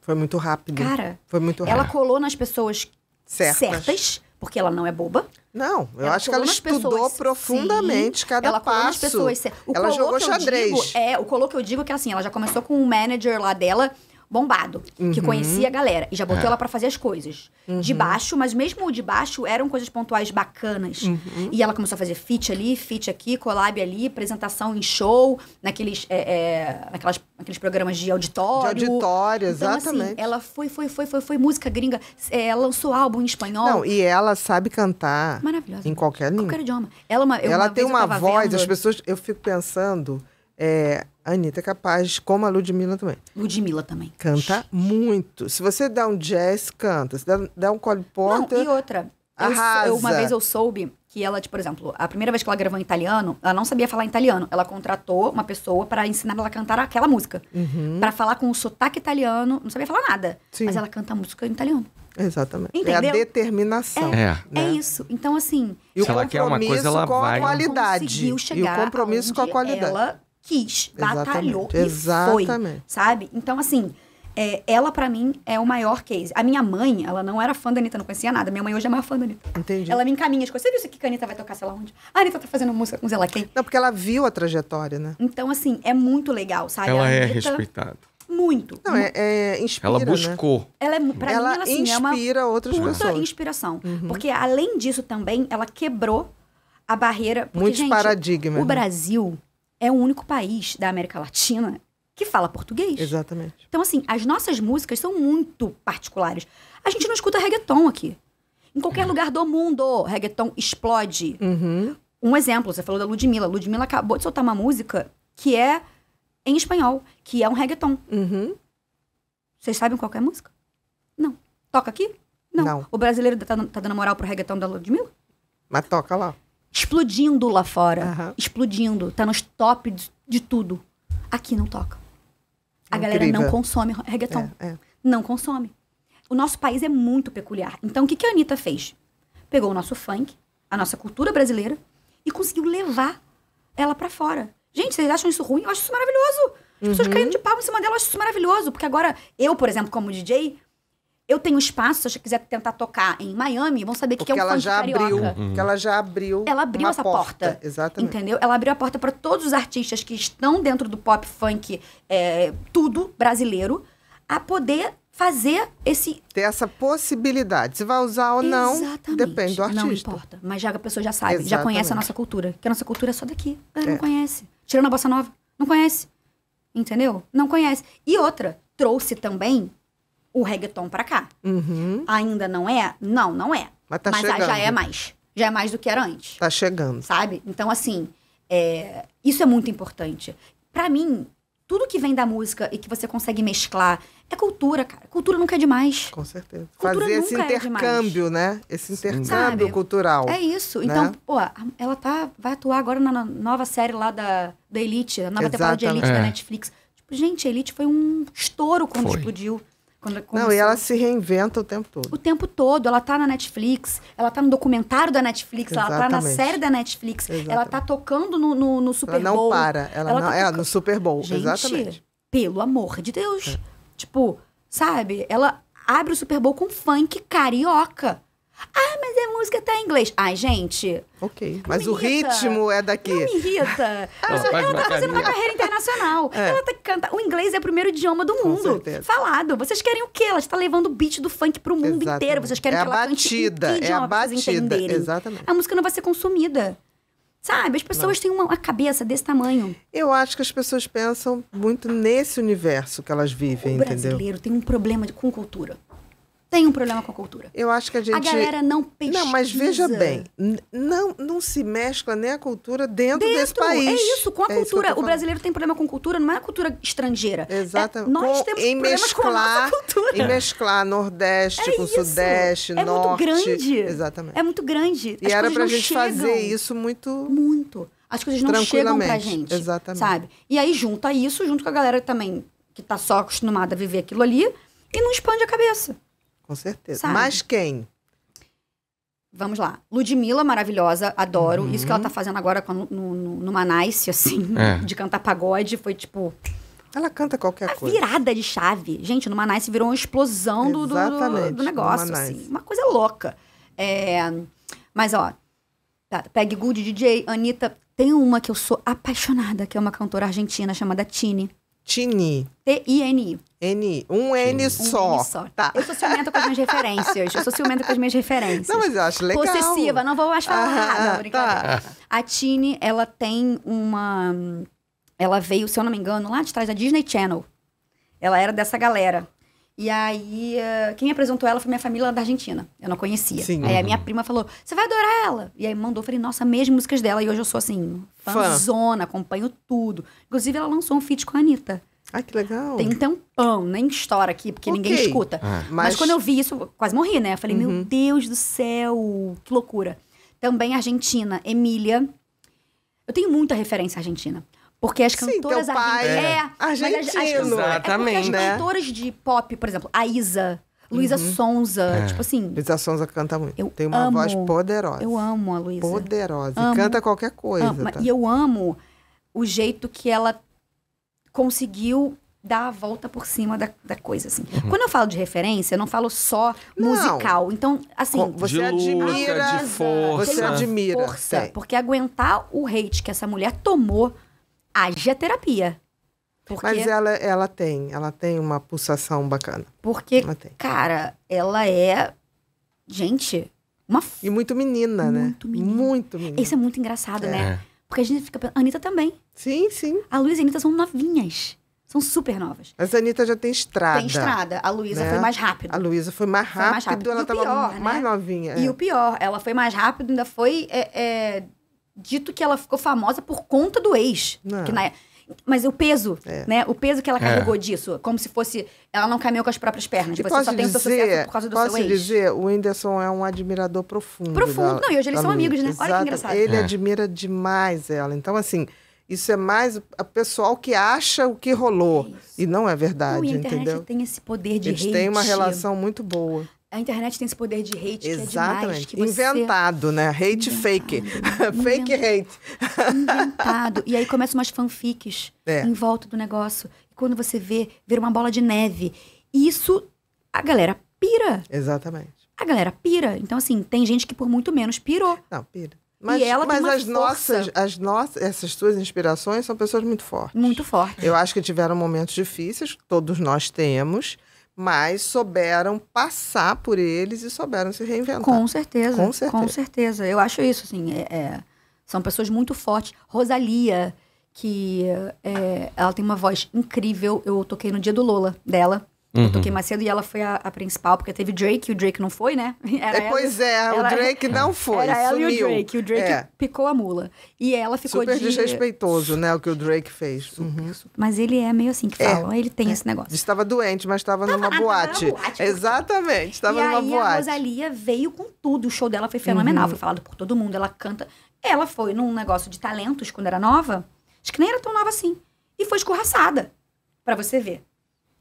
Foi muito rápido. Cara, foi muito rápido. Ela colou nas pessoas certas, certas porque ela não é boba. Não, eu ela acho que ela estudou pessoas, profundamente sim, cada ela passo. Pessoas, ela jogou xadrez. Digo, é, o colou que eu digo é que assim, ela já começou com o manager lá dela bombado, uhum. que conhecia a galera e já botou é. ela para fazer as coisas. Uhum. De baixo, mas mesmo o de baixo eram coisas pontuais bacanas. Uhum. E ela começou a fazer feat ali, feat aqui, collab ali, apresentação em show, naqueles, é, é, naquelas, naqueles programas de auditório. De auditório, então, assim, exatamente. Assim, ela foi, foi, foi, foi, foi música gringa, é, lançou álbum em espanhol. Não, e ela sabe cantar. Maravilhosa. Em qualquer língua. Qualquer idioma. Ela, uma, ela uma tem uma voz, vendo... as pessoas, eu fico pensando é, a Anitta é capaz, como a Ludmilla também. Ludmilla também. Canta muito. Se você dá um jazz, canta. Se dá, dá um Cole Porter... Não, e outra. Arrasa. Eu, uma vez eu soube que ela, tipo, por exemplo, a primeira vez que ela gravou em italiano, ela não sabia falar italiano. Ela contratou uma pessoa para ensinar ela a cantar aquela música. Uhum. para falar com o sotaque italiano, não sabia falar nada. Sim. Mas ela canta a música em italiano. Exatamente. Entendeu? É a determinação. É, é. Né? é isso. Então, assim, e o compromisso com a qualidade. E o compromisso com a qualidade. Ela quis, batalhou exatamente, e foi, sabe? Então, assim, é, ela para mim é o maior case. A minha mãe, ela não era fã da Anitta, não conhecia nada. Minha mãe hoje é maior fã da Anitta. Entendi. Ela me encaminha as coisas. Você viu isso aqui que a Anitta vai tocar, sei lá onde? A Anitta tá fazendo música com Zela quem. Não, porque ela viu a trajetória, né? Então, assim, é muito legal, sabe? Ela é Anitta, é respeitada. Muito. Não, é, é inspira, Ela né? buscou. Né? Ela, é, pra ela, mim, ela assim, inspira é uma outras puta pessoas. inspiração. Uhum. Porque, além disso, também, ela quebrou a barreira. Porque, Muitos gente, paradigmas. O né? Brasil é o único país da América Latina que fala português. Exatamente. Então, assim, as nossas músicas são muito particulares. A gente não escuta reggaeton aqui. Em qualquer lugar do mundo, reggaeton explode. Uhum. Um exemplo, você falou da Ludmilla. Ludmilla acabou de soltar uma música que é em espanhol, que é um reggaeton. Uhum. Vocês sabem qual é a música? Não. Toca aqui? Não. não. O brasileiro tá, tá, dando moral pro reggaeton da Ludmilla? Mas toca lá explodindo lá fora. Uhum. Explodindo. Tá nos top de, de tudo. Aqui não toca. A Incrível. galera não consome reggaeton. É, é. Não consome. O nosso país é muito peculiar. Então, o que, que a Anitta fez? Pegou o nosso funk, a nossa cultura brasileira, e conseguiu levar ela para fora. Gente, vocês acham isso ruim? Eu acho isso maravilhoso. As uhum. pessoas caindo de pau em cima dela, eu acho isso maravilhoso. Porque agora, eu, por exemplo, como DJ, eu tenho espaço, se você quiser tentar tocar em Miami, vão saber Porque que, é um ela já abriu, uhum. que ela já abriu. Ela abriu essa porta, porta, Exatamente. Entendeu? Ela abriu a porta para todos os artistas que estão dentro do pop funk, é, tudo brasileiro, a poder fazer esse ter essa possibilidade. Se vai usar ou não, Exatamente. depende do artista. Não importa, mas já a pessoa já sabe, Exatamente. já conhece a nossa cultura, que a nossa cultura é só daqui. Ela é. não conhece. Tirando a bossa nova, não conhece. Entendeu? Não conhece. E outra, trouxe também o reggaeton para cá. Uhum. Ainda não é? Não, não é. Mas, tá Mas já é mais. Já é mais do que era antes. Tá chegando. Sabe? Então, assim, é... isso é muito importante. para mim, tudo que vem da música e que você consegue mesclar é cultura, cara. Cultura nunca é demais. Com certeza. Cultura Fazer esse é intercâmbio, é né? Esse intercâmbio cultural. É isso. Né? Então, pô, ela tá, vai atuar agora na nova série lá da, da Elite, a nova Exatamente. temporada de Elite é. da Netflix. Tipo, gente, Elite foi um estouro quando foi. explodiu. Quando Não, e ela se reinventa o tempo todo. O tempo todo. Ela tá na Netflix, ela tá no documentário da Netflix, Exatamente. ela tá na série da Netflix, Exatamente. ela tá tocando no, no, no Super ela Bowl. Ela não para. Ela, ela não, tá é, no Super Bowl. Gente, Exatamente. Pelo amor de Deus. É. Tipo, sabe? Ela abre o Super Bowl com funk carioca. Ah, mas a música tá em inglês. Ai, gente. Ok. Mas o ritmo é daqui. Não me irrita. ah, ela, ela tá fazendo uma carreira internacional. É. Ela tá cantando. O inglês é o primeiro idioma do mundo. Com certeza. Falado. Vocês querem o quê? Ela está levando o beat do funk pro mundo Exatamente. inteiro. Vocês querem é que ela batida. cante em que idioma é a batida. Exatamente. A música não vai ser consumida. Sabe? As pessoas não. têm uma, uma, cabeça desse tamanho. Eu acho que as pessoas pensam muito nesse universo que elas vivem, o entendeu? O brasileiro tem um problema de, com cultura tem um problema com a cultura. Eu acho que a gente. A galera não pensa. Não, mas veja bem, não, não se mescla nem né, a cultura dentro, dentro desse é país. É isso, com a é cultura. O brasileiro tem problema com cultura, não é a cultura estrangeira. Exatamente. É, nós com, temos em problemas com a cultura. Em mesclar Nordeste é com isso. Sudeste, é Norte. É muito grande. Exatamente. É muito grande. E era pra gente chegam. fazer isso muito. Muito. As coisas não chegam pra gente. Exatamente. Sabe? E aí junta isso, junto com a galera também que tá só acostumada a viver aquilo ali, e não expande a cabeça. Com certeza. Sabe? Mas quem? Vamos lá. Ludmilla, maravilhosa, adoro. Uhum. Isso que ela tá fazendo agora com, no, no, numa nice, assim, é. de cantar pagode, foi tipo. Ela canta qualquer tá coisa. Virada de chave. Gente, numa nice virou uma explosão do, do, do, negócio, assim. Nice. Uma coisa louca. É... Mas, ó, tá, Peg Good, DJ, Anitta. Tem uma que eu sou apaixonada, que é uma cantora argentina chamada Tini. Tini. T-I-N-I. N, um N só. Um N só. Tá. Eu sou ciumenta com as minhas referências. Eu sou ciumenta com as minhas referências. Não, mas eu acho legal. Possessiva, não vou mais falar. Ah, não, tá. brincadeira. Tá. A Tini, ela tem uma. Ela veio, se eu não me engano, lá de trás da Disney Channel. Ela era dessa galera. E aí, eh, quem apresentou ela foi minha família da Argentina. Eu não conhecia. Sim, aí uhum. a minha prima falou: Você vai adorar ela! E aí mandou, falei: Nossa, mesmo músicas dela. E hoje eu sou assim, fãzona, Fã. acompanho tudo. Inclusive, ela lançou um feat com a Anitta. Ah, que legal. Tem um tampão, nem estoura aqui, porque okay. ninguém escuta. Ah, mas... mas... quando eu vi isso, eu quase morri, né? Eu falei: uhum. Meu Deus do céu, que loucura. Também Argentina, Emília. Eu tenho muita referência argentina. Porque as cantoras Sim, pai é, é argentino. As, as, é Exatamente. É as né? cantoras de pop, por exemplo, a Isa, Luísa uhum. Sonza, é. tipo assim. Luísa Sonza canta muito. Eu Tem uma amo, voz poderosa. Eu amo a Luísa. Poderosa. Amo, canta qualquer coisa. Amo, tá? E eu amo o jeito que ela conseguiu dar a volta por cima da, da coisa, assim. Uhum. Quando eu falo de referência, eu não falo só não. musical. Então, assim... Com, você admira... Luta, de força. Você admira. Força. Porque aguentar o hate que essa mulher tomou haja terapia. Porque... Mas ela, ela tem, ela tem uma pulsação bacana. Porque, ela cara, ela é. Gente, uma. F... E muito menina, né? Muito menina. Muito menina. Isso é muito engraçado, é. né? Porque a gente fica pensando. A Anitta também. Sim, sim. A Luísa e a Anitta são novinhas. São super novas. Mas a Anitta já tem estrada. Tem estrada. A Luísa né? foi mais rápida. A Luísa foi mais rápida, ela pior mais né? novinha. E é. o pior, ela foi mais rápida, ainda foi é, é dito que ela ficou famosa por conta do ex. Ah. Que na, é, mas o peso, é. né? O peso que ela carregou é. disso, como se fosse ela não caminhou com as próprias pernas. E você só dizer, tem o seu sucesso por causa do seu ex. Posso dizer, o Whindersson é um admirador profundo. Profundo, da, não, e hoje eles são amigos, né? Exato. Olha que engraçado. Ele é. admira demais ela. Então, assim, isso é mais o pessoal que acha o que rolou. E não é verdade, entendeu? A internet tem esse poder de Eles hate. têm uma relação muito boa. A internet tem esse poder de hate Exatamente. que é demais. Que Inventado, né? Hate Inventado. fake. fake hate. Inventado. E aí começam umas fanfics é. em volta do negócio. E quando você vê, vira uma bola de neve. E isso, a galera pira. Exatamente. A galera pira. Então, assim, tem gente que por muito menos pirou. Não, pira. Mas, mas as força. nossas, as nossas, essas suas inspirações são pessoas muito fortes. Muito fortes. Eu acho que tiveram momentos difíceis, todos nós temos, mas souberam passar por eles e souberam se reinventar. Com certeza. Com certeza. Com certeza. Eu acho isso, assim. É, é, são pessoas muito fortes. Rosalia, que é, ela tem uma voz incrível. Eu toquei no dia do Lola dela. Uhum. Eu toquei mais cedo e ela foi a, a, principal, porque teve Drake e o Drake não foi, né? Era pois ela, é, ela, é, o Drake não foi. Era ela sumiu. e o Drake. O Drake é. picou a mula. E ela ficou super de... desrespeitoso, né? O que o Drake fez. Super, uhum. super. Mas ele é meio assim que é, falam. É. Ele tem é. esse negócio. Estava doente, mas estava numa boate. boate. Exatamente, estava numa aí, boate. E a Rosalia veio com tudo. O show dela foi fenomenal. Uhum. Foi falado por todo mundo. Ela canta. Ela foi num negócio de talentos quando era nova. Acho que nem era tão nova assim. E foi escorraçada. para você ver.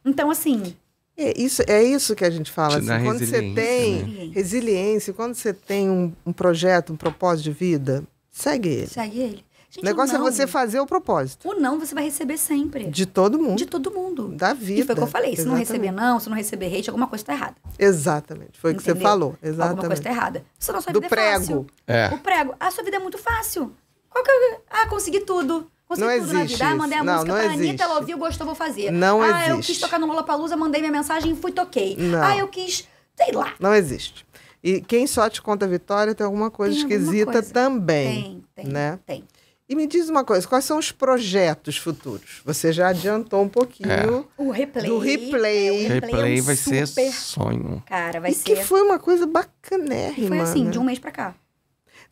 Então, assim. É isso, é isso que a gente fala. Assim, quando você tem né? resiliência, quando você tem um, um, projeto, um propósito de vida, segue ele. Segue ele. Gente, o negócio o não, é você fazer o propósito. O não você vai receber sempre. De todo mundo. De todo mundo. Da vida. E foi o que eu falei. Se não receber não, se não receber hate, alguma coisa está errada. Exatamente. Foi o que você falou. Exatamente. Alguma coisa está errada. Senão sua Do vida prego. é fácil. É. O prego. A sua vida é muito fácil. Qual que é... Ah, consegui tudo. Consegui não tudo existe na vida. Ah, mandei a não, música não pra existe. Anitta, ela ouviu, gostou, vou fazer. Não ah, existe. eu quis tocar no Lollapalooza, mandei minha mensagem e fui, toquei. Não. Ah, eu quis... Sei lá. Não existe. E quem só te conta a vitória tem alguma coisa tem esquisita alguma coisa. também. Tem, tem, né? tem. E me diz uma coisa, quais são os projetos futuros? Você já adiantou um pouquinho é. o replay, é, o replay. o replay, replay é um vai super... ser sonho. Cara, vai e ser. Que foi uma coisa bacanérrima. E foi assim, né? de um né? mês pra cá.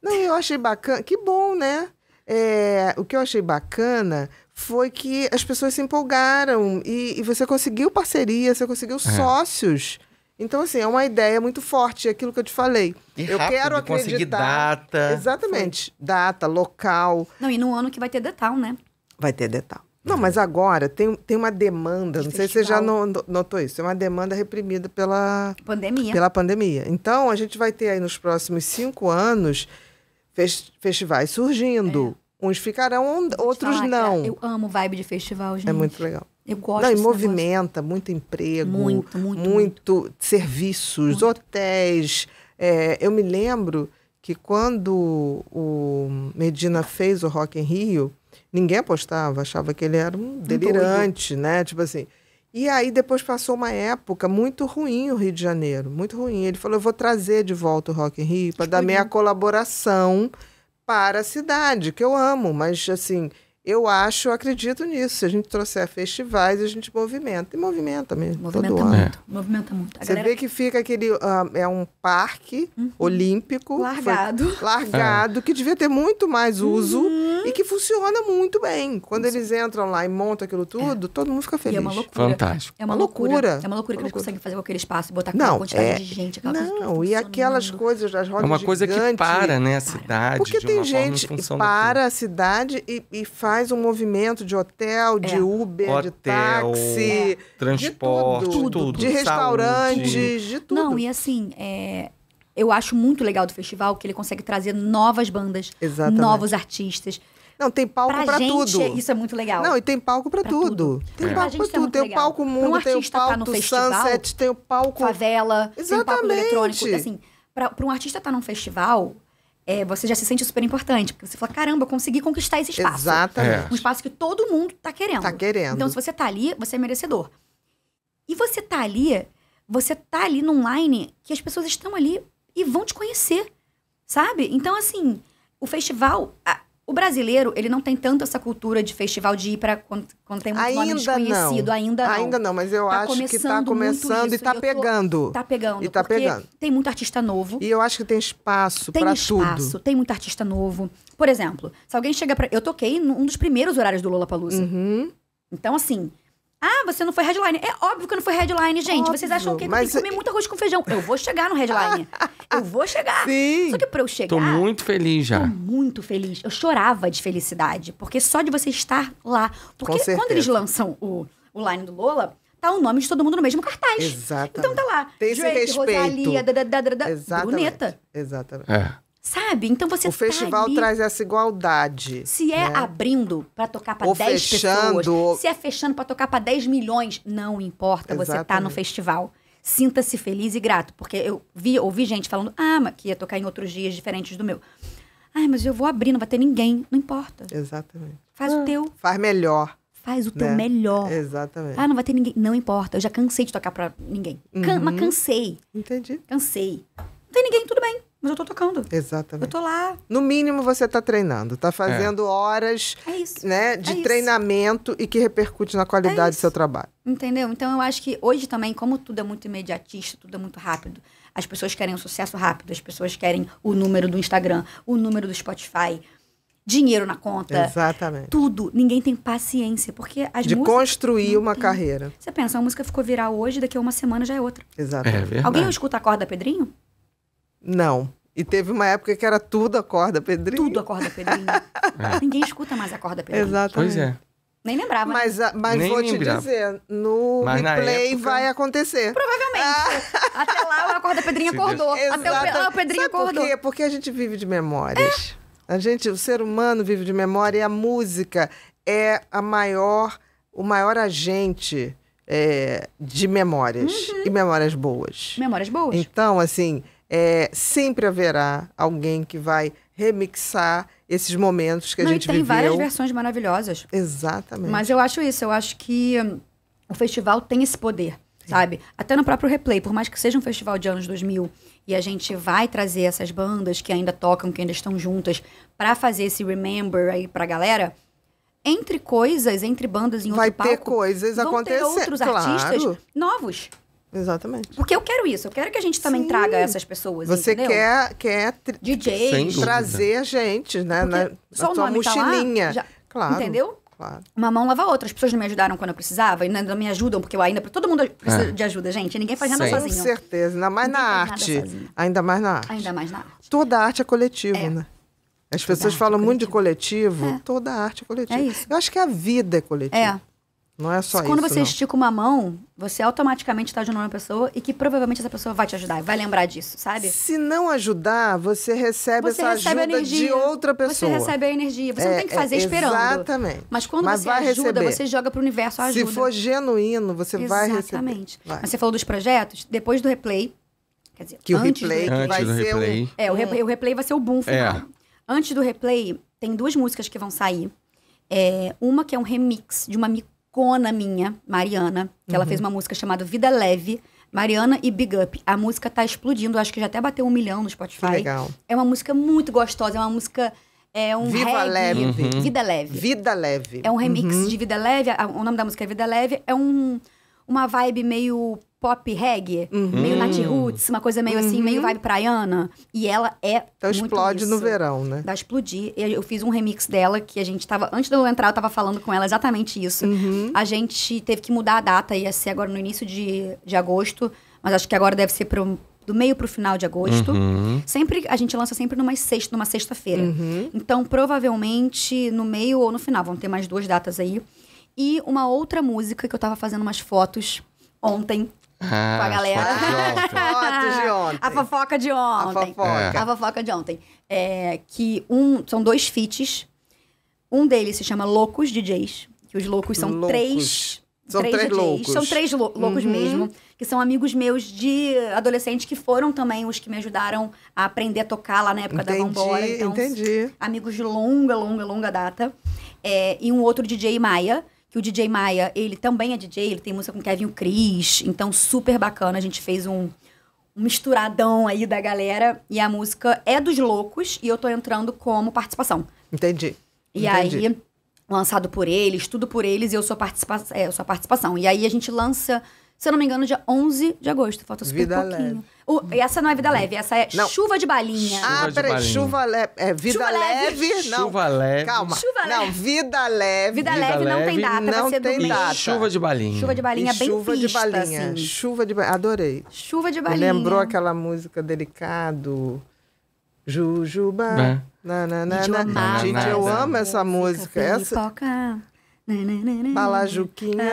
Não, eu achei bacana. Que bom, né? é, o que eu achei bacana foi que as pessoas se empolgaram e, e você conseguiu parceria, você conseguiu é. sócios. Então, assim, é uma ideia muito forte, é aquilo que eu te falei. E eu quero acreditar. data. Exatamente. Foi. Data, local. Não, e no ano que vai ter detal, né? Vai ter detal. Não, mas agora tem, tem uma demanda, de não festival. sei se você já notou isso, é uma demanda reprimida pela pandemia. pela pandemia. Então, a gente vai ter aí nos próximos cinco anos festivais surgindo. É. Uns ficarão, outros falar, não. eu amo vibe de festival, é gente. É muito legal. Eu gosto Não, e movimenta negócio. muito emprego, muito, muito, muito, muito. serviços, muito. hotéis. É, eu me lembro que quando o Medina fez o Rock em Rio, ninguém apostava, achava que ele era um delirante, Doido. né? Tipo assim, e aí depois passou uma época muito ruim o Rio de Janeiro, muito ruim. Ele falou: "Eu vou trazer de volta o Rock in Rio para dar minha colaboração para a cidade, que eu amo, mas assim, eu acho, eu acredito nisso. Se a gente trouxer festivais, a gente movimenta. E movimenta mesmo. Movimenta todo muito. Ano. É. Movimenta muito. A Você galera... vê que fica aquele. Uh, é um parque uhum. olímpico. Largado. largado, é. que devia ter muito mais uso uhum. e que funciona muito bem. Quando Isso. eles entram lá e montam aquilo é. tudo, é. todo mundo fica feliz. E é uma loucura. Fantástico. É uma loucura. É uma loucura que eles conseguem fazer com aquele espaço e botar aquela Não, quantidade é. de gente. Aquela Não, e aquelas coisas as rodas. É uma coisa que para, né, a cidade. Porque tem gente que para a cidade e, e faz mais um movimento de hotel, de é. Uber, hotel, de táxi, é. transporte, de tudo, tudo, tudo de restaurantes, saúde. de tudo. Não, e assim, é, eu acho muito legal do festival que ele consegue trazer novas bandas, Exatamente. novos artistas. Não, tem palco pra, pra gente, tudo. É, isso é muito legal. Não, e tem palco pra, pra tudo. tudo. Tem é. palco pra, é pra tudo. É tem o tá palco mundo, um tem o palco tá festival, sunset, tem o palco. Favela, Exatamente. tem o palco eletrônico. Assim, pra, pra um artista estar tá num festival, é, você já se sente super importante. Porque você fala, caramba, eu consegui conquistar esse espaço. Exatamente. É. Um espaço que todo mundo tá querendo. Tá querendo. Então, se você tá ali, você é merecedor. E você tá ali, você tá ali num line que as pessoas estão ali e vão te conhecer, sabe? Então, assim, o festival, a, o brasileiro, ele não tem tanto essa cultura de festival de ir para quando, quando, tem um ainda nome desconhecido. Não. Ainda não. Ainda não, mas eu tá acho que está começando e está pegando. Está pegando. E tá pegando. Tem muito artista novo. E eu acho que tem espaço para tudo. Tem espaço, tem muito artista novo. Por exemplo, se alguém chega para... Eu toquei num dos primeiros horários do Lollapalooza. Uhum. Então, assim, ah, você não foi headline. É óbvio que eu não fui headline, gente. Óbvio, Vocês acham que, é que eu tenho que comer é- muito arroz com feijão? Eu vou chegar no headline. eu vou chegar. Sim. Só que pra eu chegar. Tô muito feliz já. Tô muito feliz. Eu chorava de felicidade, porque só de você estar lá. Porque quando eles lançam o, o line do Lola, tá o nome de todo mundo no mesmo cartaz. Exatamente. Então tá lá. Tem esse respeito. Rosalia, da, da, da, da, Exatamente. Bruneta. Exatamente. É. Sabe? Então você O tá festival tá traz essa igualdade. Se é né? abrindo para tocar para 10 fechando, pessoas, se é fechando para tocar para 10 milhões, não importa, Exatamente. você tá no festival. Sinta-se feliz e grato, porque eu vi, ouvi gente falando: "Ah, mas que ia tocar em outros dias diferentes do meu". Ai, ah, mas eu vou abrir, não vai ter ninguém, não importa. Exatamente. Faz ah. o teu. Faz melhor. Faz o né? teu né? melhor. Exatamente. Ah, não vai ter ninguém. Não importa. Eu já cansei de tocar pra ninguém. Can uhum. Mas cansei. Entendi. Cansei mas eu tô tocando. Exatamente. Eu tô lá. No mínimo você tá treinando, tá é. fazendo é. horas é né, é de é treinamento e que repercute na qualidade é do seu trabalho. Entendeu? Então eu acho que hoje também, como tudo é muito imediatista, tudo é muito rápido, as pessoas querem o um sucesso rápido, as pessoas querem o número do Instagram, o número do Spotify, dinheiro na conta. Exatamente. Tudo. Ninguém tem paciência, porque as De construir uma tem. carreira. Você pensa, a música ficou viral hoje, daqui a uma semana já é outra. Exatamente. Alguém escuta a corda Pedrinho? Não. E teve uma época que era tudo acorda pedrinho. Tudo acorda pedrinho. É. Ninguém escuta mais a corda pedrinho. Exatamente. Pois é. Nem lembrava. Né? Mas, né? mas Nem vou lembrava. te dizer, no mas replay época... vai acontecer. Provavelmente. Ah. Até lá a acorda pedrinho acordou. Até lá ah, o pedrinho Sabe acordou. Por quê? Porque a gente vive de memórias. É. A gente, o ser humano vive de memória e a música é a maior, o maior agente é, de memórias uhum. e memórias boas. Memórias boas. Então, assim, é, sempre haverá alguém que vai remixar esses momentos que a Não, gente e tem viveu. várias versões maravilhosas. Exatamente. Mas eu acho isso, eu acho que hum, o festival tem esse poder, Sim. sabe? Até no próprio replay, por mais que seja um festival de anos 2000 e a gente vai trazer essas bandas que ainda tocam, que ainda estão juntas, para fazer esse remember aí pra galera, entre coisas, entre bandas em outro vai palco, ter coisas vão acontecendo, ter outros claro. artistas novos. Exatamente. Porque eu quero isso, eu quero que a gente também Sim. traga essas pessoas. Você entendeu? quer, quer DJs. trazer gente, né? na, só na sua mochilinha. Tá lá, já, claro. Entendeu? Claro. Uma mão lava a outra. As pessoas não me ajudaram quando eu precisava, ainda não me ajudam, porque eu ainda. Todo mundo precisa é. de ajuda, gente. Ninguém faz nada Sim. sozinho. Com certeza, ainda mais Ninguém na arte. Ainda mais na arte. Ainda mais na arte. Toda arte é coletiva, é. né? As pessoas é falam é muito de coletivo. É. Toda arte é coletiva. É eu acho que a vida é coletiva. É. Não é só Quando isso. Quando você não. estica uma mão, você automaticamente está ajudando uma pessoa e que provavelmente essa pessoa vai te ajudar, vai lembrar disso, sabe? Se não ajudar, você recebe você essa recebe ajuda energia, de outra pessoa. Você recebe a energia. Você é, não tem que fazer é, esperando. Exatamente. Mas quando Mas você ajuda, receber. você joga para o universo a ajuda. Se for genuíno, você exatamente. vai receber. Exatamente. Mas você falou dos projetos, depois do replay. Quer dizer, que o replay do... vai ser replay. O, é, o, re... o, replay vai ser o boom é. final. É. Antes do replay, tem duas músicas que vão sair. É, uma que é um remix de uma icona minha, Mariana, que uhum. ela fez uma música chamada Vida Leve. Mariana e Big Up. A música tá explodindo, acho que já até bateu um milhão no Spotify. legal. É uma música muito gostosa, é uma música. É um Viva reggae, Leve. Uhum. Vida Leve. Vida Leve. É um remix uhum. de Vida Leve. O nome da música é Vida Leve. É um, uma vibe meio pop reggae, uhum. meio Nat Roots, uma coisa meio uhum. assim, meio uhum. vibe praiana. E ela é. Então explode isso. no verão, né? da explodir. Eu fiz um remix dela que a gente tava. Antes de eu entrar, eu tava falando com ela exatamente isso. Uhum. A gente teve que mudar a data, ia ser agora no início de, de agosto, mas acho que agora deve ser pro, do meio para o final de agosto. Uhum. Sempre a gente lança sempre numa sexta, numa sexta-feira. Uhum. Então, provavelmente no meio ou no final vão ter mais duas datas aí. E uma outra música que eu estava fazendo umas fotos ontem ah, com a galera. Foto de ontem. a fofoca de ontem. A fofoca. É. A fofoca de ontem. É, que um, são dois feats. Um deles se chama Loucos DJs, que os loucos são loucos. três são três, três loucos. São três lou loucos uhum. mesmo, que são amigos meus de adolescente que foram também os que me ajudaram a aprender a tocar lá na época entendi, da Vambora. Então, entendi. Amigos de longa, longa, longa data. É, e um outro DJ Maia, que o DJ Maia, ele também é DJ, ele tem música com Kevin o Cris, então super bacana, a gente fez um, um misturadão aí da galera, e a música é dos loucos, e eu tô entrando como participação. Entendi. E Entendi. aí, lançado por eles, tudo por eles, e eu sou, participa é, eu sou a participação. E aí a gente lança se eu não me engano, dia 11 de agosto. Falta super vida pouquinho. Leve. O, essa não é vida leve, essa é não. chuva de balinha. Ah, chuva ah, peraí, chuva leve. É vida chuva leve, leve, não. Chuva leve. Calma. Chuva não, vida leve. Vida, vida leve, leve não tem data, não vai tem data. chuva de balinha. Chuva de balinha e bem chuva pista, de balinha. Assim. Chuva de balinha. Adorei. Chuva de balinha. lembrou aquela música delicado. Jujuba. É. Na, na, na, Gente, eu amo essa música. música essa... Toca. Balajuquinha.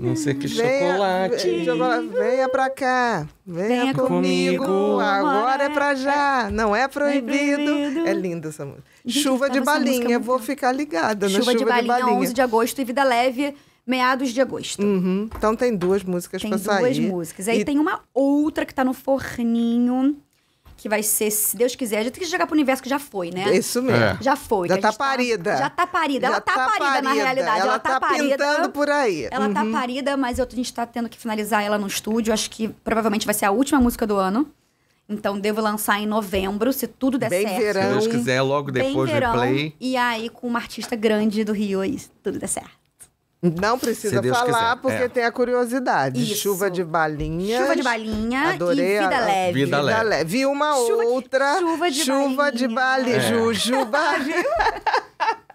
Não sei que chocolate. Venha, venha pra cá. Venha, venha comigo. comigo. Agora é pra já. Não é, é proibido. É, linda essa música. Gente, chuva tá de balinha. É vou ficar ligada chuva na chuva de balinha, de balinha. 11 de agosto e Vida Leve meados de agosto. Uhum. Então tem duas músicas para sair. Tem duas músicas. Aí e... tem uma outra que tá no forninho que vai ser, se Deus quiser, a gente tem que chegar pro universo que já foi, né? Isso mesmo. É. Já foi. Já tá, tá parida. Tá, já tá parida. Já ela tá, tá parida, parida, na realidade. Ela, ela tá, tá parida. por aí. Ela tá uhum. tá parida, mas eu, a gente tá tendo que finalizar ela no estúdio. Acho que provavelmente vai ser a última música do ano. Então devo lançar em novembro, se tudo der Bem certo. Verão. Se Deus quiser, logo depois do play E aí com uma artista grande do Rio aí, se tudo der certo. Não precisa falar, quiser. porque é. tem a curiosidade. Isso. Chuva de balinha. Chuva de balinha Adorei e vida a... leve. Vida, vida leve. Vi uma chuva outra. De... Chuva de chuva de balinha.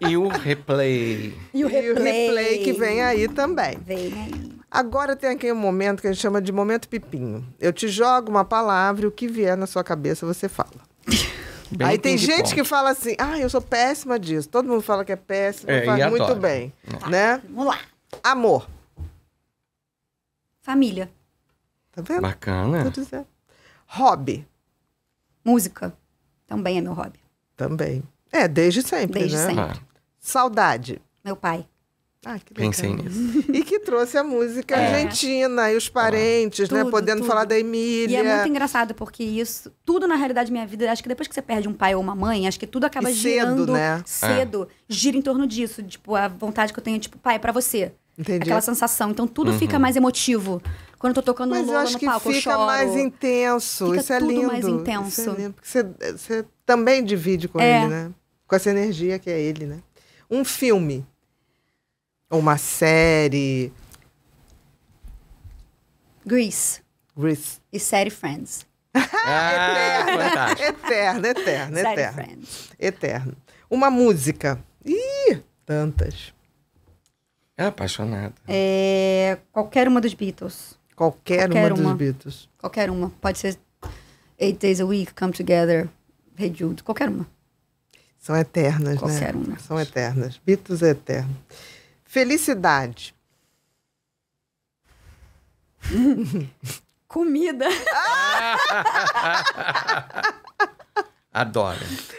É. e o replay. E o replay. E o replay que vem aí também. Vem aí. Agora tem aqui um momento que a gente chama de momento pipinho. Eu te jogo uma palavra e o que vier na sua cabeça você fala. Bem Aí tem gente que fala assim, ah, eu sou péssima disso. Todo mundo fala que é péssima, é, faz é muito bem, né? Vamos lá. Amor. Família. Tá vendo? Bacana. Tudo certo. Hobby. Música. Também é meu hobby. Também. É, desde sempre, desde né? Desde sempre. Ah. Saudade. Meu pai. Ah, Pensei nisso. E que trouxe a música é. argentina e os parentes, né, tudo, né? Podendo tudo. falar da Emília. E é muito engraçado, porque isso, tudo na realidade, da minha vida, acho que depois que você perde um pai ou uma mãe, acho que tudo acaba e girando cedo, né? cedo é. gira em torno disso. Tipo, a vontade que eu tenho, tipo, pai, é pra você. Entendi. Aquela sensação. Então tudo uhum. fica mais emotivo. Quando eu tô tocando Mas um Lola no palco, fica eu choro. mais intenso. Fica isso é lindo. mais intenso. Isso é lindo. Porque você, você também divide com é. ele, né? Com essa energia que é ele, né? Um filme uma série. Grease. Grease. E série Friends. Ah, eterno. Fantástico. eterno, eterno, eterno. Eterno. Uma música. Ih, tantas. É apaixonada. É, qualquer uma dos Beatles. Qualquer, qualquer uma, uma, dos Beatles. Qualquer uma. Pode ser Eight Days a Week, Come Together, Hey Jude, qualquer uma. São eternas, qualquer né? Qualquer uma. São eternas. Beatles é eterno. Felicidade. Comida. Adoro.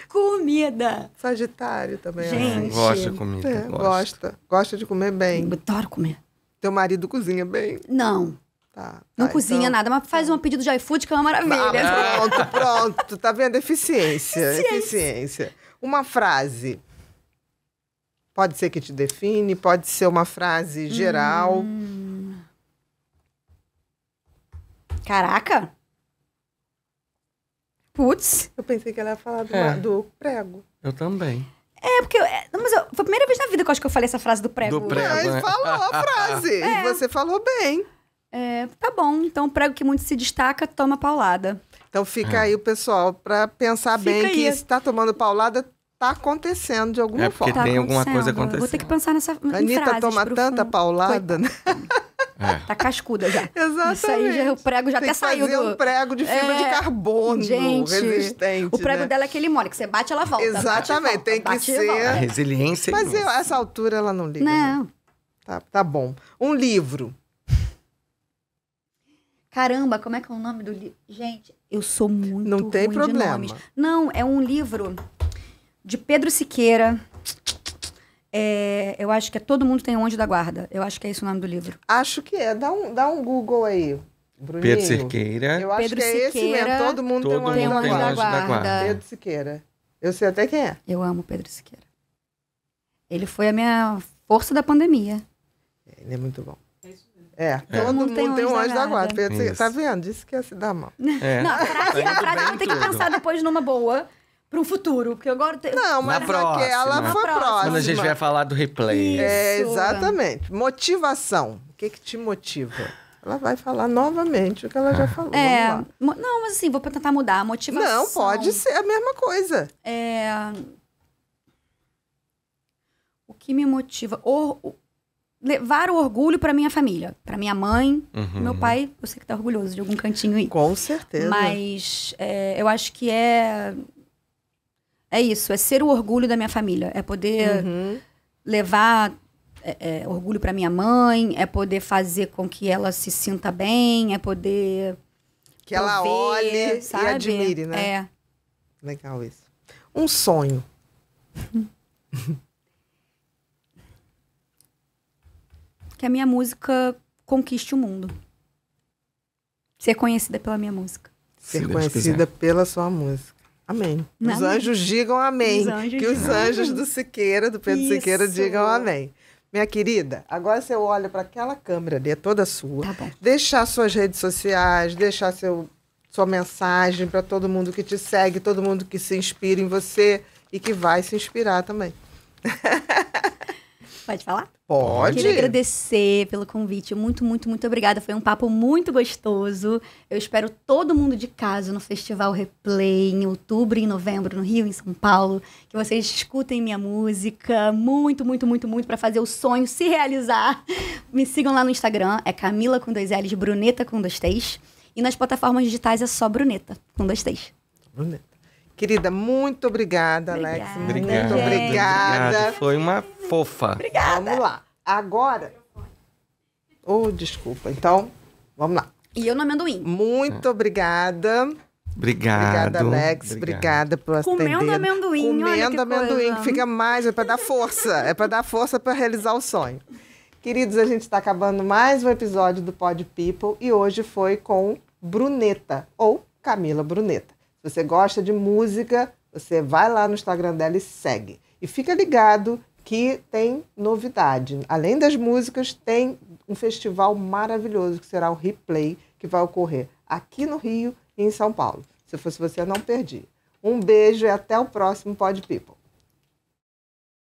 Comida. Sagitário também. Gente. Gosta de é, comida. É, gosta. gosta. de comer bem. Eu adoro comer. Teu marido cozinha bem? Não. Tá, tá não então. cozinha então... nada, mas faz um pedido de iFood que é uma maravilha. Ah, pronto, pronto. Tá vendo? Eficiência. eficiência. Eficiência. Uma frase. Pode ser que te define, pode ser uma frase geral. Hum. Caraca! Putz! Eu pensei que ela ia falar do, é. do prego. Eu também. É, porque. Eu, é, mas eu, foi a primeira vez na vida que eu acho que eu falei essa frase do prego. Do prego. Mas né? falou a frase. É. Você falou bem. É, tá bom. Então, prego que muito se destaca, toma paulada. Então, fica é. aí o pessoal para pensar fica bem aí. que se está tomando paulada, tá acontecendo de alguma é porque forma. Tá tem alguma coisa acontecendo. Vou ter que pensar nessa A Anitta toma tanta paulada, né? É. Tá cascuda já. Exatamente. Isso aí já, é o prego já tem até que saiu fazer do... um prego de fibra é... de carbono Gente, resistente. O prego né? dela é aquele mole, que você bate ela volta. Exatamente, volta, tem que ser... A resiliência... É Mas eu, essa altura ela não liga. Não. não. Né? Tá, tá bom. Um livro. Caramba, como é que é o nome do livro? Gente, eu sou muito Não tem problema. Não, é um livro de Pedro Siqueira. É, eu acho que é Todo Mundo Tem um Anjo da Guarda. Eu acho que é esse o nome do livro. Acho que é. Dá um, dá um Google aí. Bruninho. Pedro Siqueira. Eu acho Pedro que é esse mesmo. Todo mundo todo tem um anjo, da, guarda. guarda. Pedro Siqueira. Eu sei até quem é. Eu amo Pedro Siqueira. Ele foi a minha força da pandemia. Ele é muito bom. É, é todo é. mundo, tem, um anjo da, da guarda. Pedro Siqueira. Tá vendo? Disse que ia é se dar mal. É. Não, a frase, eu vou que pensar depois numa boa para um futuro, porque agora tem... Não, mas para aquela foi próxima. próxima. Quando a gente vai falar do replay. Isso. É, exatamente. Motivação. O que que te motiva? Ela vai falar novamente o que ela já ah. falou. É, não, mas assim, vou tentar mudar a motivação. Não, pode ser a mesma coisa. É... O que me motiva? Or... Levar o orgulho para minha família, para minha mãe, uhum. meu pai. Eu sei que tá orgulhoso de algum cantinho aí. Com certeza. Mas é, eu acho que é é isso, é ser o orgulho da minha família, é poder uhum. levar é, é, orgulho para minha mãe, é poder fazer com que ela se sinta bem, é poder que prover, ela olhe sabe? e admire, né? É. Legal isso. Um sonho. que a minha música conquiste o mundo. Ser conhecida pela minha música. Ser conhecida pela sua música. Amém. Os anjos digam amém. Os anjos que os anjos do Siqueira, do Pedro Isso. Siqueira, digam amém. Minha querida, agora você olha para aquela câmera ali, é toda sua. Tá bom. Deixar suas redes sociais, deixar seu, sua mensagem para todo mundo que te segue, todo mundo que se inspira em você e que vai se inspirar também. Pode falar? Pode. Queria agradecer pelo convite. Muito, muito, muito obrigada. Foi um papo muito gostoso. Eu espero todo mundo de casa no Festival Replay em outubro e novembro no Rio, em São Paulo. Que vocês escutem minha música muito, muito, muito, muito para fazer o sonho se realizar. Me sigam lá no Instagram. É Camila com dois L's, Bruneta com dois T's. E nas plataformas digitais é só Bruneta com dois T's. Bruneta. Querida, muito obrigada, obrigada. Alex. Muito obrigada. obrigada. Foi uma fofa. Obrigada. Vamos lá. Agora. Oh, desculpa. Então, vamos lá. E eu no amendoim. Muito é. obrigada. Obrigado. Obrigada, Alex. Obrigado. Obrigada por atender. Comendo amendoim, Comendo amendoim, coisa. fica mais, é para dar força. é para dar força para realizar o sonho. Queridos, a gente está acabando mais um episódio do Pod People e hoje foi com Bruneta, ou Camila Bruneta você gosta de música, você vai lá no Instagram dela e segue. E fica ligado que tem novidade. Além das músicas, tem um festival maravilhoso que será o Replay, que vai ocorrer aqui no Rio e em São Paulo. Se fosse você, não perdi. Um beijo e até o próximo Pod People.